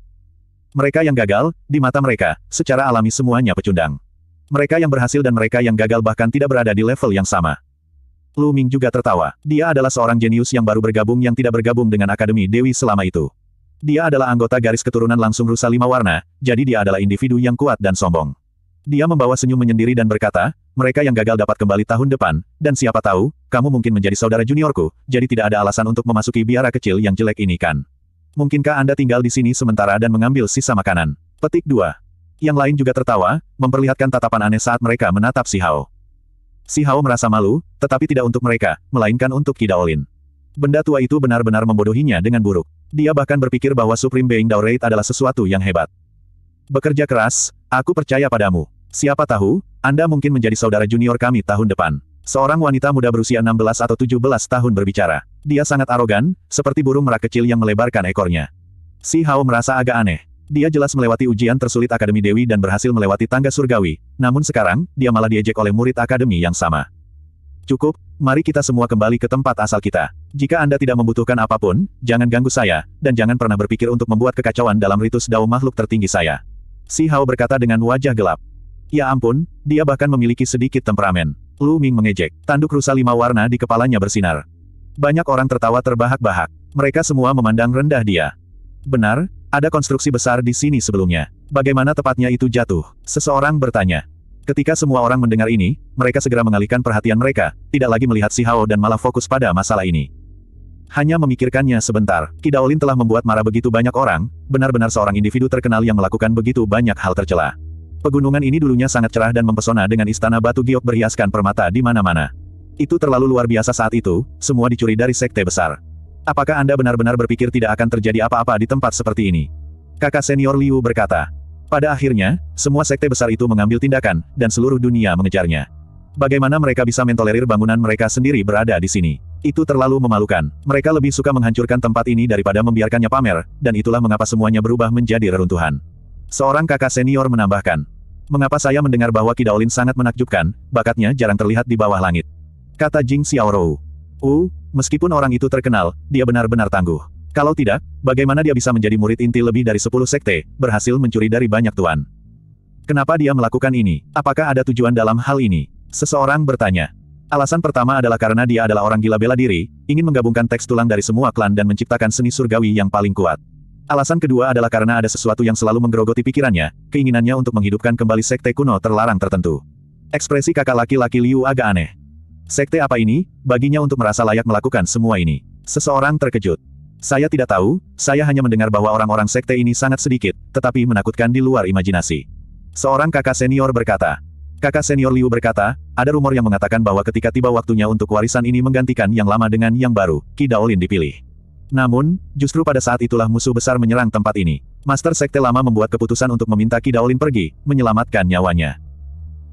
A: Mereka yang gagal, di mata mereka, secara alami semuanya pecundang. Mereka yang berhasil dan mereka yang gagal bahkan tidak berada di level yang sama. Lu Ming juga tertawa. Dia adalah seorang jenius yang baru bergabung yang tidak bergabung dengan Akademi Dewi selama itu. Dia adalah anggota garis keturunan langsung rusa lima warna, jadi dia adalah individu yang kuat dan sombong. Dia membawa senyum menyendiri dan berkata, mereka yang gagal dapat kembali tahun depan, dan siapa tahu, kamu mungkin menjadi saudara juniorku, jadi tidak ada alasan untuk memasuki biara kecil yang jelek ini kan. Mungkinkah Anda tinggal di sini sementara dan mengambil sisa makanan? Petik 2. Yang lain juga tertawa, memperlihatkan tatapan aneh saat mereka menatap si Hao. Si Hao merasa malu, tetapi tidak untuk mereka, melainkan untuk Kidaolin. Benda tua itu benar-benar membodohinya dengan buruk. Dia bahkan berpikir bahwa Supreme Being Daurate adalah sesuatu yang hebat. Bekerja keras, aku percaya padamu. Siapa tahu, Anda mungkin menjadi saudara junior kami tahun depan. Seorang wanita muda berusia 16 atau 17 tahun berbicara. Dia sangat arogan, seperti burung merak kecil yang melebarkan ekornya. Si Hao merasa agak aneh. Dia jelas melewati ujian tersulit Akademi Dewi dan berhasil melewati tangga surgawi, namun sekarang, dia malah diejek oleh murid Akademi yang sama. Cukup, mari kita semua kembali ke tempat asal kita. Jika Anda tidak membutuhkan apapun, jangan ganggu saya, dan jangan pernah berpikir untuk membuat kekacauan dalam ritus dao makhluk tertinggi saya. Si Hao berkata dengan wajah gelap. Ya ampun, dia bahkan memiliki sedikit temperamen. Lu Ming mengejek. Tanduk rusa lima warna di kepalanya bersinar. Banyak orang tertawa terbahak-bahak. Mereka semua memandang rendah dia. Benar, ada konstruksi besar di sini sebelumnya. Bagaimana tepatnya itu jatuh? Seseorang bertanya. Ketika semua orang mendengar ini, mereka segera mengalihkan perhatian mereka, tidak lagi melihat si Hao dan malah fokus pada masalah ini. Hanya memikirkannya sebentar, Kidaolin telah membuat marah begitu banyak orang, benar-benar seorang individu terkenal yang melakukan begitu banyak hal tercela. Pegunungan ini dulunya sangat cerah dan mempesona dengan istana batu giok berhiaskan permata di mana-mana. Itu terlalu luar biasa saat itu, semua dicuri dari sekte besar. Apakah Anda benar-benar berpikir tidak akan terjadi apa-apa di tempat seperti ini? Kakak senior Liu berkata. Pada akhirnya, semua sekte besar itu mengambil tindakan, dan seluruh dunia mengejarnya. Bagaimana mereka bisa mentolerir bangunan mereka sendiri berada di sini? Itu terlalu memalukan. Mereka lebih suka menghancurkan tempat ini daripada membiarkannya pamer, dan itulah mengapa semuanya berubah menjadi reruntuhan. Seorang kakak senior menambahkan, Mengapa saya mendengar bahwa Kidaolin sangat menakjubkan, bakatnya jarang terlihat di bawah langit. Kata Jing Xiaorou. Uh, meskipun orang itu terkenal, dia benar-benar tangguh. Kalau tidak, bagaimana dia bisa menjadi murid inti lebih dari 10 sekte, berhasil mencuri dari banyak tuan? Kenapa dia melakukan ini? Apakah ada tujuan dalam hal ini? Seseorang bertanya. Alasan pertama adalah karena dia adalah orang gila bela diri, ingin menggabungkan teks tulang dari semua klan dan menciptakan seni surgawi yang paling kuat. Alasan kedua adalah karena ada sesuatu yang selalu menggerogoti pikirannya, keinginannya untuk menghidupkan kembali sekte kuno terlarang tertentu. Ekspresi kakak laki-laki Liu agak aneh. Sekte apa ini? Baginya untuk merasa layak melakukan semua ini. Seseorang terkejut. Saya tidak tahu, saya hanya mendengar bahwa orang-orang sekte ini sangat sedikit, tetapi menakutkan di luar imajinasi. Seorang kakak senior berkata. Kakak senior Liu berkata, ada rumor yang mengatakan bahwa ketika tiba waktunya untuk warisan ini menggantikan yang lama dengan yang baru, Ki dipilih. Namun, justru pada saat itulah musuh besar menyerang tempat ini. Master Sekte lama membuat keputusan untuk meminta Ki Daolin pergi, menyelamatkan nyawanya.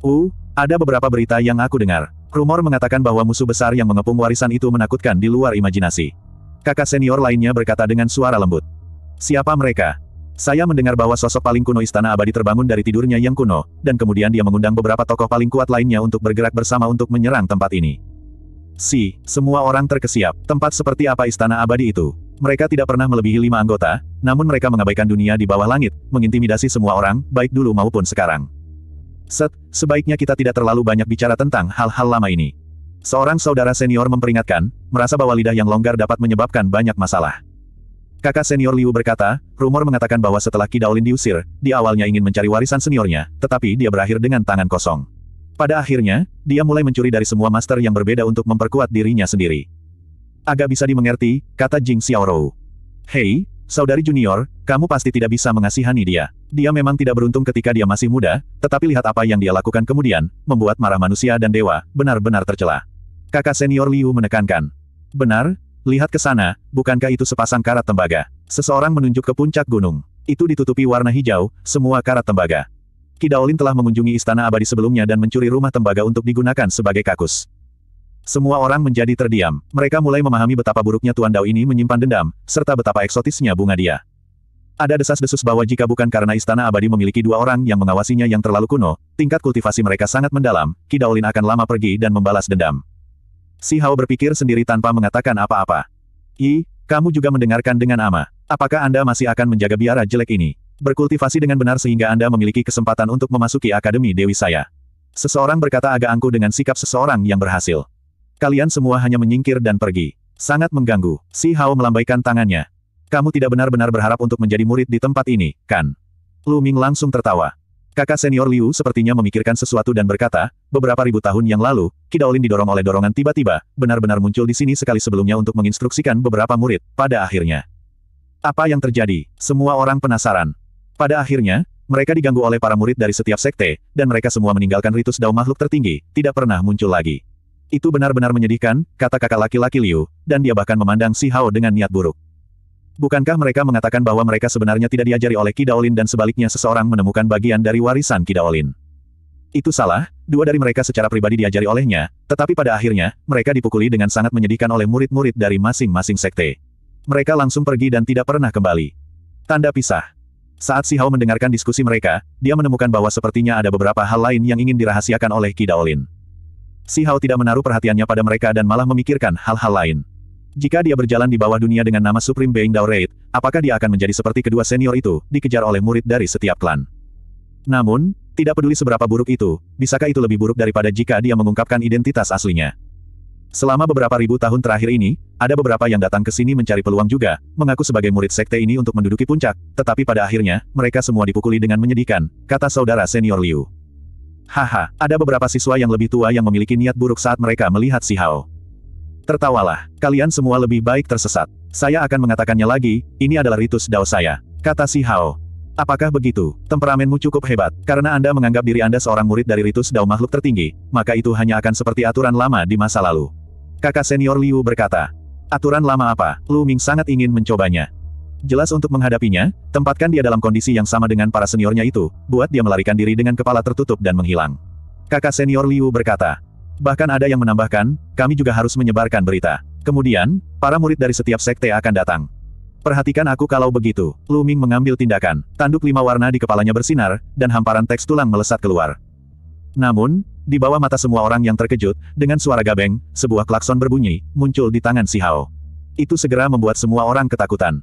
A: Uh, ada beberapa berita yang aku dengar. Rumor mengatakan bahwa musuh besar yang mengepung warisan itu menakutkan di luar imajinasi. Kakak senior lainnya berkata dengan suara lembut. Siapa mereka? Saya mendengar bahwa sosok paling kuno istana abadi terbangun dari tidurnya yang kuno, dan kemudian dia mengundang beberapa tokoh paling kuat lainnya untuk bergerak bersama untuk menyerang tempat ini. Si, semua orang terkesiap. Tempat seperti apa istana abadi itu? Mereka tidak pernah melebihi lima anggota, namun mereka mengabaikan dunia di bawah langit, mengintimidasi semua orang, baik dulu maupun sekarang. Set, sebaiknya kita tidak terlalu banyak bicara tentang hal-hal lama ini. Seorang saudara senior memperingatkan, merasa bahwa lidah yang longgar dapat menyebabkan banyak masalah. Kakak senior Liu berkata, rumor mengatakan bahwa setelah Kidaolin diusir, di awalnya ingin mencari warisan seniornya, tetapi dia berakhir dengan tangan kosong. Pada akhirnya, dia mulai mencuri dari semua master yang berbeda untuk memperkuat dirinya sendiri. Agak bisa dimengerti, kata Jing Xiaorou. Hei, saudari junior, kamu pasti tidak bisa mengasihani dia. Dia memang tidak beruntung ketika dia masih muda, tetapi lihat apa yang dia lakukan kemudian, membuat marah manusia dan dewa, benar-benar tercela. Kakak senior Liu menekankan. Benar, lihat ke sana, bukankah itu sepasang karat tembaga? Seseorang menunjuk ke puncak gunung. Itu ditutupi warna hijau, semua karat tembaga. Kidaolin telah mengunjungi istana abadi sebelumnya dan mencuri rumah tembaga untuk digunakan sebagai kakus. Semua orang menjadi terdiam. Mereka mulai memahami betapa buruknya Tuan Dao ini menyimpan dendam, serta betapa eksotisnya bunga dia. Ada desas-desus bahwa jika bukan karena istana abadi memiliki dua orang yang mengawasinya yang terlalu kuno, tingkat kultivasi mereka sangat mendalam, Kidaolin akan lama pergi dan membalas dendam. Si Hao berpikir sendiri tanpa mengatakan apa-apa. I, kamu juga mendengarkan dengan ama. Apakah Anda masih akan menjaga biara jelek ini? Berkultivasi dengan benar sehingga Anda memiliki kesempatan untuk memasuki Akademi Dewi saya. Seseorang berkata agak angkuh dengan sikap seseorang yang berhasil. Kalian semua hanya menyingkir dan pergi. Sangat mengganggu. Si Hao melambaikan tangannya. Kamu tidak benar-benar berharap untuk menjadi murid di tempat ini, kan? Lu Ming langsung tertawa. Kakak senior Liu sepertinya memikirkan sesuatu dan berkata, beberapa ribu tahun yang lalu, Kidaolin didorong oleh dorongan tiba-tiba, benar-benar muncul di sini sekali sebelumnya untuk menginstruksikan beberapa murid, pada akhirnya. Apa yang terjadi? Semua orang penasaran. Pada akhirnya, mereka diganggu oleh para murid dari setiap sekte, dan mereka semua meninggalkan ritus dao makhluk tertinggi, tidak pernah muncul lagi. Itu benar-benar menyedihkan, kata kakak laki-laki Liu, dan dia bahkan memandang Si Hao dengan niat buruk. Bukankah mereka mengatakan bahwa mereka sebenarnya tidak diajari oleh Kidaolin dan sebaliknya seseorang menemukan bagian dari warisan Kidaolin? Itu salah, dua dari mereka secara pribadi diajari olehnya, tetapi pada akhirnya, mereka dipukuli dengan sangat menyedihkan oleh murid-murid dari masing-masing sekte. Mereka langsung pergi dan tidak pernah kembali. Tanda pisah saat Si Hao mendengarkan diskusi mereka, dia menemukan bahwa sepertinya ada beberapa hal lain yang ingin dirahasiakan oleh Daolin. Si Hao tidak menaruh perhatiannya pada mereka dan malah memikirkan hal-hal lain. Jika dia berjalan di bawah dunia dengan nama Supreme Being Dao Raid, apakah dia akan menjadi seperti kedua senior itu, dikejar oleh murid dari setiap klan? Namun, tidak peduli seberapa buruk itu, bisakah itu lebih buruk daripada jika dia mengungkapkan identitas aslinya? Selama beberapa ribu tahun terakhir ini, ada beberapa yang datang ke sini mencari peluang juga, mengaku sebagai murid sekte ini untuk menduduki puncak, tetapi pada akhirnya, mereka semua dipukuli dengan menyedihkan, kata saudara senior Liu. Haha, ada beberapa siswa yang lebih tua yang memiliki niat buruk saat mereka melihat si Hao. Tertawalah, kalian semua lebih baik tersesat. Saya akan mengatakannya lagi, ini adalah ritus dao saya, kata si Hao. Apakah begitu? Temperamenmu cukup hebat, karena Anda menganggap diri Anda seorang murid dari ritus dao makhluk tertinggi, maka itu hanya akan seperti aturan lama di masa lalu. Kakak senior Liu berkata. Aturan lama apa? Lu Ming sangat ingin mencobanya. Jelas untuk menghadapinya, tempatkan dia dalam kondisi yang sama dengan para seniornya itu, buat dia melarikan diri dengan kepala tertutup dan menghilang. Kakak senior Liu berkata. Bahkan ada yang menambahkan, kami juga harus menyebarkan berita. Kemudian, para murid dari setiap sekte akan datang. Perhatikan aku kalau begitu. Lu Ming mengambil tindakan. Tanduk lima warna di kepalanya bersinar, dan hamparan teks tulang melesat keluar. Namun, di bawah mata semua orang yang terkejut, dengan suara gabeng, sebuah klakson berbunyi, muncul di tangan si Hao. Itu segera membuat semua orang ketakutan.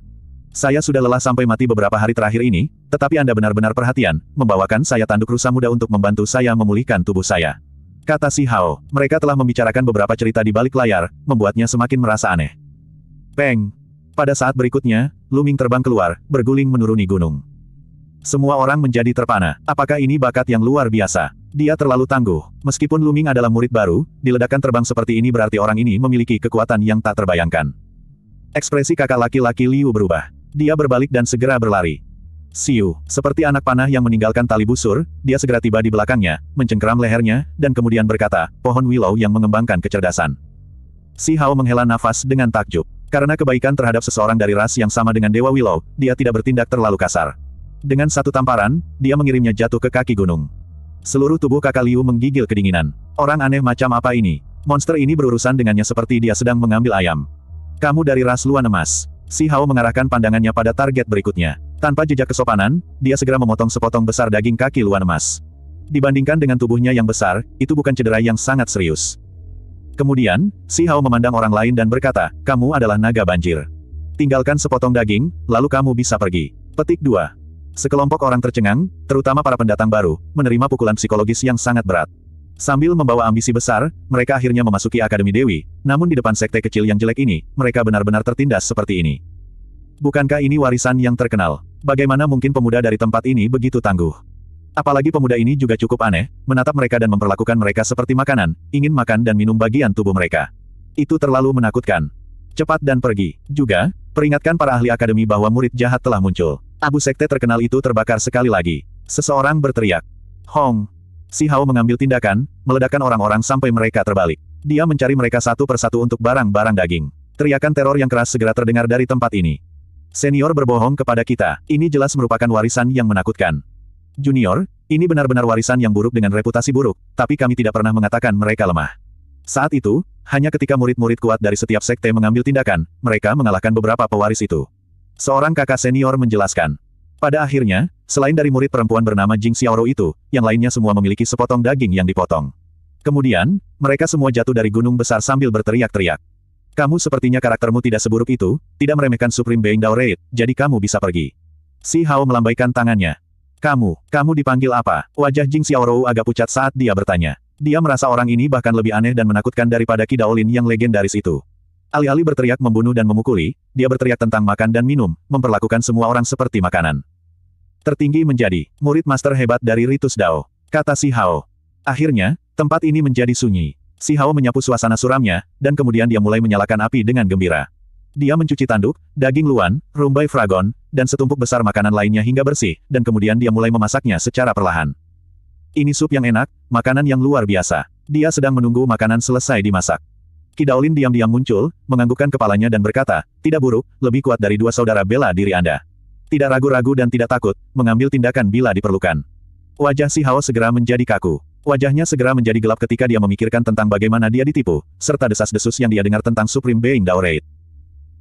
A: Saya sudah lelah sampai mati beberapa hari terakhir ini, tetapi Anda benar-benar perhatian, membawakan saya tanduk rusa muda untuk membantu saya memulihkan tubuh saya. Kata si Hao, mereka telah membicarakan beberapa cerita di balik layar, membuatnya semakin merasa aneh. Peng! Pada saat berikutnya, Luming terbang keluar, berguling menuruni gunung. Semua orang menjadi terpana, apakah ini bakat yang luar biasa? Dia terlalu tangguh. Meskipun Luming adalah murid baru, diledakkan terbang seperti ini berarti orang ini memiliki kekuatan yang tak terbayangkan. Ekspresi kakak laki-laki Liu berubah. Dia berbalik dan segera berlari. Siu, seperti anak panah yang meninggalkan tali busur, dia segera tiba di belakangnya, mencengkeram lehernya, dan kemudian berkata, pohon willow yang mengembangkan kecerdasan. Si Hao menghela nafas dengan takjub. Karena kebaikan terhadap seseorang dari ras yang sama dengan Dewa Willow, dia tidak bertindak terlalu kasar. Dengan satu tamparan, dia mengirimnya jatuh ke kaki gunung. Seluruh tubuh kakak Liu menggigil kedinginan. Orang aneh macam apa ini? Monster ini berurusan dengannya seperti dia sedang mengambil ayam. Kamu dari ras luan emas. Si Hao mengarahkan pandangannya pada target berikutnya. Tanpa jejak kesopanan, dia segera memotong sepotong besar daging kaki luan emas. Dibandingkan dengan tubuhnya yang besar, itu bukan cedera yang sangat serius. Kemudian, Si Hao memandang orang lain dan berkata, kamu adalah naga banjir. Tinggalkan sepotong daging, lalu kamu bisa pergi. Petik 2. Sekelompok orang tercengang, terutama para pendatang baru, menerima pukulan psikologis yang sangat berat. Sambil membawa ambisi besar, mereka akhirnya memasuki Akademi Dewi, namun di depan sekte kecil yang jelek ini, mereka benar-benar tertindas seperti ini. Bukankah ini warisan yang terkenal? Bagaimana mungkin pemuda dari tempat ini begitu tangguh? Apalagi pemuda ini juga cukup aneh, menatap mereka dan memperlakukan mereka seperti makanan, ingin makan dan minum bagian tubuh mereka. Itu terlalu menakutkan. Cepat dan pergi. Juga, peringatkan para ahli akademi bahwa murid jahat telah muncul. Abu sekte terkenal itu terbakar sekali lagi. Seseorang berteriak. Hong. Si Hao mengambil tindakan, meledakkan orang-orang sampai mereka terbalik. Dia mencari mereka satu persatu untuk barang-barang daging. Teriakan teror yang keras segera terdengar dari tempat ini. Senior berbohong kepada kita, ini jelas merupakan warisan yang menakutkan. Junior, ini benar-benar warisan yang buruk dengan reputasi buruk, tapi kami tidak pernah mengatakan mereka lemah. Saat itu, hanya ketika murid-murid kuat dari setiap sekte mengambil tindakan, mereka mengalahkan beberapa pewaris itu. Seorang kakak senior menjelaskan. Pada akhirnya, selain dari murid perempuan bernama Jing Xiaoro itu, yang lainnya semua memiliki sepotong daging yang dipotong. Kemudian, mereka semua jatuh dari gunung besar sambil berteriak-teriak. Kamu sepertinya karaktermu tidak seburuk itu, tidak meremehkan Supreme Being Dao Raid, jadi kamu bisa pergi. Si Hao melambaikan tangannya. Kamu, kamu dipanggil apa? Wajah Jing Xiaoru agak pucat saat dia bertanya. Dia merasa orang ini bahkan lebih aneh dan menakutkan daripada Kidaolin yang legendaris itu. Alih-alih berteriak membunuh dan memukuli, dia berteriak tentang makan dan minum, memperlakukan semua orang seperti makanan. Tertinggi menjadi murid master hebat dari Ritus Dao, kata Si Hao. Akhirnya, tempat ini menjadi sunyi. Si Hao menyapu suasana suramnya, dan kemudian dia mulai menyalakan api dengan gembira. Dia mencuci tanduk, daging luan, rumbai fragon, dan setumpuk besar makanan lainnya hingga bersih, dan kemudian dia mulai memasaknya secara perlahan. Ini sup yang enak, makanan yang luar biasa. Dia sedang menunggu makanan selesai dimasak. Kidaulin diam-diam muncul, menganggukkan kepalanya dan berkata, tidak buruk, lebih kuat dari dua saudara bela diri Anda. Tidak ragu-ragu dan tidak takut, mengambil tindakan bila diperlukan. Wajah si Hao segera menjadi kaku. Wajahnya segera menjadi gelap ketika dia memikirkan tentang bagaimana dia ditipu, serta desas-desus yang dia dengar tentang Supreme Being Daureid.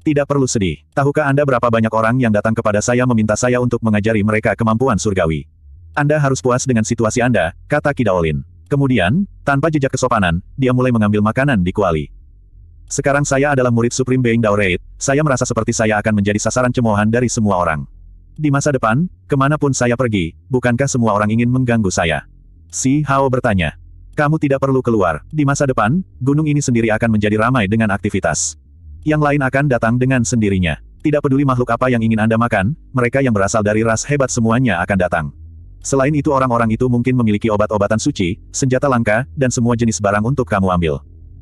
A: Tidak perlu sedih, tahukah Anda berapa banyak orang yang datang kepada saya meminta saya untuk mengajari mereka kemampuan surgawi? Anda harus puas dengan situasi Anda, kata Kidaolin. Kemudian, tanpa jejak kesopanan, dia mulai mengambil makanan di kuali. Sekarang saya adalah murid Supreme Being Daureid. saya merasa seperti saya akan menjadi sasaran cemoohan dari semua orang. Di masa depan, kemanapun saya pergi, bukankah semua orang ingin mengganggu saya? Si Hao bertanya. Kamu tidak perlu keluar. Di masa depan, gunung ini sendiri akan menjadi ramai dengan aktivitas. Yang lain akan datang dengan sendirinya. Tidak peduli makhluk apa yang ingin Anda makan, mereka yang berasal dari ras hebat semuanya akan datang. Selain itu orang-orang itu mungkin memiliki obat-obatan suci, senjata langka, dan semua jenis barang untuk kamu ambil.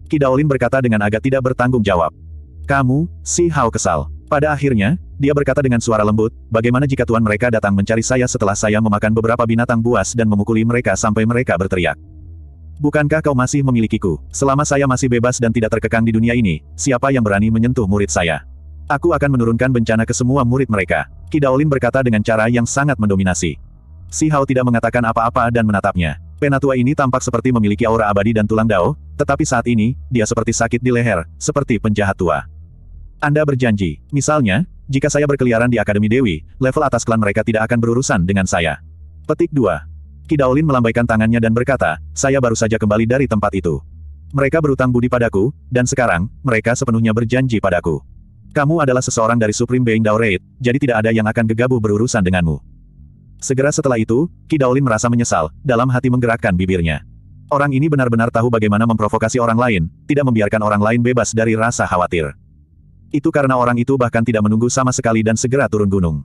A: Kidaolin berkata dengan agak tidak bertanggung jawab. Kamu, si Hao kesal. Pada akhirnya, dia berkata dengan suara lembut, bagaimana jika tuan mereka datang mencari saya setelah saya memakan beberapa binatang buas dan memukuli mereka sampai mereka berteriak. Bukankah kau masih memilikiku? Selama saya masih bebas dan tidak terkekang di dunia ini, siapa yang berani menyentuh murid saya? Aku akan menurunkan bencana ke semua murid mereka. Kidaolin berkata dengan cara yang sangat mendominasi. Si Hao tidak mengatakan apa-apa dan menatapnya. Penatua ini tampak seperti memiliki aura abadi dan tulang dao, tetapi saat ini, dia seperti sakit di leher, seperti penjahat tua. Anda berjanji, misalnya, jika saya berkeliaran di Akademi Dewi, level atas klan mereka tidak akan berurusan dengan saya. Petik 2. Kidaolin melambaikan tangannya dan berkata, saya baru saja kembali dari tempat itu. Mereka berutang budi padaku, dan sekarang, mereka sepenuhnya berjanji padaku. Kamu adalah seseorang dari Supreme Being Dao Raid, jadi tidak ada yang akan gegabah berurusan denganmu. Segera setelah itu, Ki Kidaolin merasa menyesal, dalam hati menggerakkan bibirnya. Orang ini benar-benar tahu bagaimana memprovokasi orang lain, tidak membiarkan orang lain bebas dari rasa khawatir. Itu karena orang itu bahkan tidak menunggu sama sekali dan segera turun gunung.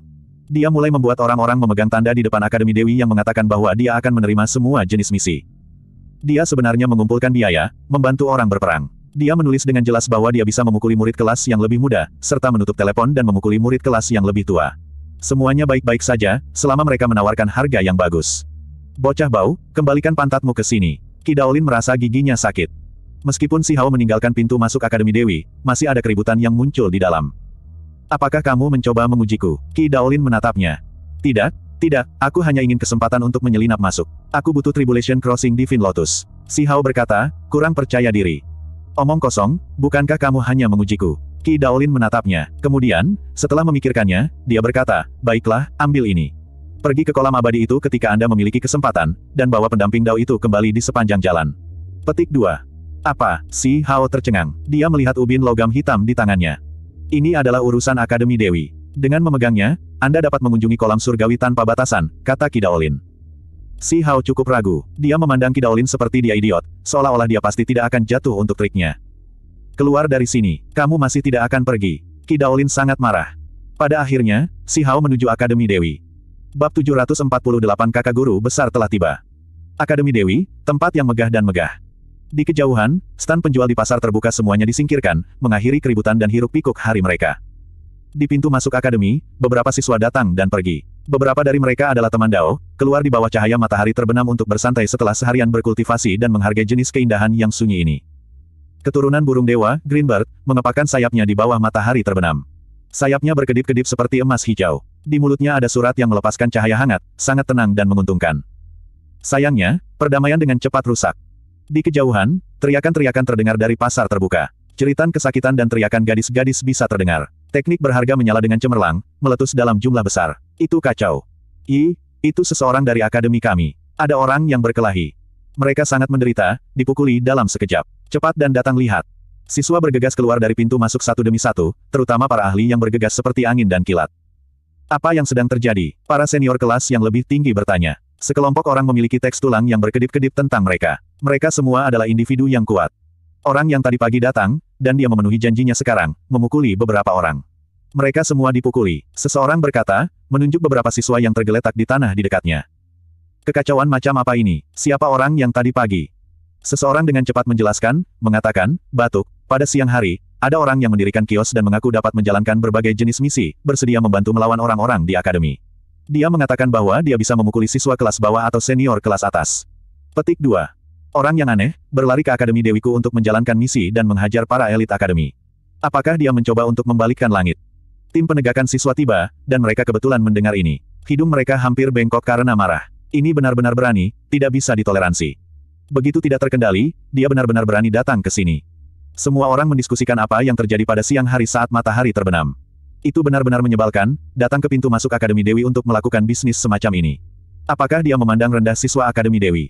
A: Dia mulai membuat orang-orang memegang tanda di depan Akademi Dewi yang mengatakan bahwa dia akan menerima semua jenis misi. Dia sebenarnya mengumpulkan biaya, membantu orang berperang. Dia menulis dengan jelas bahwa dia bisa memukuli murid kelas yang lebih muda, serta menutup telepon dan memukuli murid kelas yang lebih tua. Semuanya baik-baik saja, selama mereka menawarkan harga yang bagus. Bocah bau, kembalikan pantatmu ke sini. Kidaolin merasa giginya sakit. Meskipun Si Hao meninggalkan pintu masuk Akademi Dewi, masih ada keributan yang muncul di dalam. Apakah kamu mencoba mengujiku? Ki Daolin menatapnya. Tidak, tidak, aku hanya ingin kesempatan untuk menyelinap masuk. Aku butuh Tribulation Crossing di Vin Lotus. Si Hao berkata, kurang percaya diri. Omong kosong, bukankah kamu hanya mengujiku? Ki Daolin menatapnya. Kemudian, setelah memikirkannya, dia berkata, baiklah, ambil ini. Pergi ke kolam abadi itu ketika Anda memiliki kesempatan, dan bawa pendamping Dao itu kembali di sepanjang jalan. Petik 2. Apa? Si Hao tercengang. Dia melihat ubin logam hitam di tangannya. Ini adalah urusan Akademi Dewi. Dengan memegangnya, Anda dapat mengunjungi kolam surgawi tanpa batasan, kata Ki Daolin. Si Hao cukup ragu. Dia memandang Ki Daolin seperti dia idiot, seolah-olah dia pasti tidak akan jatuh untuk triknya. Keluar dari sini, kamu masih tidak akan pergi. Kidaolin sangat marah. Pada akhirnya, Si Hao menuju Akademi Dewi. Bab 748 kakak guru besar telah tiba. Akademi Dewi, tempat yang megah dan megah. Di kejauhan, stan penjual di pasar terbuka semuanya disingkirkan, mengakhiri keributan dan hiruk pikuk hari mereka. Di pintu masuk akademi, beberapa siswa datang dan pergi. Beberapa dari mereka adalah teman Dao, keluar di bawah cahaya matahari terbenam untuk bersantai setelah seharian berkultivasi dan menghargai jenis keindahan yang sunyi ini. Keturunan burung dewa, Greenbird, mengepakkan sayapnya di bawah matahari terbenam. Sayapnya berkedip-kedip seperti emas hijau. Di mulutnya ada surat yang melepaskan cahaya hangat, sangat tenang dan menguntungkan. Sayangnya, perdamaian dengan cepat rusak. Di kejauhan, teriakan-teriakan terdengar dari pasar terbuka. Ceritan kesakitan dan teriakan gadis-gadis bisa terdengar. Teknik berharga menyala dengan cemerlang, meletus dalam jumlah besar. Itu kacau. I, itu seseorang dari akademi kami. Ada orang yang berkelahi. Mereka sangat menderita, dipukuli dalam sekejap. Cepat dan datang lihat. Siswa bergegas keluar dari pintu masuk satu demi satu, terutama para ahli yang bergegas seperti angin dan kilat. Apa yang sedang terjadi? Para senior kelas yang lebih tinggi bertanya. Sekelompok orang memiliki teks tulang yang berkedip-kedip tentang mereka. Mereka semua adalah individu yang kuat. Orang yang tadi pagi datang, dan dia memenuhi janjinya sekarang, memukuli beberapa orang. Mereka semua dipukuli. Seseorang berkata, menunjuk beberapa siswa yang tergeletak di tanah di dekatnya. Kekacauan macam apa ini? Siapa orang yang tadi pagi? Seseorang dengan cepat menjelaskan, mengatakan, batuk, pada siang hari, ada orang yang mendirikan kios dan mengaku dapat menjalankan berbagai jenis misi, bersedia membantu melawan orang-orang di akademi. Dia mengatakan bahwa dia bisa memukuli siswa kelas bawah atau senior kelas atas. Petik 2. Orang yang aneh, berlari ke Akademi Dewiku untuk menjalankan misi dan menghajar para elit akademi. Apakah dia mencoba untuk membalikkan langit? Tim penegakan siswa tiba, dan mereka kebetulan mendengar ini. Hidung mereka hampir bengkok karena marah. Ini benar-benar berani, tidak bisa ditoleransi begitu tidak terkendali, dia benar-benar berani datang ke sini. Semua orang mendiskusikan apa yang terjadi pada siang hari saat matahari terbenam. Itu benar-benar menyebalkan, datang ke pintu masuk Akademi Dewi untuk melakukan bisnis semacam ini. Apakah dia memandang rendah siswa Akademi Dewi?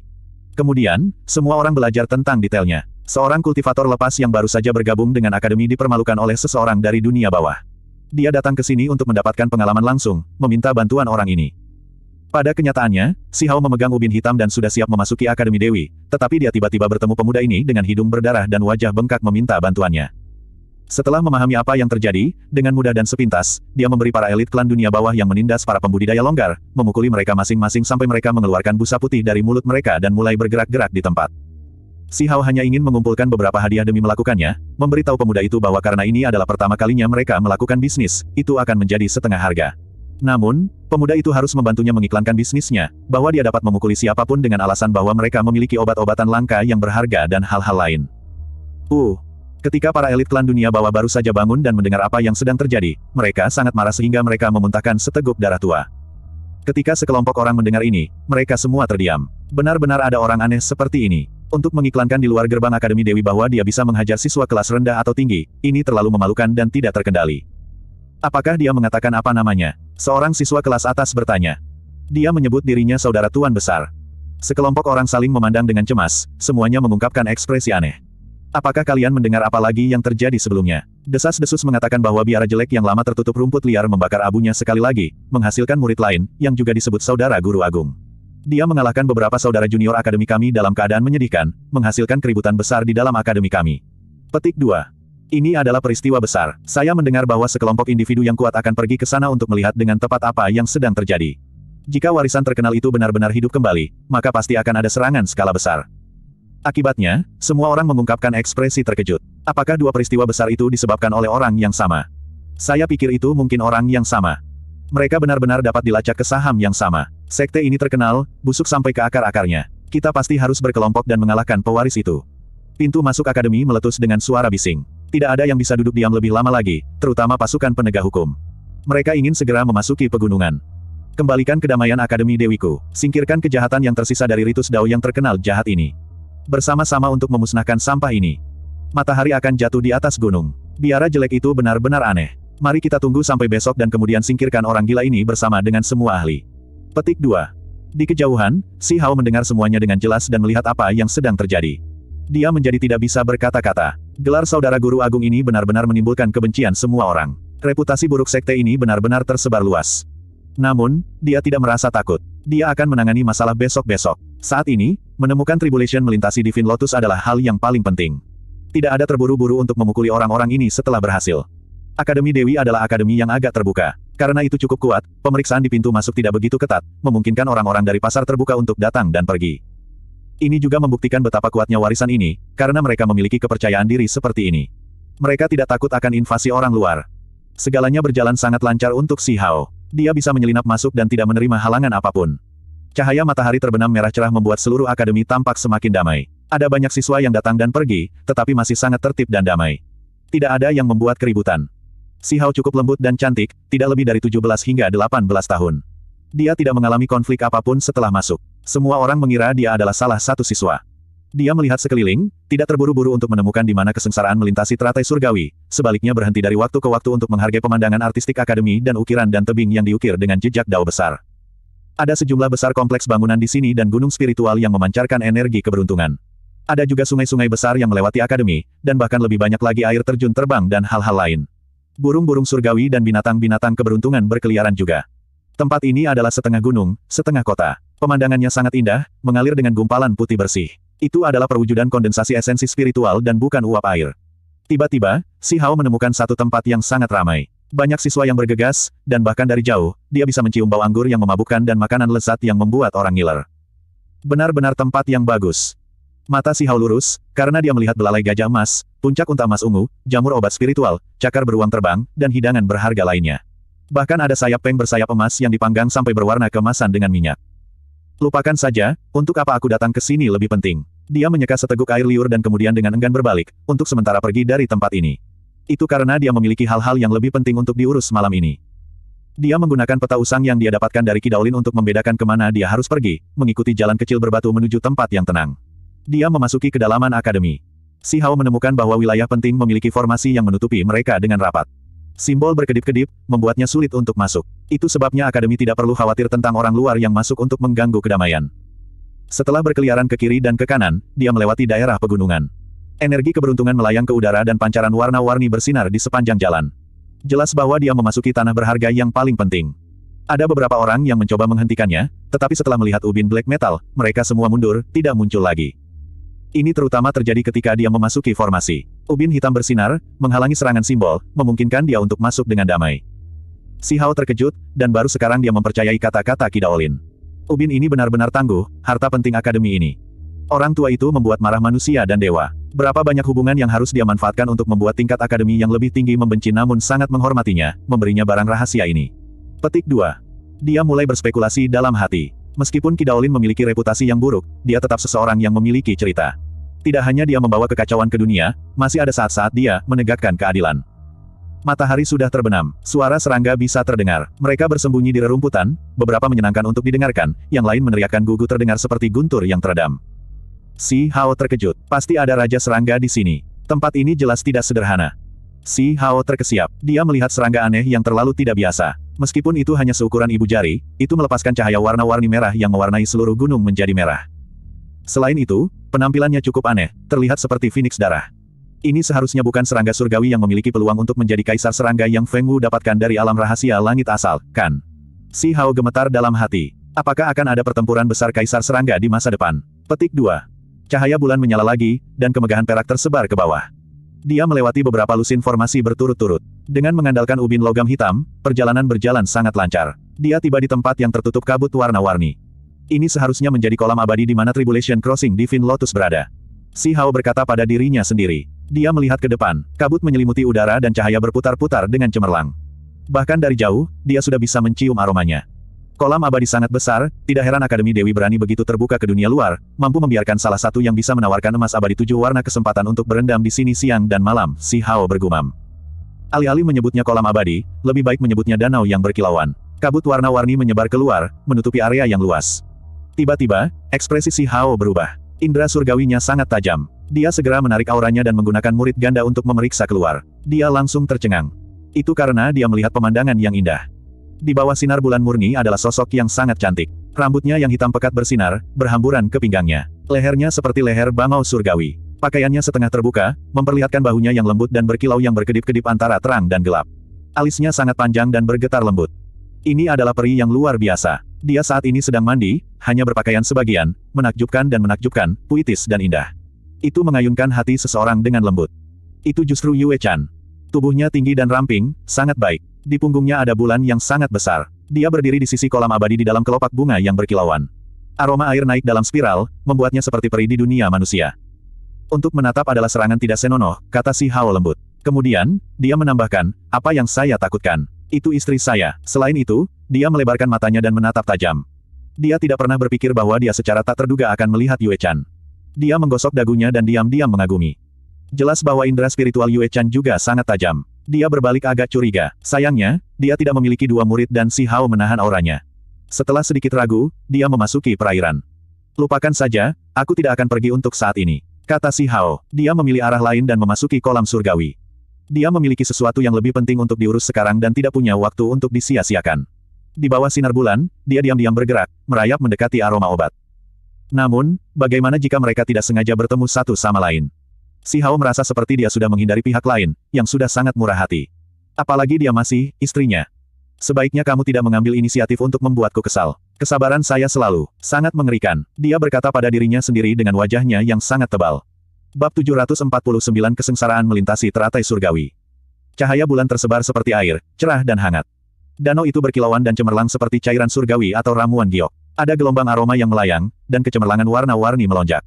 A: Kemudian, semua orang belajar tentang detailnya. Seorang kultivator lepas yang baru saja bergabung dengan Akademi dipermalukan oleh seseorang dari dunia bawah. Dia datang ke sini untuk mendapatkan pengalaman langsung, meminta bantuan orang ini. Pada kenyataannya, Si Hao memegang ubin hitam dan sudah siap memasuki Akademi Dewi, tetapi dia tiba-tiba bertemu pemuda ini dengan hidung berdarah dan wajah bengkak meminta bantuannya. Setelah memahami apa yang terjadi, dengan mudah dan sepintas, dia memberi para elit klan dunia bawah yang menindas para pembudidaya longgar, memukuli mereka masing-masing sampai mereka mengeluarkan busa putih dari mulut mereka dan mulai bergerak-gerak di tempat. Si Hao hanya ingin mengumpulkan beberapa hadiah demi melakukannya, memberitahu pemuda itu bahwa karena ini adalah pertama kalinya mereka melakukan bisnis, itu akan menjadi setengah harga. Namun, pemuda itu harus membantunya mengiklankan bisnisnya, bahwa dia dapat memukuli siapapun dengan alasan bahwa mereka memiliki obat-obatan langka yang berharga dan hal-hal lain. Uh, Ketika para elit klan dunia bawah baru saja bangun dan mendengar apa yang sedang terjadi, mereka sangat marah sehingga mereka memuntahkan seteguk darah tua. Ketika sekelompok orang mendengar ini, mereka semua terdiam. Benar-benar ada orang aneh seperti ini. Untuk mengiklankan di luar gerbang Akademi Dewi bahwa dia bisa menghajar siswa kelas rendah atau tinggi, ini terlalu memalukan dan tidak terkendali. Apakah dia mengatakan apa namanya? Seorang siswa kelas atas bertanya. Dia menyebut dirinya saudara tuan besar. Sekelompok orang saling memandang dengan cemas, semuanya mengungkapkan ekspresi aneh. Apakah kalian mendengar apa lagi yang terjadi sebelumnya? Desas-desus mengatakan bahwa biara jelek yang lama tertutup rumput liar membakar abunya sekali lagi, menghasilkan murid lain, yang juga disebut saudara guru agung. Dia mengalahkan beberapa saudara junior akademi kami dalam keadaan menyedihkan, menghasilkan keributan besar di dalam akademi kami. Petik 2. Ini adalah peristiwa besar. Saya mendengar bahwa sekelompok individu yang kuat akan pergi ke sana untuk melihat dengan tepat apa yang sedang terjadi. Jika warisan terkenal itu benar-benar hidup kembali, maka pasti akan ada serangan skala besar. Akibatnya, semua orang mengungkapkan ekspresi terkejut. Apakah dua peristiwa besar itu disebabkan oleh orang yang sama? Saya pikir itu mungkin orang yang sama. Mereka benar-benar dapat dilacak ke saham yang sama. Sekte ini terkenal, busuk sampai ke akar-akarnya. Kita pasti harus berkelompok dan mengalahkan pewaris itu. Pintu masuk akademi meletus dengan suara bising tidak ada yang bisa duduk diam lebih lama lagi, terutama pasukan penegak hukum. Mereka ingin segera memasuki pegunungan. Kembalikan kedamaian Akademi Dewiku, singkirkan kejahatan yang tersisa dari Ritus Dao yang terkenal jahat ini. Bersama-sama untuk memusnahkan sampah ini. Matahari akan jatuh di atas gunung. Biara jelek itu benar-benar aneh. Mari kita tunggu sampai besok dan kemudian singkirkan orang gila ini bersama dengan semua ahli. Petik 2. Di kejauhan, Si Hao mendengar semuanya dengan jelas dan melihat apa yang sedang terjadi. Dia menjadi tidak bisa berkata-kata. Gelar saudara guru agung ini benar-benar menimbulkan kebencian semua orang. Reputasi buruk sekte ini benar-benar tersebar luas. Namun, dia tidak merasa takut. Dia akan menangani masalah besok-besok. Saat ini, menemukan Tribulation melintasi Divine Lotus adalah hal yang paling penting. Tidak ada terburu-buru untuk memukuli orang-orang ini setelah berhasil. Akademi Dewi adalah akademi yang agak terbuka. Karena itu cukup kuat, pemeriksaan di pintu masuk tidak begitu ketat, memungkinkan orang-orang dari pasar terbuka untuk datang dan pergi. Ini juga membuktikan betapa kuatnya warisan ini, karena mereka memiliki kepercayaan diri seperti ini. Mereka tidak takut akan invasi orang luar. Segalanya berjalan sangat lancar untuk Si Hao. Dia bisa menyelinap masuk dan tidak menerima halangan apapun. Cahaya matahari terbenam merah cerah membuat seluruh akademi tampak semakin damai. Ada banyak siswa yang datang dan pergi, tetapi masih sangat tertib dan damai. Tidak ada yang membuat keributan. Si Hao cukup lembut dan cantik, tidak lebih dari 17 hingga 18 tahun. Dia tidak mengalami konflik apapun setelah masuk. Semua orang mengira dia adalah salah satu siswa. Dia melihat sekeliling, tidak terburu-buru untuk menemukan di mana kesengsaraan melintasi teratai surgawi, sebaliknya berhenti dari waktu ke waktu untuk menghargai pemandangan artistik akademi dan ukiran dan tebing yang diukir dengan jejak dao besar. Ada sejumlah besar kompleks bangunan di sini dan gunung spiritual yang memancarkan energi keberuntungan. Ada juga sungai-sungai besar yang melewati akademi, dan bahkan lebih banyak lagi air terjun terbang dan hal-hal lain. Burung-burung surgawi dan binatang-binatang keberuntungan berkeliaran juga. Tempat ini adalah setengah gunung, setengah kota. Pemandangannya sangat indah, mengalir dengan gumpalan putih bersih. Itu adalah perwujudan kondensasi esensi spiritual dan bukan uap air. Tiba-tiba, Si Hao menemukan satu tempat yang sangat ramai. Banyak siswa yang bergegas, dan bahkan dari jauh, dia bisa mencium bau anggur yang memabukkan dan makanan lezat yang membuat orang ngiler. Benar-benar tempat yang bagus. Mata Si Hao lurus, karena dia melihat belalai gajah emas, puncak unta emas ungu, jamur obat spiritual, cakar beruang terbang, dan hidangan berharga lainnya. Bahkan ada sayap peng bersayap emas yang dipanggang sampai berwarna kemasan dengan minyak. Lupakan saja, untuk apa aku datang ke sini lebih penting. Dia menyeka seteguk air liur dan kemudian dengan enggan berbalik, untuk sementara pergi dari tempat ini. Itu karena dia memiliki hal-hal yang lebih penting untuk diurus malam ini. Dia menggunakan peta usang yang dia dapatkan dari Kidaulin untuk membedakan kemana dia harus pergi, mengikuti jalan kecil berbatu menuju tempat yang tenang. Dia memasuki kedalaman akademi. Si Hao menemukan bahwa wilayah penting memiliki formasi yang menutupi mereka dengan rapat. Simbol berkedip-kedip, membuatnya sulit untuk masuk. Itu sebabnya Akademi tidak perlu khawatir tentang orang luar yang masuk untuk mengganggu kedamaian. Setelah berkeliaran ke kiri dan ke kanan, dia melewati daerah pegunungan. Energi keberuntungan melayang ke udara dan pancaran warna-warni bersinar di sepanjang jalan. Jelas bahwa dia memasuki tanah berharga yang paling penting. Ada beberapa orang yang mencoba menghentikannya, tetapi setelah melihat ubin black metal, mereka semua mundur, tidak muncul lagi. Ini terutama terjadi ketika dia memasuki formasi. Ubin hitam bersinar, menghalangi serangan simbol, memungkinkan dia untuk masuk dengan damai. Si Hao terkejut, dan baru sekarang dia mempercayai kata-kata Kidaolin. Ubin ini benar-benar tangguh, harta penting akademi ini. Orang tua itu membuat marah manusia dan dewa. Berapa banyak hubungan yang harus dia manfaatkan untuk membuat tingkat akademi yang lebih tinggi membenci namun sangat menghormatinya, memberinya barang rahasia ini. Petik 2. Dia mulai berspekulasi dalam hati. Meskipun Kidaolin memiliki reputasi yang buruk, dia tetap seseorang yang memiliki cerita. Tidak hanya dia membawa kekacauan ke dunia, masih ada saat-saat dia menegakkan keadilan. Matahari sudah terbenam, suara serangga bisa terdengar. Mereka bersembunyi di rerumputan, beberapa menyenangkan untuk didengarkan, yang lain meneriakkan gugu terdengar seperti guntur yang teredam. Si Hao terkejut, pasti ada raja serangga di sini. Tempat ini jelas tidak sederhana. Si Hao terkesiap, dia melihat serangga aneh yang terlalu tidak biasa. Meskipun itu hanya seukuran ibu jari, itu melepaskan cahaya warna-warni merah yang mewarnai seluruh gunung menjadi merah. Selain itu, penampilannya cukup aneh, terlihat seperti Phoenix darah. Ini seharusnya bukan serangga surgawi yang memiliki peluang untuk menjadi kaisar serangga yang Feng Wu dapatkan dari alam rahasia langit asal, kan? Si Hao gemetar dalam hati. Apakah akan ada pertempuran besar kaisar serangga di masa depan? Petik 2. Cahaya bulan menyala lagi, dan kemegahan perak tersebar ke bawah. Dia melewati beberapa lusin formasi berturut-turut. Dengan mengandalkan ubin logam hitam, perjalanan berjalan sangat lancar. Dia tiba di tempat yang tertutup kabut warna-warni. Ini seharusnya menjadi kolam abadi di mana Tribulation Crossing Divine Lotus berada. Si Hao berkata pada dirinya sendiri. Dia melihat ke depan, kabut menyelimuti udara dan cahaya berputar-putar dengan cemerlang. Bahkan dari jauh, dia sudah bisa mencium aromanya. Kolam abadi sangat besar, tidak heran Akademi Dewi berani begitu terbuka ke dunia luar, mampu membiarkan salah satu yang bisa menawarkan emas abadi tujuh warna kesempatan untuk berendam di sini siang dan malam, si Hao bergumam. Alih-alih menyebutnya kolam abadi, lebih baik menyebutnya danau yang berkilauan. Kabut warna-warni menyebar keluar, menutupi area yang luas. Tiba-tiba, ekspresi si Hao berubah. Indra surgawinya sangat tajam. Dia segera menarik auranya dan menggunakan murid ganda untuk memeriksa keluar. Dia langsung tercengang. Itu karena dia melihat pemandangan yang indah. Di bawah sinar bulan murni adalah sosok yang sangat cantik. Rambutnya yang hitam pekat bersinar, berhamburan ke pinggangnya. Lehernya seperti leher bangau surgawi. Pakaiannya setengah terbuka, memperlihatkan bahunya yang lembut dan berkilau yang berkedip-kedip antara terang dan gelap. Alisnya sangat panjang dan bergetar lembut. Ini adalah peri yang luar biasa. Dia saat ini sedang mandi, hanya berpakaian sebagian, menakjubkan dan menakjubkan, puitis dan indah. Itu mengayunkan hati seseorang dengan lembut. Itu justru Yue Chan. Tubuhnya tinggi dan ramping, sangat baik. Di punggungnya ada bulan yang sangat besar. Dia berdiri di sisi kolam abadi di dalam kelopak bunga yang berkilauan. Aroma air naik dalam spiral, membuatnya seperti peri di dunia manusia. Untuk menatap adalah serangan tidak senonoh, kata si Hao lembut. Kemudian, dia menambahkan, apa yang saya takutkan. Itu istri saya. Selain itu, dia melebarkan matanya dan menatap tajam. Dia tidak pernah berpikir bahwa dia secara tak terduga akan melihat Yue Chan. Dia menggosok dagunya dan diam-diam mengagumi. Jelas bahwa indera spiritual Yue Chan juga sangat tajam. Dia berbalik agak curiga. Sayangnya, dia tidak memiliki dua murid dan Si Hao menahan auranya. Setelah sedikit ragu, dia memasuki perairan. Lupakan saja, aku tidak akan pergi untuk saat ini. Kata Si Hao, dia memilih arah lain dan memasuki kolam surgawi. Dia memiliki sesuatu yang lebih penting untuk diurus sekarang dan tidak punya waktu untuk disia-siakan. Di bawah sinar bulan, dia diam-diam bergerak, merayap mendekati aroma obat. Namun, bagaimana jika mereka tidak sengaja bertemu satu sama lain? Si Hao merasa seperti dia sudah menghindari pihak lain, yang sudah sangat murah hati. Apalagi dia masih, istrinya. Sebaiknya kamu tidak mengambil inisiatif untuk membuatku kesal. Kesabaran saya selalu, sangat mengerikan. Dia berkata pada dirinya sendiri dengan wajahnya yang sangat tebal. Bab 749 Kesengsaraan melintasi teratai surgawi. Cahaya bulan tersebar seperti air, cerah dan hangat. Danau itu berkilauan dan cemerlang seperti cairan surgawi atau ramuan giok. Ada gelombang aroma yang melayang, dan kecemerlangan warna-warni melonjak.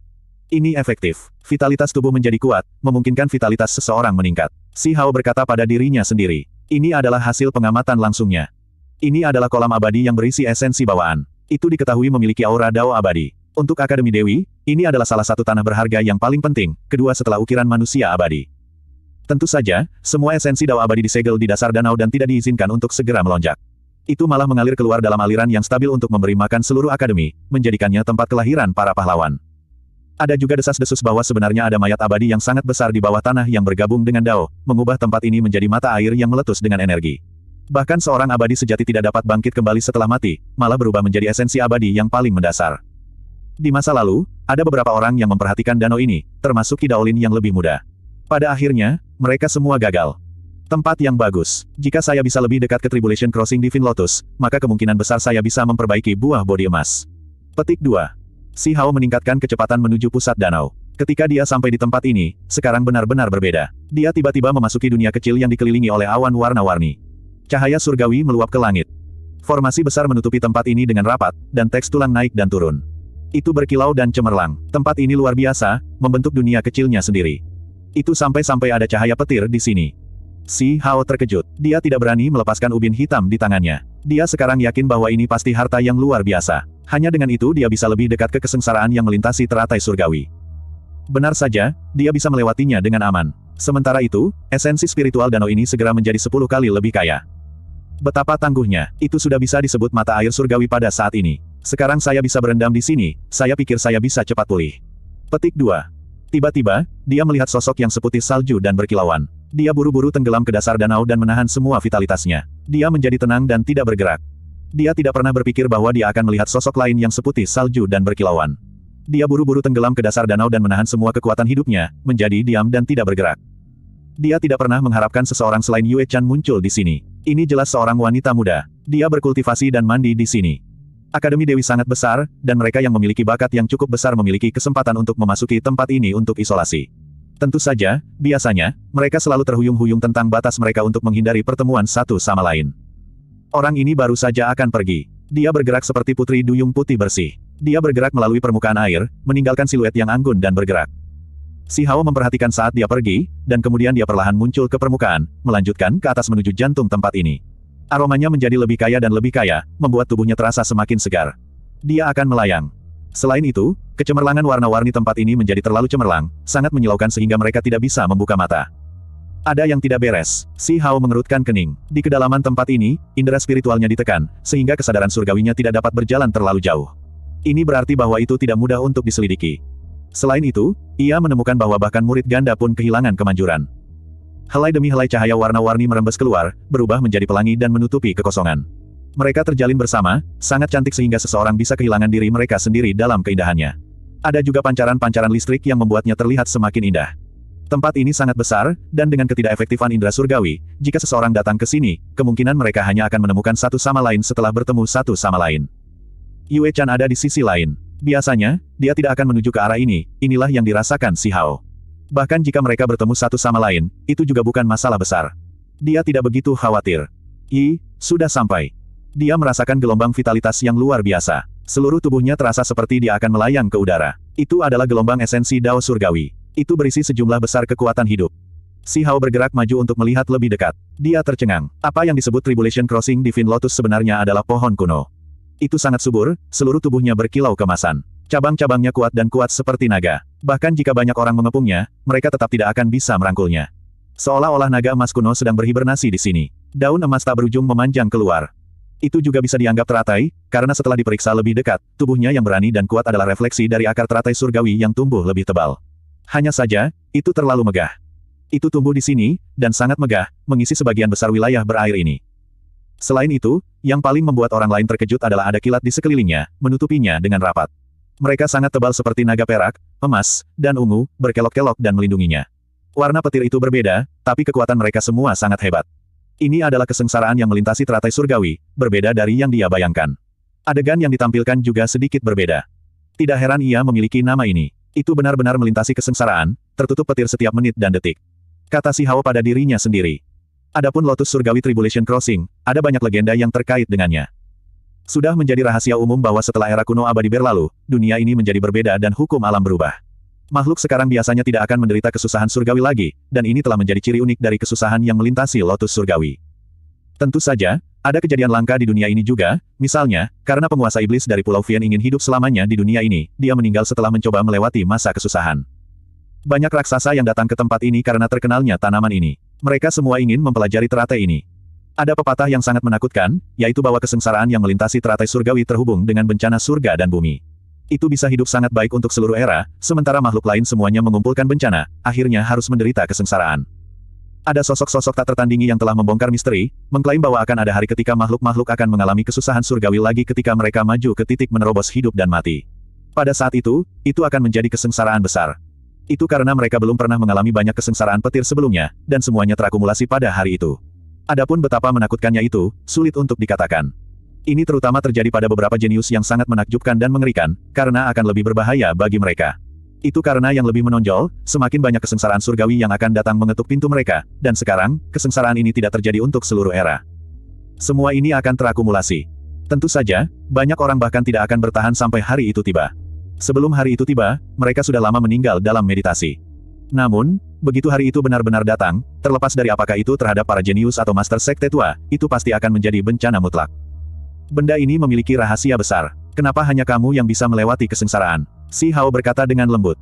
A: Ini efektif. Vitalitas tubuh menjadi kuat, memungkinkan vitalitas seseorang meningkat. Si Hao berkata pada dirinya sendiri. Ini adalah hasil pengamatan langsungnya. Ini adalah kolam abadi yang berisi esensi bawaan. Itu diketahui memiliki aura dao abadi. Untuk Akademi Dewi, ini adalah salah satu tanah berharga yang paling penting, kedua setelah ukiran manusia abadi. Tentu saja, semua esensi Dao abadi disegel di dasar danau dan tidak diizinkan untuk segera melonjak. Itu malah mengalir keluar dalam aliran yang stabil untuk memberi makan seluruh akademi, menjadikannya tempat kelahiran para pahlawan. Ada juga desas-desus bahwa sebenarnya ada mayat abadi yang sangat besar di bawah tanah yang bergabung dengan Dao, mengubah tempat ini menjadi mata air yang meletus dengan energi. Bahkan seorang abadi sejati tidak dapat bangkit kembali setelah mati, malah berubah menjadi esensi abadi yang paling mendasar. Di masa lalu, ada beberapa orang yang memperhatikan danau ini, termasuk Kidaolin yang lebih muda. Pada akhirnya, mereka semua gagal. Tempat yang bagus. Jika saya bisa lebih dekat ke Tribulation Crossing di Vin Lotus, maka kemungkinan besar saya bisa memperbaiki buah bodi emas. Petik 2. Si Hao meningkatkan kecepatan menuju pusat danau. Ketika dia sampai di tempat ini, sekarang benar-benar berbeda. Dia tiba-tiba memasuki dunia kecil yang dikelilingi oleh awan warna-warni. Cahaya surgawi meluap ke langit. Formasi besar menutupi tempat ini dengan rapat, dan teks tulang naik dan turun. Itu berkilau dan cemerlang. Tempat ini luar biasa, membentuk dunia kecilnya sendiri. Itu sampai-sampai ada cahaya petir di sini. Si Hao terkejut. Dia tidak berani melepaskan ubin hitam di tangannya. Dia sekarang yakin bahwa ini pasti harta yang luar biasa. Hanya dengan itu dia bisa lebih dekat ke kesengsaraan yang melintasi teratai surgawi. Benar saja, dia bisa melewatinya dengan aman. Sementara itu, esensi spiritual danau ini segera menjadi sepuluh kali lebih kaya. Betapa tangguhnya, itu sudah bisa disebut mata air surgawi pada saat ini. Sekarang saya bisa berendam di sini, saya pikir saya bisa cepat pulih. Petik 2. Tiba-tiba, dia melihat sosok yang seputih salju dan berkilauan. Dia buru-buru tenggelam ke dasar danau dan menahan semua vitalitasnya. Dia menjadi tenang dan tidak bergerak. Dia tidak pernah berpikir bahwa dia akan melihat sosok lain yang seputih salju dan berkilauan. Dia buru-buru tenggelam ke dasar danau dan menahan semua kekuatan hidupnya, menjadi diam dan tidak bergerak. Dia tidak pernah mengharapkan seseorang selain Yue Chan muncul di sini. Ini jelas seorang wanita muda. Dia berkultivasi dan mandi di sini. Akademi Dewi sangat besar, dan mereka yang memiliki bakat yang cukup besar memiliki kesempatan untuk memasuki tempat ini untuk isolasi. Tentu saja, biasanya, mereka selalu terhuyung-huyung tentang batas mereka untuk menghindari pertemuan satu sama lain. Orang ini baru saja akan pergi. Dia bergerak seperti putri duyung putih bersih. Dia bergerak melalui permukaan air, meninggalkan siluet yang anggun dan bergerak. Si Hao memperhatikan saat dia pergi, dan kemudian dia perlahan muncul ke permukaan, melanjutkan ke atas menuju jantung tempat ini. Aromanya menjadi lebih kaya dan lebih kaya, membuat tubuhnya terasa semakin segar. Dia akan melayang. Selain itu, kecemerlangan warna-warni tempat ini menjadi terlalu cemerlang, sangat menyilaukan sehingga mereka tidak bisa membuka mata. Ada yang tidak beres. Si Hao mengerutkan kening. Di kedalaman tempat ini, indera spiritualnya ditekan, sehingga kesadaran surgawinya tidak dapat berjalan terlalu jauh. Ini berarti bahwa itu tidak mudah untuk diselidiki. Selain itu, ia menemukan bahwa bahkan murid ganda pun kehilangan kemanjuran. Helai demi helai cahaya warna-warni merembes keluar, berubah menjadi pelangi dan menutupi kekosongan. Mereka terjalin bersama, sangat cantik sehingga seseorang bisa kehilangan diri mereka sendiri dalam keindahannya. Ada juga pancaran-pancaran listrik yang membuatnya terlihat semakin indah. Tempat ini sangat besar, dan dengan ketidakefektifan indera surgawi, jika seseorang datang ke sini, kemungkinan mereka hanya akan menemukan satu sama lain setelah bertemu satu sama lain. Yue Chan ada di sisi lain. Biasanya, dia tidak akan menuju ke arah ini, inilah yang dirasakan si Hao. Bahkan jika mereka bertemu satu sama lain, itu juga bukan masalah besar. Dia tidak begitu khawatir. I, sudah sampai. Dia merasakan gelombang vitalitas yang luar biasa. Seluruh tubuhnya terasa seperti dia akan melayang ke udara. Itu adalah gelombang esensi Dao Surgawi. Itu berisi sejumlah besar kekuatan hidup. Si Hao bergerak maju untuk melihat lebih dekat. Dia tercengang. Apa yang disebut Tribulation Crossing Divine Lotus sebenarnya adalah pohon kuno. Itu sangat subur, seluruh tubuhnya berkilau kemasan. Cabang-cabangnya kuat dan kuat seperti naga. Bahkan jika banyak orang mengepungnya, mereka tetap tidak akan bisa merangkulnya. Seolah-olah naga emas kuno sedang berhibernasi di sini. Daun emas tak berujung memanjang keluar. Itu juga bisa dianggap teratai, karena setelah diperiksa lebih dekat, tubuhnya yang berani dan kuat adalah refleksi dari akar teratai surgawi yang tumbuh lebih tebal. Hanya saja, itu terlalu megah. Itu tumbuh di sini, dan sangat megah, mengisi sebagian besar wilayah berair ini. Selain itu, yang paling membuat orang lain terkejut adalah ada kilat di sekelilingnya, menutupinya dengan rapat. Mereka sangat tebal seperti naga perak, emas, dan ungu, berkelok-kelok dan melindunginya. Warna petir itu berbeda, tapi kekuatan mereka semua sangat hebat. Ini adalah kesengsaraan yang melintasi teratai surgawi, berbeda dari yang dia bayangkan. Adegan yang ditampilkan juga sedikit berbeda. Tidak heran ia memiliki nama ini. Itu benar-benar melintasi kesengsaraan, tertutup petir setiap menit dan detik. Kata si Hao pada dirinya sendiri. Adapun Lotus Surgawi Tribulation Crossing, ada banyak legenda yang terkait dengannya. Sudah menjadi rahasia umum bahwa setelah era kuno abadi berlalu, dunia ini menjadi berbeda dan hukum alam berubah. Makhluk sekarang biasanya tidak akan menderita kesusahan surgawi lagi, dan ini telah menjadi ciri unik dari kesusahan yang melintasi lotus surgawi. Tentu saja, ada kejadian langka di dunia ini juga, misalnya, karena penguasa iblis dari Pulau Vian ingin hidup selamanya di dunia ini, dia meninggal setelah mencoba melewati masa kesusahan. Banyak raksasa yang datang ke tempat ini karena terkenalnya tanaman ini. Mereka semua ingin mempelajari terate ini. Ada pepatah yang sangat menakutkan, yaitu bahwa kesengsaraan yang melintasi teratai surgawi terhubung dengan bencana surga dan bumi. Itu bisa hidup sangat baik untuk seluruh era, sementara makhluk lain semuanya mengumpulkan bencana, akhirnya harus menderita kesengsaraan. Ada sosok-sosok tak tertandingi yang telah membongkar misteri, mengklaim bahwa akan ada hari ketika makhluk-makhluk akan mengalami kesusahan surgawi lagi ketika mereka maju ke titik menerobos hidup dan mati. Pada saat itu, itu akan menjadi kesengsaraan besar. Itu karena mereka belum pernah mengalami banyak kesengsaraan petir sebelumnya, dan semuanya terakumulasi pada hari itu. Adapun betapa menakutkannya itu, sulit untuk dikatakan. Ini terutama terjadi pada beberapa jenius yang sangat menakjubkan dan mengerikan, karena akan lebih berbahaya bagi mereka. Itu karena yang lebih menonjol, semakin banyak kesengsaraan surgawi yang akan datang mengetuk pintu mereka, dan sekarang, kesengsaraan ini tidak terjadi untuk seluruh era. Semua ini akan terakumulasi. Tentu saja, banyak orang bahkan tidak akan bertahan sampai hari itu tiba. Sebelum hari itu tiba, mereka sudah lama meninggal dalam meditasi. Namun, Begitu hari itu benar-benar datang, terlepas dari apakah itu terhadap para jenius atau master sekte tua, itu pasti akan menjadi bencana mutlak. Benda ini memiliki rahasia besar. Kenapa hanya kamu yang bisa melewati kesengsaraan? Si Hao berkata dengan lembut.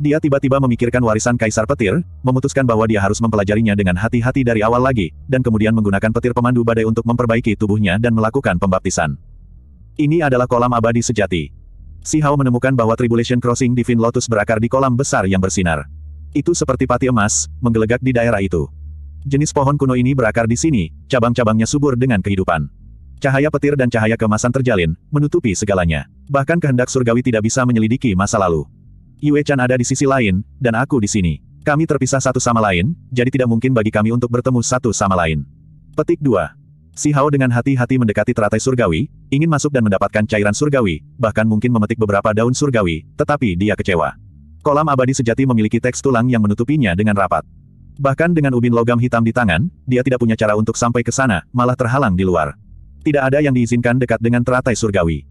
A: Dia tiba-tiba memikirkan warisan Kaisar Petir, memutuskan bahwa dia harus mempelajarinya dengan hati-hati dari awal lagi, dan kemudian menggunakan petir pemandu badai untuk memperbaiki tubuhnya dan melakukan pembaptisan. Ini adalah kolam abadi sejati. Si Hao menemukan bahwa Tribulation Crossing Divine Lotus berakar di kolam besar yang bersinar. Itu seperti pati emas, menggelegak di daerah itu. Jenis pohon kuno ini berakar di sini, cabang-cabangnya subur dengan kehidupan. Cahaya petir dan cahaya kemasan terjalin, menutupi segalanya. Bahkan kehendak surgawi tidak bisa menyelidiki masa lalu. Yue Chan ada di sisi lain, dan aku di sini. Kami terpisah satu sama lain, jadi tidak mungkin bagi kami untuk bertemu satu sama lain. Petik 2. Si Hao dengan hati-hati mendekati teratai surgawi, ingin masuk dan mendapatkan cairan surgawi, bahkan mungkin memetik beberapa daun surgawi, tetapi dia kecewa. Kolam abadi sejati memiliki teks tulang yang menutupinya dengan rapat. Bahkan dengan ubin logam hitam di tangan, dia tidak punya cara untuk sampai ke sana, malah terhalang di luar. Tidak ada yang diizinkan dekat dengan teratai surgawi.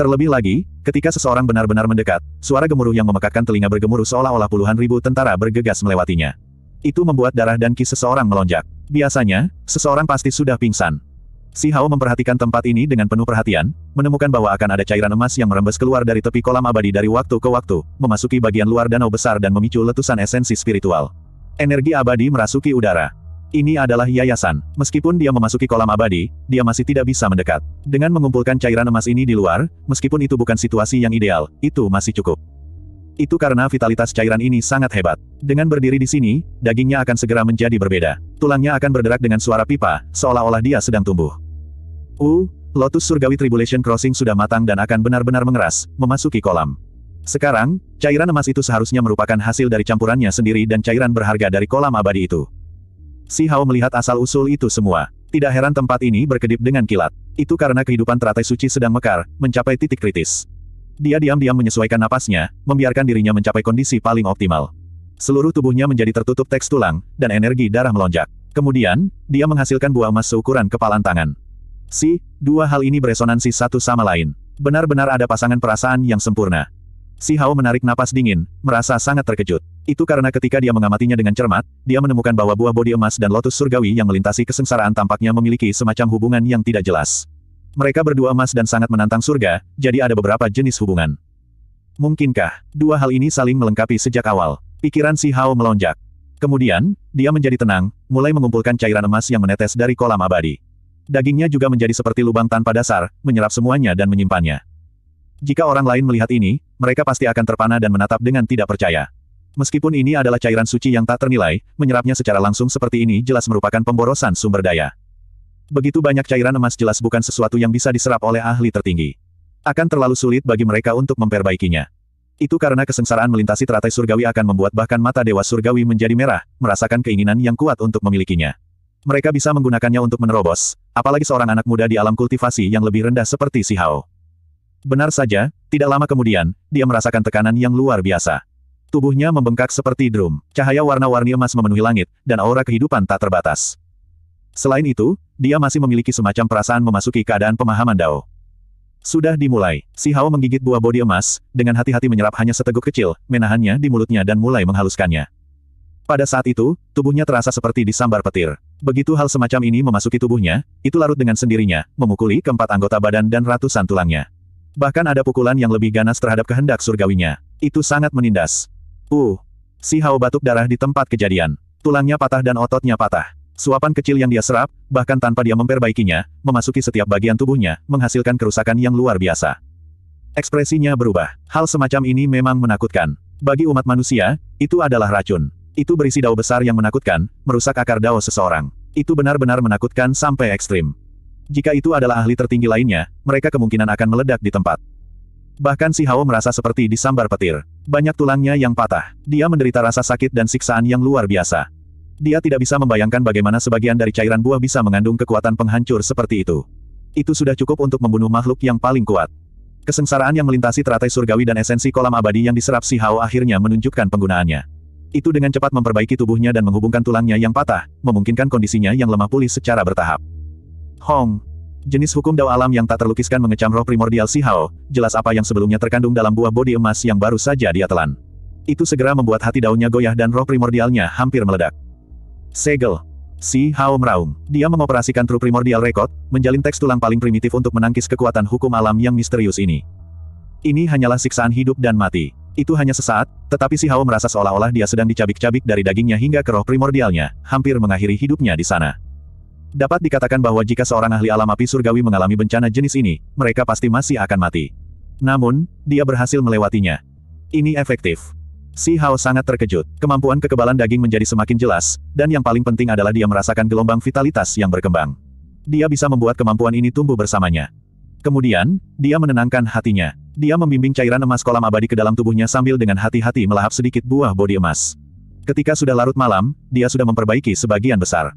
A: Terlebih lagi, ketika seseorang benar-benar mendekat, suara gemuruh yang memekakkan telinga bergemuruh seolah-olah puluhan ribu tentara bergegas melewatinya. Itu membuat darah dan kis seseorang melonjak. Biasanya, seseorang pasti sudah pingsan. Si Hao memperhatikan tempat ini dengan penuh perhatian, menemukan bahwa akan ada cairan emas yang merembes keluar dari tepi kolam abadi dari waktu ke waktu, memasuki bagian luar danau besar dan memicu letusan esensi spiritual. Energi abadi merasuki udara. Ini adalah yayasan. Meskipun dia memasuki kolam abadi, dia masih tidak bisa mendekat. Dengan mengumpulkan cairan emas ini di luar, meskipun itu bukan situasi yang ideal, itu masih cukup. Itu karena vitalitas cairan ini sangat hebat. Dengan berdiri di sini, dagingnya akan segera menjadi berbeda. Tulangnya akan berderak dengan suara pipa, seolah-olah dia sedang tumbuh. U, uh, Lotus Surgawi Tribulation Crossing sudah matang dan akan benar-benar mengeras, memasuki kolam. Sekarang, cairan emas itu seharusnya merupakan hasil dari campurannya sendiri dan cairan berharga dari kolam abadi itu. Si Hao melihat asal-usul itu semua. Tidak heran tempat ini berkedip dengan kilat. Itu karena kehidupan teratai suci sedang mekar, mencapai titik kritis. Dia diam-diam menyesuaikan napasnya, membiarkan dirinya mencapai kondisi paling optimal. Seluruh tubuhnya menjadi tertutup teks tulang, dan energi darah melonjak. Kemudian, dia menghasilkan buah emas seukuran kepalan tangan. Si, dua hal ini beresonansi satu sama lain. Benar-benar ada pasangan perasaan yang sempurna. Si Hao menarik napas dingin, merasa sangat terkejut. Itu karena ketika dia mengamatinya dengan cermat, dia menemukan bahwa buah bodi emas dan lotus surgawi yang melintasi kesengsaraan tampaknya memiliki semacam hubungan yang tidak jelas. Mereka berdua emas dan sangat menantang surga, jadi ada beberapa jenis hubungan. Mungkinkah, dua hal ini saling melengkapi sejak awal? Pikiran si Hao melonjak. Kemudian, dia menjadi tenang, mulai mengumpulkan cairan emas yang menetes dari kolam abadi. Dagingnya juga menjadi seperti lubang tanpa dasar, menyerap semuanya dan menyimpannya. Jika orang lain melihat ini, mereka pasti akan terpana dan menatap dengan tidak percaya. Meskipun ini adalah cairan suci yang tak ternilai, menyerapnya secara langsung seperti ini jelas merupakan pemborosan sumber daya. Begitu banyak cairan emas jelas bukan sesuatu yang bisa diserap oleh ahli tertinggi. Akan terlalu sulit bagi mereka untuk memperbaikinya. Itu karena kesengsaraan melintasi teratai surgawi akan membuat bahkan mata dewa surgawi menjadi merah, merasakan keinginan yang kuat untuk memilikinya. Mereka bisa menggunakannya untuk menerobos, apalagi seorang anak muda di alam kultivasi yang lebih rendah seperti si Hao. Benar saja, tidak lama kemudian, dia merasakan tekanan yang luar biasa. Tubuhnya membengkak seperti drum, cahaya warna-warni emas memenuhi langit, dan aura kehidupan tak terbatas. Selain itu, dia masih memiliki semacam perasaan memasuki keadaan pemahaman Dao. Sudah dimulai, si Hao menggigit buah bodi emas, dengan hati-hati menyerap hanya seteguk kecil, menahannya di mulutnya dan mulai menghaluskannya. Pada saat itu, tubuhnya terasa seperti disambar petir. Begitu hal semacam ini memasuki tubuhnya, itu larut dengan sendirinya, memukuli keempat anggota badan dan ratusan tulangnya. Bahkan ada pukulan yang lebih ganas terhadap kehendak surgawinya. Itu sangat menindas. Uh, si Hao batuk darah di tempat kejadian. Tulangnya patah dan ototnya patah. Suapan kecil yang dia serap, bahkan tanpa dia memperbaikinya, memasuki setiap bagian tubuhnya, menghasilkan kerusakan yang luar biasa. Ekspresinya berubah. Hal semacam ini memang menakutkan. Bagi umat manusia, itu adalah racun. Itu berisi dao besar yang menakutkan, merusak akar dao seseorang. Itu benar-benar menakutkan sampai ekstrim. Jika itu adalah ahli tertinggi lainnya, mereka kemungkinan akan meledak di tempat. Bahkan si Hao merasa seperti disambar petir. Banyak tulangnya yang patah. Dia menderita rasa sakit dan siksaan yang luar biasa. Dia tidak bisa membayangkan bagaimana sebagian dari cairan buah bisa mengandung kekuatan penghancur seperti itu. Itu sudah cukup untuk membunuh makhluk yang paling kuat. Kesengsaraan yang melintasi teratai surgawi dan esensi kolam abadi yang diserap si Hao akhirnya menunjukkan penggunaannya. Itu dengan cepat memperbaiki tubuhnya dan menghubungkan tulangnya yang patah, memungkinkan kondisinya yang lemah pulih secara bertahap. Hong. Jenis hukum dao alam yang tak terlukiskan mengecam roh primordial si Hao, jelas apa yang sebelumnya terkandung dalam buah bodi emas yang baru saja dia telan. Itu segera membuat hati daunnya goyah dan roh primordialnya hampir meledak. Segel. Si Hao meraung. Dia mengoperasikan true primordial record, menjalin teks tulang paling primitif untuk menangkis kekuatan hukum alam yang misterius ini. Ini hanyalah siksaan hidup dan mati. Itu hanya sesaat, tetapi si Hao merasa seolah-olah dia sedang dicabik-cabik dari dagingnya hingga ke roh primordialnya, hampir mengakhiri hidupnya di sana. Dapat dikatakan bahwa jika seorang ahli alam api surgawi mengalami bencana jenis ini, mereka pasti masih akan mati. Namun, dia berhasil melewatinya. Ini efektif. Si Hao sangat terkejut. Kemampuan kekebalan daging menjadi semakin jelas, dan yang paling penting adalah dia merasakan gelombang vitalitas yang berkembang. Dia bisa membuat kemampuan ini tumbuh bersamanya. Kemudian, dia menenangkan hatinya. Dia membimbing cairan emas kolam abadi ke dalam tubuhnya sambil dengan hati-hati melahap sedikit buah bodi emas. Ketika sudah larut malam, dia sudah memperbaiki sebagian besar.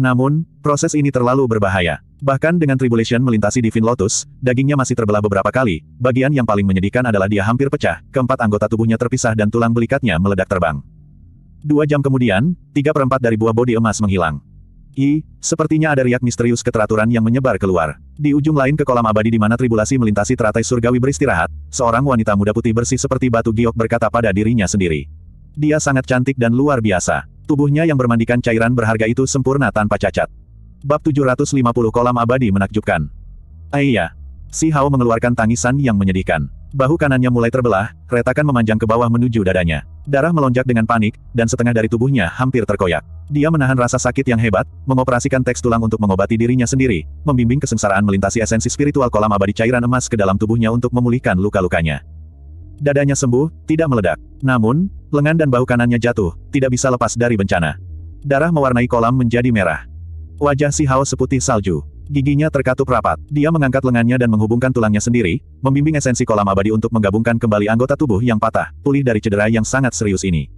A: Namun, proses ini terlalu berbahaya. Bahkan dengan Tribulation melintasi Divine Lotus, dagingnya masih terbelah beberapa kali. Bagian yang paling menyedihkan adalah dia hampir pecah, keempat anggota tubuhnya terpisah dan tulang belikatnya meledak terbang. Dua jam kemudian, tiga perempat dari buah bodi emas menghilang. I, sepertinya ada riak misterius keteraturan yang menyebar keluar. Di ujung lain ke kolam abadi di mana tribulasi melintasi teratai surgawi beristirahat, seorang wanita muda putih bersih seperti batu giok berkata pada dirinya sendiri. Dia sangat cantik dan luar biasa. Tubuhnya yang bermandikan cairan berharga itu sempurna tanpa cacat. Bab 750 kolam abadi menakjubkan. Aiyah, eh Si Hao mengeluarkan tangisan yang menyedihkan. Bahu kanannya mulai terbelah, retakan memanjang ke bawah menuju dadanya. Darah melonjak dengan panik, dan setengah dari tubuhnya hampir terkoyak. Dia menahan rasa sakit yang hebat, mengoperasikan teks tulang untuk mengobati dirinya sendiri, membimbing kesengsaraan melintasi esensi spiritual kolam abadi cairan emas ke dalam tubuhnya untuk memulihkan luka-lukanya. Dadanya sembuh, tidak meledak. Namun, lengan dan bahu kanannya jatuh, tidak bisa lepas dari bencana. Darah mewarnai kolam menjadi merah. Wajah si Hao seputih salju. Giginya terkatup rapat. Dia mengangkat lengannya dan menghubungkan tulangnya sendiri, membimbing esensi kolam abadi untuk menggabungkan kembali anggota tubuh yang patah, pulih dari cedera yang sangat serius ini.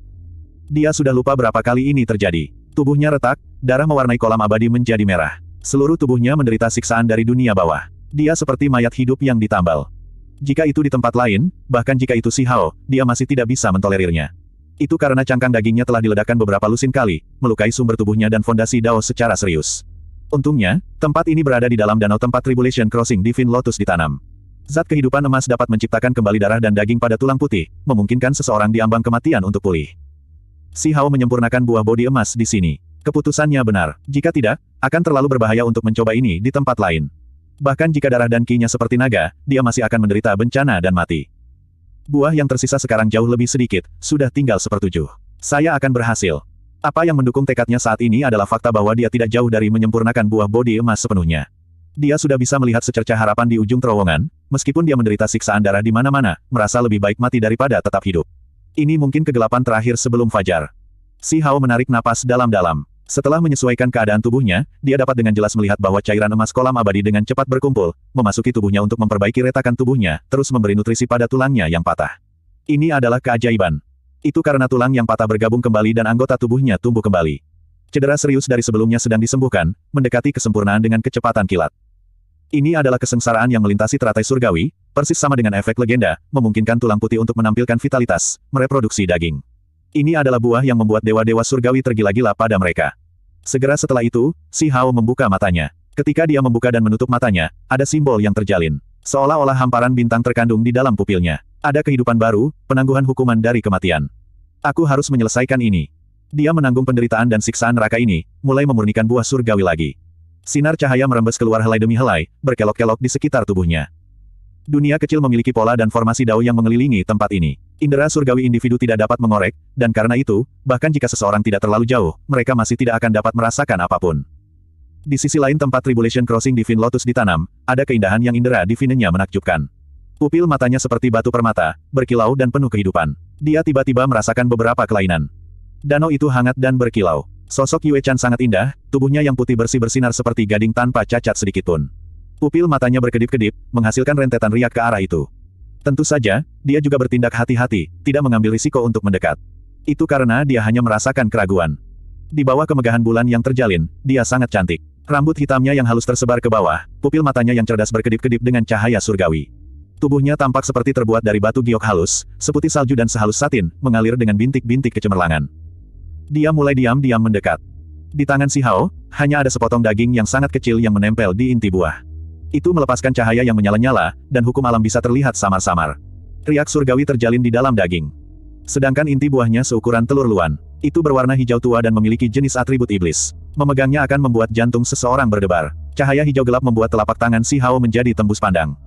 A: Dia sudah lupa berapa kali ini terjadi. Tubuhnya retak, darah mewarnai kolam abadi menjadi merah. Seluruh tubuhnya menderita siksaan dari dunia bawah. Dia seperti mayat hidup yang ditambal. Jika itu di tempat lain, bahkan jika itu si Hao, dia masih tidak bisa mentolerirnya. Itu karena cangkang dagingnya telah diledakkan beberapa lusin kali, melukai sumber tubuhnya dan fondasi Dao secara serius. Untungnya, tempat ini berada di dalam danau tempat Tribulation Crossing Divine Lotus ditanam. Zat kehidupan emas dapat menciptakan kembali darah dan daging pada tulang putih, memungkinkan seseorang diambang kematian untuk pulih. Si Hao menyempurnakan buah bodi emas di sini. Keputusannya benar. Jika tidak, akan terlalu berbahaya untuk mencoba ini di tempat lain. Bahkan jika darah dan kinya seperti naga, dia masih akan menderita bencana dan mati. Buah yang tersisa sekarang jauh lebih sedikit, sudah tinggal sepertujuh. Saya akan berhasil. Apa yang mendukung tekadnya saat ini adalah fakta bahwa dia tidak jauh dari menyempurnakan buah bodi emas sepenuhnya. Dia sudah bisa melihat secerca harapan di ujung terowongan, meskipun dia menderita siksaan darah di mana-mana, merasa lebih baik mati daripada tetap hidup. Ini mungkin kegelapan terakhir sebelum fajar. Si Hao menarik napas dalam-dalam. Setelah menyesuaikan keadaan tubuhnya, dia dapat dengan jelas melihat bahwa cairan emas kolam abadi dengan cepat berkumpul, memasuki tubuhnya untuk memperbaiki retakan tubuhnya, terus memberi nutrisi pada tulangnya yang patah. Ini adalah keajaiban. Itu karena tulang yang patah bergabung kembali dan anggota tubuhnya tumbuh kembali. Cedera serius dari sebelumnya sedang disembuhkan, mendekati kesempurnaan dengan kecepatan kilat. Ini adalah kesengsaraan yang melintasi teratai surgawi, persis sama dengan efek legenda, memungkinkan tulang putih untuk menampilkan vitalitas, mereproduksi daging. Ini adalah buah yang membuat dewa-dewa surgawi tergila-gila pada mereka. Segera setelah itu, Si Hao membuka matanya. Ketika dia membuka dan menutup matanya, ada simbol yang terjalin. Seolah-olah hamparan bintang terkandung di dalam pupilnya. Ada kehidupan baru, penangguhan hukuman dari kematian. Aku harus menyelesaikan ini. Dia menanggung penderitaan dan siksaan neraka ini, mulai memurnikan buah surgawi lagi. Sinar cahaya merembes keluar helai demi helai, berkelok-kelok di sekitar tubuhnya. Dunia kecil memiliki pola dan formasi dao yang mengelilingi tempat ini. Indera surgawi individu tidak dapat mengorek, dan karena itu, bahkan jika seseorang tidak terlalu jauh, mereka masih tidak akan dapat merasakan apapun. Di sisi lain tempat Tribulation Crossing Divine Lotus ditanam, ada keindahan yang indera divinenya menakjubkan. Pupil matanya seperti batu permata, berkilau dan penuh kehidupan. Dia tiba-tiba merasakan beberapa kelainan. Danau itu hangat dan berkilau. Sosok Yue Chan sangat indah, tubuhnya yang putih bersih bersinar seperti gading tanpa cacat sedikitpun. Pupil matanya berkedip-kedip, menghasilkan rentetan riak ke arah itu. Tentu saja, dia juga bertindak hati-hati, tidak mengambil risiko untuk mendekat. Itu karena dia hanya merasakan keraguan. Di bawah kemegahan bulan yang terjalin, dia sangat cantik. Rambut hitamnya yang halus tersebar ke bawah, pupil matanya yang cerdas berkedip-kedip dengan cahaya surgawi. Tubuhnya tampak seperti terbuat dari batu giok halus, seputih salju dan sehalus satin, mengalir dengan bintik-bintik kecemerlangan. Dia mulai diam-diam mendekat. Di tangan si Hao, hanya ada sepotong daging yang sangat kecil yang menempel di inti buah. Itu melepaskan cahaya yang menyala-nyala, dan hukum alam bisa terlihat samar-samar. Riak surgawi terjalin di dalam daging. Sedangkan inti buahnya seukuran telur luan. Itu berwarna hijau tua dan memiliki jenis atribut iblis. Memegangnya akan membuat jantung seseorang berdebar. Cahaya hijau gelap membuat telapak tangan Si Hao menjadi tembus pandang.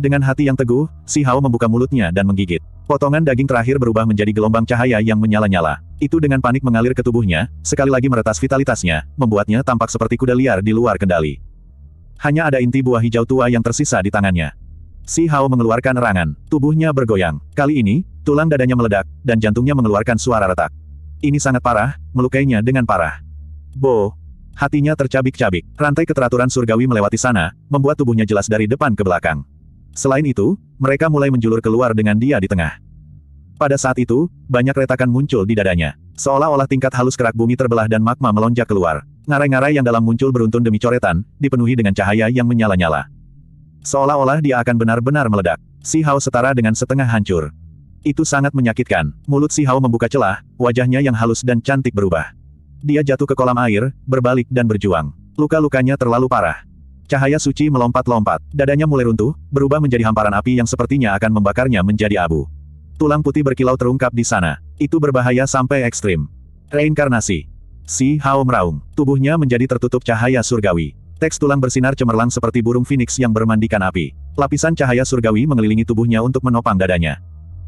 A: Dengan hati yang teguh, Si Hao membuka mulutnya dan menggigit. Potongan daging terakhir berubah menjadi gelombang cahaya yang menyala-nyala. Itu dengan panik mengalir ke tubuhnya, sekali lagi meretas vitalitasnya, membuatnya tampak seperti kuda liar di luar kendali hanya ada inti buah hijau tua yang tersisa di tangannya. Si Hao mengeluarkan erangan, tubuhnya bergoyang. Kali ini, tulang dadanya meledak, dan jantungnya mengeluarkan suara retak. Ini sangat parah, melukainya dengan parah. Bo. Hatinya tercabik-cabik, rantai keteraturan surgawi melewati sana, membuat tubuhnya jelas dari depan ke belakang. Selain itu, mereka mulai menjulur keluar dengan dia di tengah. Pada saat itu, banyak retakan muncul di dadanya. Seolah-olah tingkat halus kerak bumi terbelah dan magma melonjak keluar ngarai-ngarai yang dalam muncul beruntun demi coretan, dipenuhi dengan cahaya yang menyala-nyala. Seolah-olah dia akan benar-benar meledak. Si Hao setara dengan setengah hancur. Itu sangat menyakitkan. Mulut Si Hao membuka celah, wajahnya yang halus dan cantik berubah. Dia jatuh ke kolam air, berbalik dan berjuang. Luka-lukanya terlalu parah. Cahaya suci melompat-lompat, dadanya mulai runtuh, berubah menjadi hamparan api yang sepertinya akan membakarnya menjadi abu. Tulang putih berkilau terungkap di sana. Itu berbahaya sampai ekstrim. Reinkarnasi. Si Hao meraung. Tubuhnya menjadi tertutup cahaya surgawi. Teks tulang bersinar cemerlang seperti burung phoenix yang bermandikan api. Lapisan cahaya surgawi mengelilingi tubuhnya untuk menopang dadanya.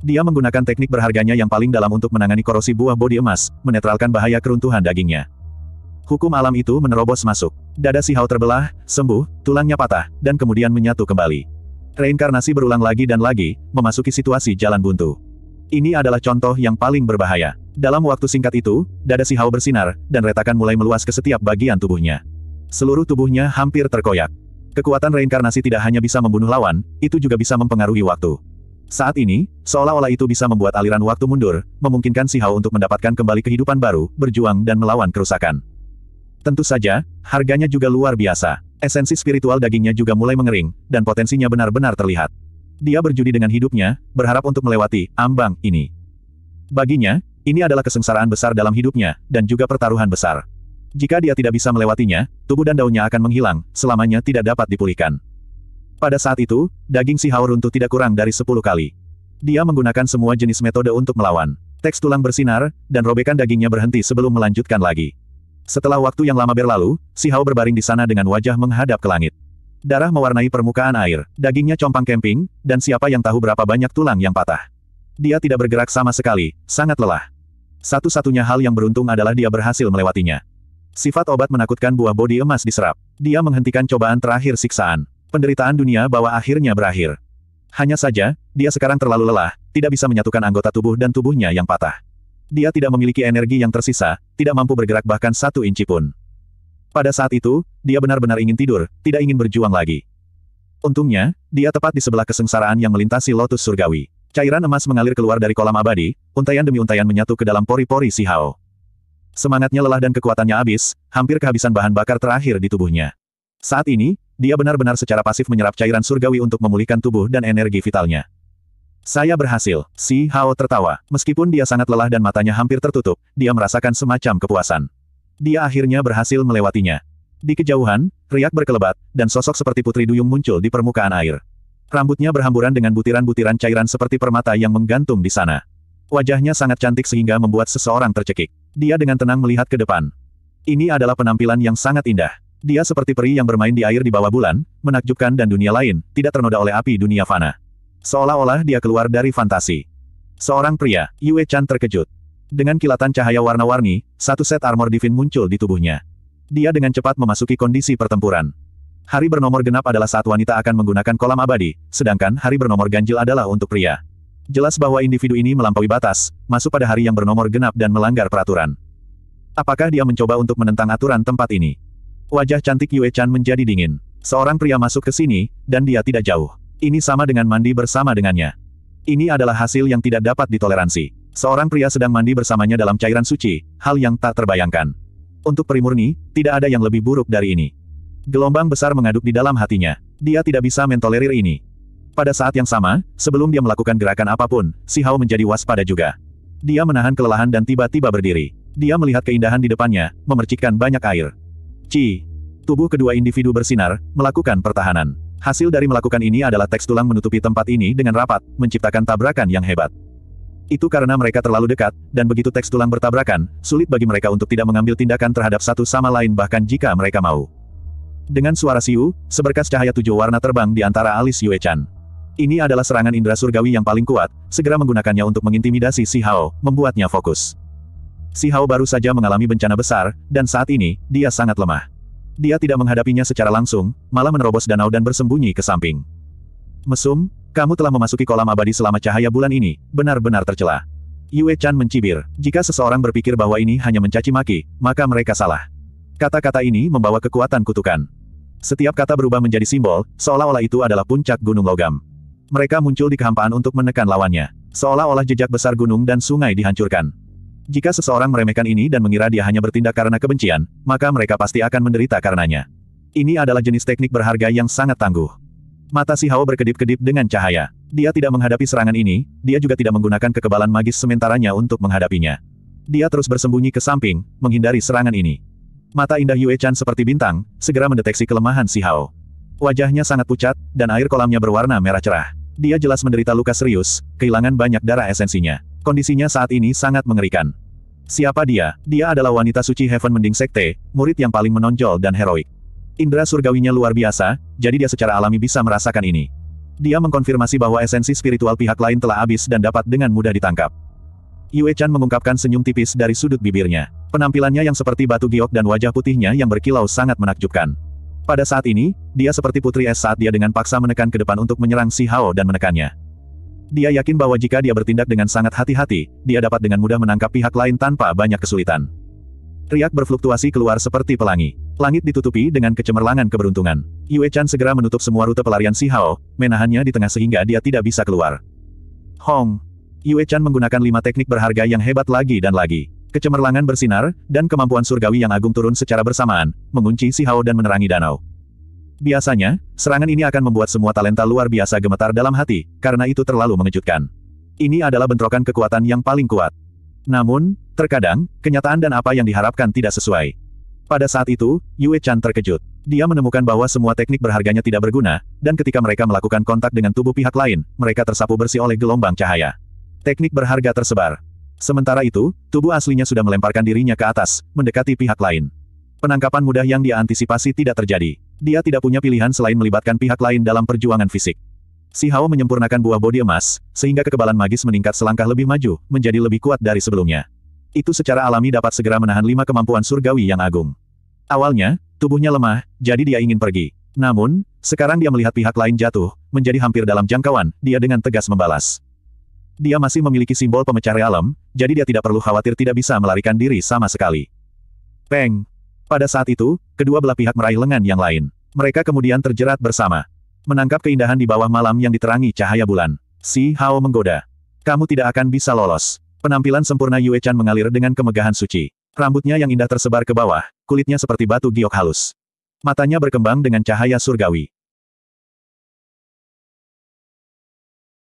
A: Dia menggunakan teknik berharganya yang paling dalam untuk menangani korosi buah bodi emas, menetralkan bahaya keruntuhan dagingnya. Hukum alam itu menerobos masuk. Dada si Hao terbelah, sembuh, tulangnya patah, dan kemudian menyatu kembali. Reinkarnasi berulang lagi dan lagi, memasuki situasi jalan buntu. Ini adalah contoh yang paling berbahaya. Dalam waktu singkat itu, dada si Hao bersinar, dan retakan mulai meluas ke setiap bagian tubuhnya. Seluruh tubuhnya hampir terkoyak. Kekuatan reinkarnasi tidak hanya bisa membunuh lawan, itu juga bisa mempengaruhi waktu. Saat ini, seolah-olah itu bisa membuat aliran waktu mundur, memungkinkan si Hao untuk mendapatkan kembali kehidupan baru, berjuang dan melawan kerusakan. Tentu saja, harganya juga luar biasa. Esensi spiritual dagingnya juga mulai mengering, dan potensinya benar-benar terlihat. Dia berjudi dengan hidupnya, berharap untuk melewati ambang ini. Baginya, ini adalah kesengsaraan besar dalam hidupnya, dan juga pertaruhan besar. Jika dia tidak bisa melewatinya, tubuh dan daunnya akan menghilang, selamanya tidak dapat dipulihkan. Pada saat itu, daging si Hao runtuh tidak kurang dari 10 kali. Dia menggunakan semua jenis metode untuk melawan. Teks tulang bersinar, dan robekan dagingnya berhenti sebelum melanjutkan lagi. Setelah waktu yang lama berlalu, si Hao berbaring di sana dengan wajah menghadap ke langit. Darah mewarnai permukaan air, dagingnya compang kemping, dan siapa yang tahu berapa banyak tulang yang patah. Dia tidak bergerak sama sekali, sangat lelah. Satu-satunya hal yang beruntung adalah dia berhasil melewatinya. Sifat obat menakutkan buah bodi emas diserap. Dia menghentikan cobaan terakhir siksaan. Penderitaan dunia bahwa akhirnya berakhir. Hanya saja, dia sekarang terlalu lelah, tidak bisa menyatukan anggota tubuh dan tubuhnya yang patah. Dia tidak memiliki energi yang tersisa, tidak mampu bergerak bahkan satu inci pun. Pada saat itu, dia benar-benar ingin tidur, tidak ingin berjuang lagi. Untungnya, dia tepat di sebelah kesengsaraan yang melintasi lotus surgawi. Cairan emas mengalir keluar dari kolam abadi, untaian demi untaian menyatu ke dalam pori-pori si Hao. Semangatnya lelah dan kekuatannya habis, hampir kehabisan bahan bakar terakhir di tubuhnya. Saat ini, dia benar-benar secara pasif menyerap cairan surgawi untuk memulihkan tubuh dan energi vitalnya. Saya berhasil, si Hao tertawa. Meskipun dia sangat lelah dan matanya hampir tertutup, dia merasakan semacam kepuasan. Dia akhirnya berhasil melewatinya. Di kejauhan, riak berkelebat, dan sosok seperti Putri Duyung muncul di permukaan air. Rambutnya berhamburan dengan butiran-butiran cairan seperti permata yang menggantung di sana. Wajahnya sangat cantik sehingga membuat seseorang tercekik. Dia dengan tenang melihat ke depan. Ini adalah penampilan yang sangat indah. Dia seperti peri yang bermain di air di bawah bulan, menakjubkan dan dunia lain, tidak ternoda oleh api dunia fana. Seolah-olah dia keluar dari fantasi. Seorang pria, Yue Chan terkejut. Dengan kilatan cahaya warna-warni, satu set armor divin muncul di tubuhnya. Dia dengan cepat memasuki kondisi pertempuran. Hari bernomor genap adalah saat wanita akan menggunakan kolam abadi, sedangkan hari bernomor ganjil adalah untuk pria. Jelas bahwa individu ini melampaui batas, masuk pada hari yang bernomor genap dan melanggar peraturan. Apakah dia mencoba untuk menentang aturan tempat ini? Wajah cantik Yue Chan menjadi dingin. Seorang pria masuk ke sini, dan dia tidak jauh. Ini sama dengan mandi bersama dengannya. Ini adalah hasil yang tidak dapat ditoleransi. Seorang pria sedang mandi bersamanya dalam cairan suci, hal yang tak terbayangkan. Untuk Primurni, tidak ada yang lebih buruk dari ini. Gelombang besar mengaduk di dalam hatinya. Dia tidak bisa mentolerir ini. Pada saat yang sama, sebelum dia melakukan gerakan apapun, Si Hao menjadi waspada juga. Dia menahan kelelahan dan tiba-tiba berdiri. Dia melihat keindahan di depannya, memercikkan banyak air. Ci. Tubuh kedua individu bersinar, melakukan pertahanan. Hasil dari melakukan ini adalah teks tulang menutupi tempat ini dengan rapat, menciptakan tabrakan yang hebat. Itu karena mereka terlalu dekat, dan begitu teks tulang bertabrakan, sulit bagi mereka untuk tidak mengambil tindakan terhadap satu sama lain bahkan jika mereka mau. Dengan suara siu, seberkas cahaya tujuh warna terbang di antara alis Yue Chan. Ini adalah serangan indera surgawi yang paling kuat, segera menggunakannya untuk mengintimidasi Si Hao, membuatnya fokus. Si Hao baru saja mengalami bencana besar, dan saat ini, dia sangat lemah. Dia tidak menghadapinya secara langsung, malah menerobos danau dan bersembunyi ke samping. Mesum, kamu telah memasuki kolam abadi selama cahaya bulan ini, benar-benar tercela. Yue Chan mencibir, jika seseorang berpikir bahwa ini hanya mencaci maki, maka mereka salah. Kata-kata ini membawa kekuatan kutukan. Setiap kata berubah menjadi simbol, seolah-olah itu adalah puncak gunung logam. Mereka muncul di kehampaan untuk menekan lawannya. Seolah-olah jejak besar gunung dan sungai dihancurkan. Jika seseorang meremehkan ini dan mengira dia hanya bertindak karena kebencian, maka mereka pasti akan menderita karenanya. Ini adalah jenis teknik berharga yang sangat tangguh. Mata si Hao berkedip-kedip dengan cahaya. Dia tidak menghadapi serangan ini, dia juga tidak menggunakan kekebalan magis sementaranya untuk menghadapinya. Dia terus bersembunyi ke samping, menghindari serangan ini. Mata indah Yue Chan seperti bintang, segera mendeteksi kelemahan si Hao. Wajahnya sangat pucat, dan air kolamnya berwarna merah cerah. Dia jelas menderita luka serius, kehilangan banyak darah esensinya. Kondisinya saat ini sangat mengerikan. Siapa dia? Dia adalah wanita suci Heaven Mending Sekte, murid yang paling menonjol dan heroik. Indra surgawinya luar biasa, jadi dia secara alami bisa merasakan ini. Dia mengkonfirmasi bahwa esensi spiritual pihak lain telah habis dan dapat dengan mudah ditangkap. Yue Chan mengungkapkan senyum tipis dari sudut bibirnya. Penampilannya yang seperti batu giok dan wajah putihnya yang berkilau sangat menakjubkan. Pada saat ini, dia seperti putri es saat dia dengan paksa menekan ke depan untuk menyerang Si Hao dan menekannya. Dia yakin bahwa jika dia bertindak dengan sangat hati-hati, dia dapat dengan mudah menangkap pihak lain tanpa banyak kesulitan. Riak berfluktuasi keluar seperti pelangi. Langit ditutupi dengan kecemerlangan keberuntungan. Yue Chan segera menutup semua rute pelarian Si Hao, menahannya di tengah sehingga dia tidak bisa keluar. Hong! Yue Chan menggunakan lima teknik berharga yang hebat lagi dan lagi. Kecemerlangan bersinar, dan kemampuan surgawi yang agung turun secara bersamaan, mengunci Si Hao dan menerangi danau. Biasanya, serangan ini akan membuat semua talenta luar biasa gemetar dalam hati, karena itu terlalu mengejutkan. Ini adalah bentrokan kekuatan yang paling kuat. Namun, terkadang, kenyataan dan apa yang diharapkan tidak sesuai. Pada saat itu, Yue Chan terkejut. Dia menemukan bahwa semua teknik berharganya tidak berguna, dan ketika mereka melakukan kontak dengan tubuh pihak lain, mereka tersapu bersih oleh gelombang cahaya. Teknik berharga tersebar. Sementara itu, tubuh aslinya sudah melemparkan dirinya ke atas, mendekati pihak lain. Penangkapan mudah yang dia antisipasi tidak terjadi. Dia tidak punya pilihan selain melibatkan pihak lain dalam perjuangan fisik. Si Hao menyempurnakan buah bodi emas, sehingga kekebalan magis meningkat selangkah lebih maju, menjadi lebih kuat dari sebelumnya. Itu secara alami dapat segera menahan lima kemampuan surgawi yang agung. Awalnya, tubuhnya lemah, jadi dia ingin pergi. Namun, sekarang dia melihat pihak lain jatuh, menjadi hampir dalam jangkauan, dia dengan tegas membalas. Dia masih memiliki simbol pemecah realem, jadi dia tidak perlu khawatir tidak bisa melarikan diri sama sekali. Peng, pada saat itu, kedua belah pihak meraih lengan yang lain. Mereka kemudian terjerat bersama. Menangkap keindahan di bawah malam yang diterangi cahaya bulan. Si Hao menggoda. Kamu tidak akan bisa lolos. Penampilan sempurna Yue Chan mengalir dengan kemegahan suci. Rambutnya yang indah tersebar ke bawah, kulitnya seperti batu giok halus. Matanya berkembang dengan cahaya surgawi.